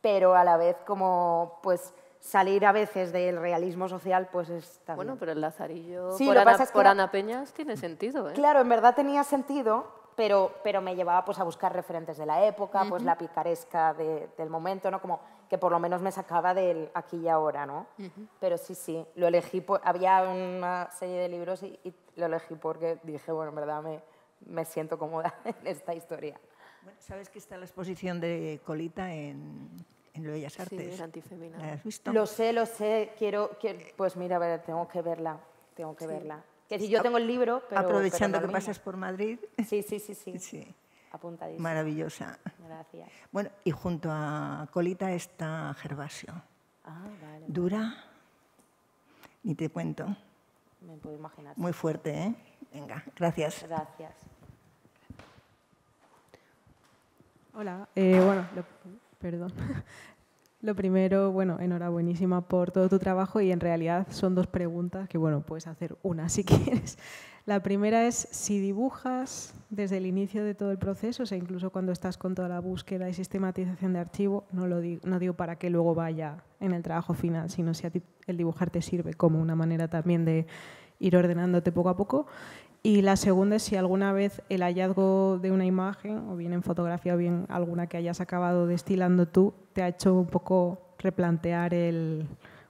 pero a la vez como pues salir a veces del realismo social, pues es también. Bueno, pero el Lazarillo sí, por, Ana, Peñas tiene sentido, ¿eh? Claro, en verdad tenía sentido, pero, pero me llevaba pues a buscar referentes de la época, pues la picaresca del momento, ¿no? Como que por lo menos me sacaba del aquí y ahora, ¿no? Pero sí, sí, lo elegí, había una serie de libros y, lo elegí porque dije, bueno, en verdad me, me siento cómoda <laughs> en esta historia. Bueno, Sabes que está la exposición de Colita en, en Bellas Artes. Sí, antifemina. Lo sé, lo sé, quiero, pues mira, a ver, tengo que verla, tengo que verla. Que si yo tengo el libro, pero... Aprovechando que pasas por Madrid. Sí, sí, sí, sí. <laughs> sí. Maravillosa. Gracias. Bueno, y junto a Colita está Gervasio. Ah, vale. Dura, ni te cuento. Me puedo imaginar. Muy fuerte, ¿eh? Venga, gracias. Gracias. Hola, eh, bueno, perdón. <laughs> Lo primero, bueno, enhorabuenísima por todo tu trabajo y en realidad son dos preguntas que, bueno, puedes hacer una si <laughs> quieres. La primera es si dibujas desde el inicio de todo el proceso, o sea, incluso cuando estás con toda la búsqueda y sistematización de archivo, no, lo digo, digo para que luego vaya en el trabajo final, sino si el dibujar te sirve como una manera también de ir ordenándote poco a poco. Y la segunda es si alguna vez el hallazgo de una imagen, o bien en fotografía o bien alguna que hayas acabado destilando tú, te ha hecho un poco replantear el,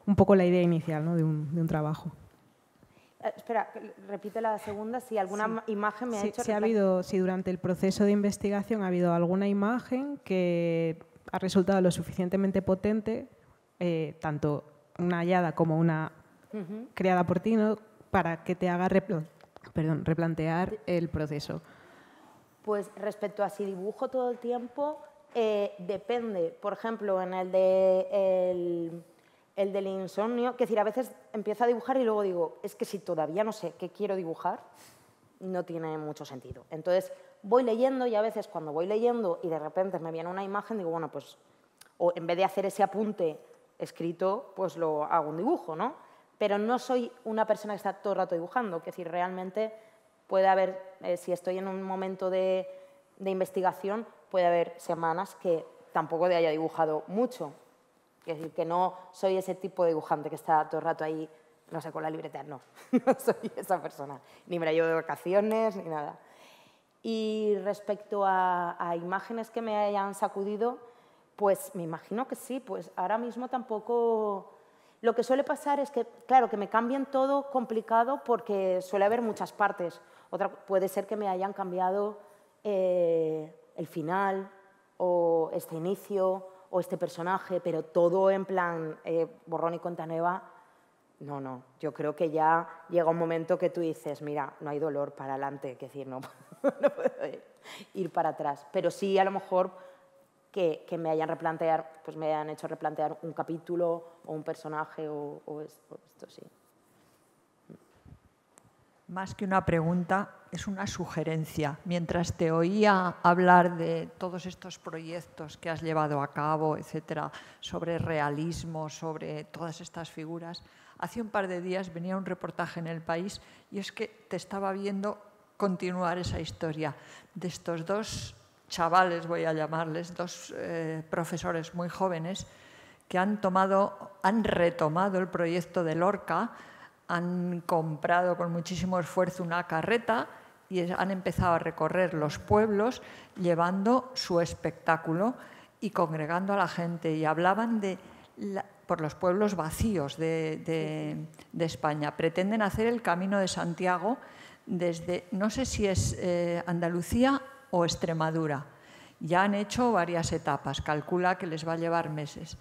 un poco la idea inicial de, un, trabajo. Eh, espera, repite la segunda, si alguna imagen me ha hecho... Si, habido, si durante el proceso de investigación ha habido alguna imagen que ha resultado lo suficientemente potente, eh, tanto una hallada como una creada por ti, ¿no? para que te haga replantear perdón, replantear el proceso? Pues respecto a si dibujo todo el tiempo, eh, depende. Por ejemplo, en el, de, el, del insomnio, que decir, a veces empiezo a dibujar y luego digo, es que si todavía no sé qué quiero dibujar, no tiene mucho sentido. Entonces voy leyendo y a veces cuando voy leyendo y de repente me viene una imagen, digo, bueno, pues, o en vez de hacer ese apunte escrito, pues lo hago un dibujo, ¿no? pero no soy una persona que está todo el rato dibujando, Es decir, realmente puede haber, eh, si estoy en un momento de, investigación, puede haber semanas que tampoco haya dibujado mucho. Es decir, que no soy ese tipo de dibujante que está todo el rato ahí, no sé, con la libreta, no. <laughs> no soy esa persona. Ni me la llevo de vacaciones, ni nada. Y respecto a, imágenes que me hayan sacudido, pues me imagino que sí, pues ahora mismo tampoco lo que suele pasar es que, claro, que me cambien todo complicado porque suele haber muchas partes. Otra, puede ser que me hayan cambiado eh, el final o este inicio o este personaje, pero todo en plan eh, borrón y cuenta nueva. No, no, yo creo que ya llega un momento que tú dices, mira, no hay dolor para adelante, que decir, no, <laughs> no puedo ir para atrás. Pero sí, a lo mejor que, me hayan replantear, pues me han hecho replantear un capítulo o un personaje o, esto, sí. Más que una pregunta, es una sugerencia. Mientras te oía hablar de todos estos proyectos que has llevado a cabo, etcétera, sobre realismo, sobre todas estas figuras, hace un par de días venía un reportaje en El País y es que te estaba viendo continuar esa historia de estos dos chavales, voy a llamarles, dos eh, profesores muy jóvenes que han, tomado, han retomado el proyecto de Lorca, han comprado con muchísimo esfuerzo una carreta y han empezado a recorrer los pueblos llevando su espectáculo y congregando a la gente. Y hablaban de por los pueblos vacíos de, España. Pretenden hacer el Camino de Santiago desde, no sé si es eh, Andalucía o Extremadura. Ya han hecho varias etapas, calcula que les va a llevar meses.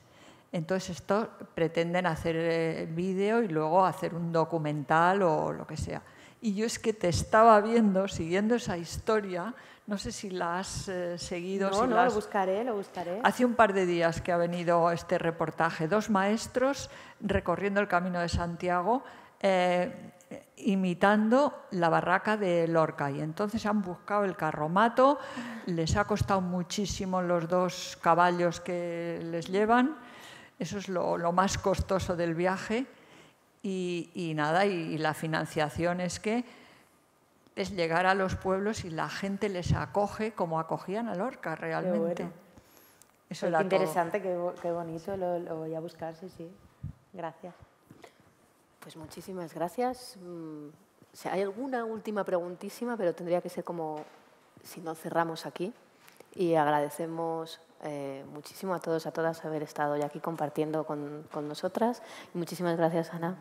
Entonces, esto pretenden hacer eh, vídeo y luego hacer un documental o lo que sea. Y yo es que te estaba viendo, siguiendo esa historia, no sé si la has eh, seguido. No, no, lo buscaré, lo buscaré. Hace un par de días que ha venido este reportaje, dos maestros recorriendo el Camino de Santiago, eh, imitando la barraca de Lorca. Y entonces han buscado el carromato, les ha costado muchísimo los dos caballos que les llevan, eso es lo, más costoso del viaje. Y, nada, y, la financiación es que es llegar a los pueblos y la gente les acoge como acogían a Lorca realmente. Pues qué Eso interesante, qué, bonito, lo, lo voy a buscar, sí, sí. Gracias. Pues muchísimas gracias. Mm, si hay alguna última preguntísima, pero tendría que ser como si no cerramos aquí. Y agradecemos eh, muchísimo a todos, a todas haber estado hoy aquí compartiendo con, nosotras. muchísimas gracias, Ana,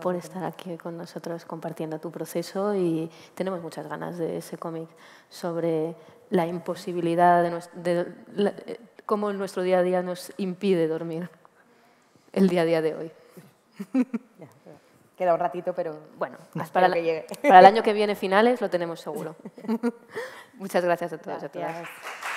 por estar aquí con nosotros compartiendo tu proceso. Y tenemos muchas ganas de ese cómic sobre la imposibilidad de, eh, cómo nuestro día a día nos impide dormir el día a día de hoy. Queda un ratito, pero bueno, para, el año que viene finales lo tenemos seguro. <laughs> Muchas gracias a todos. y A todas.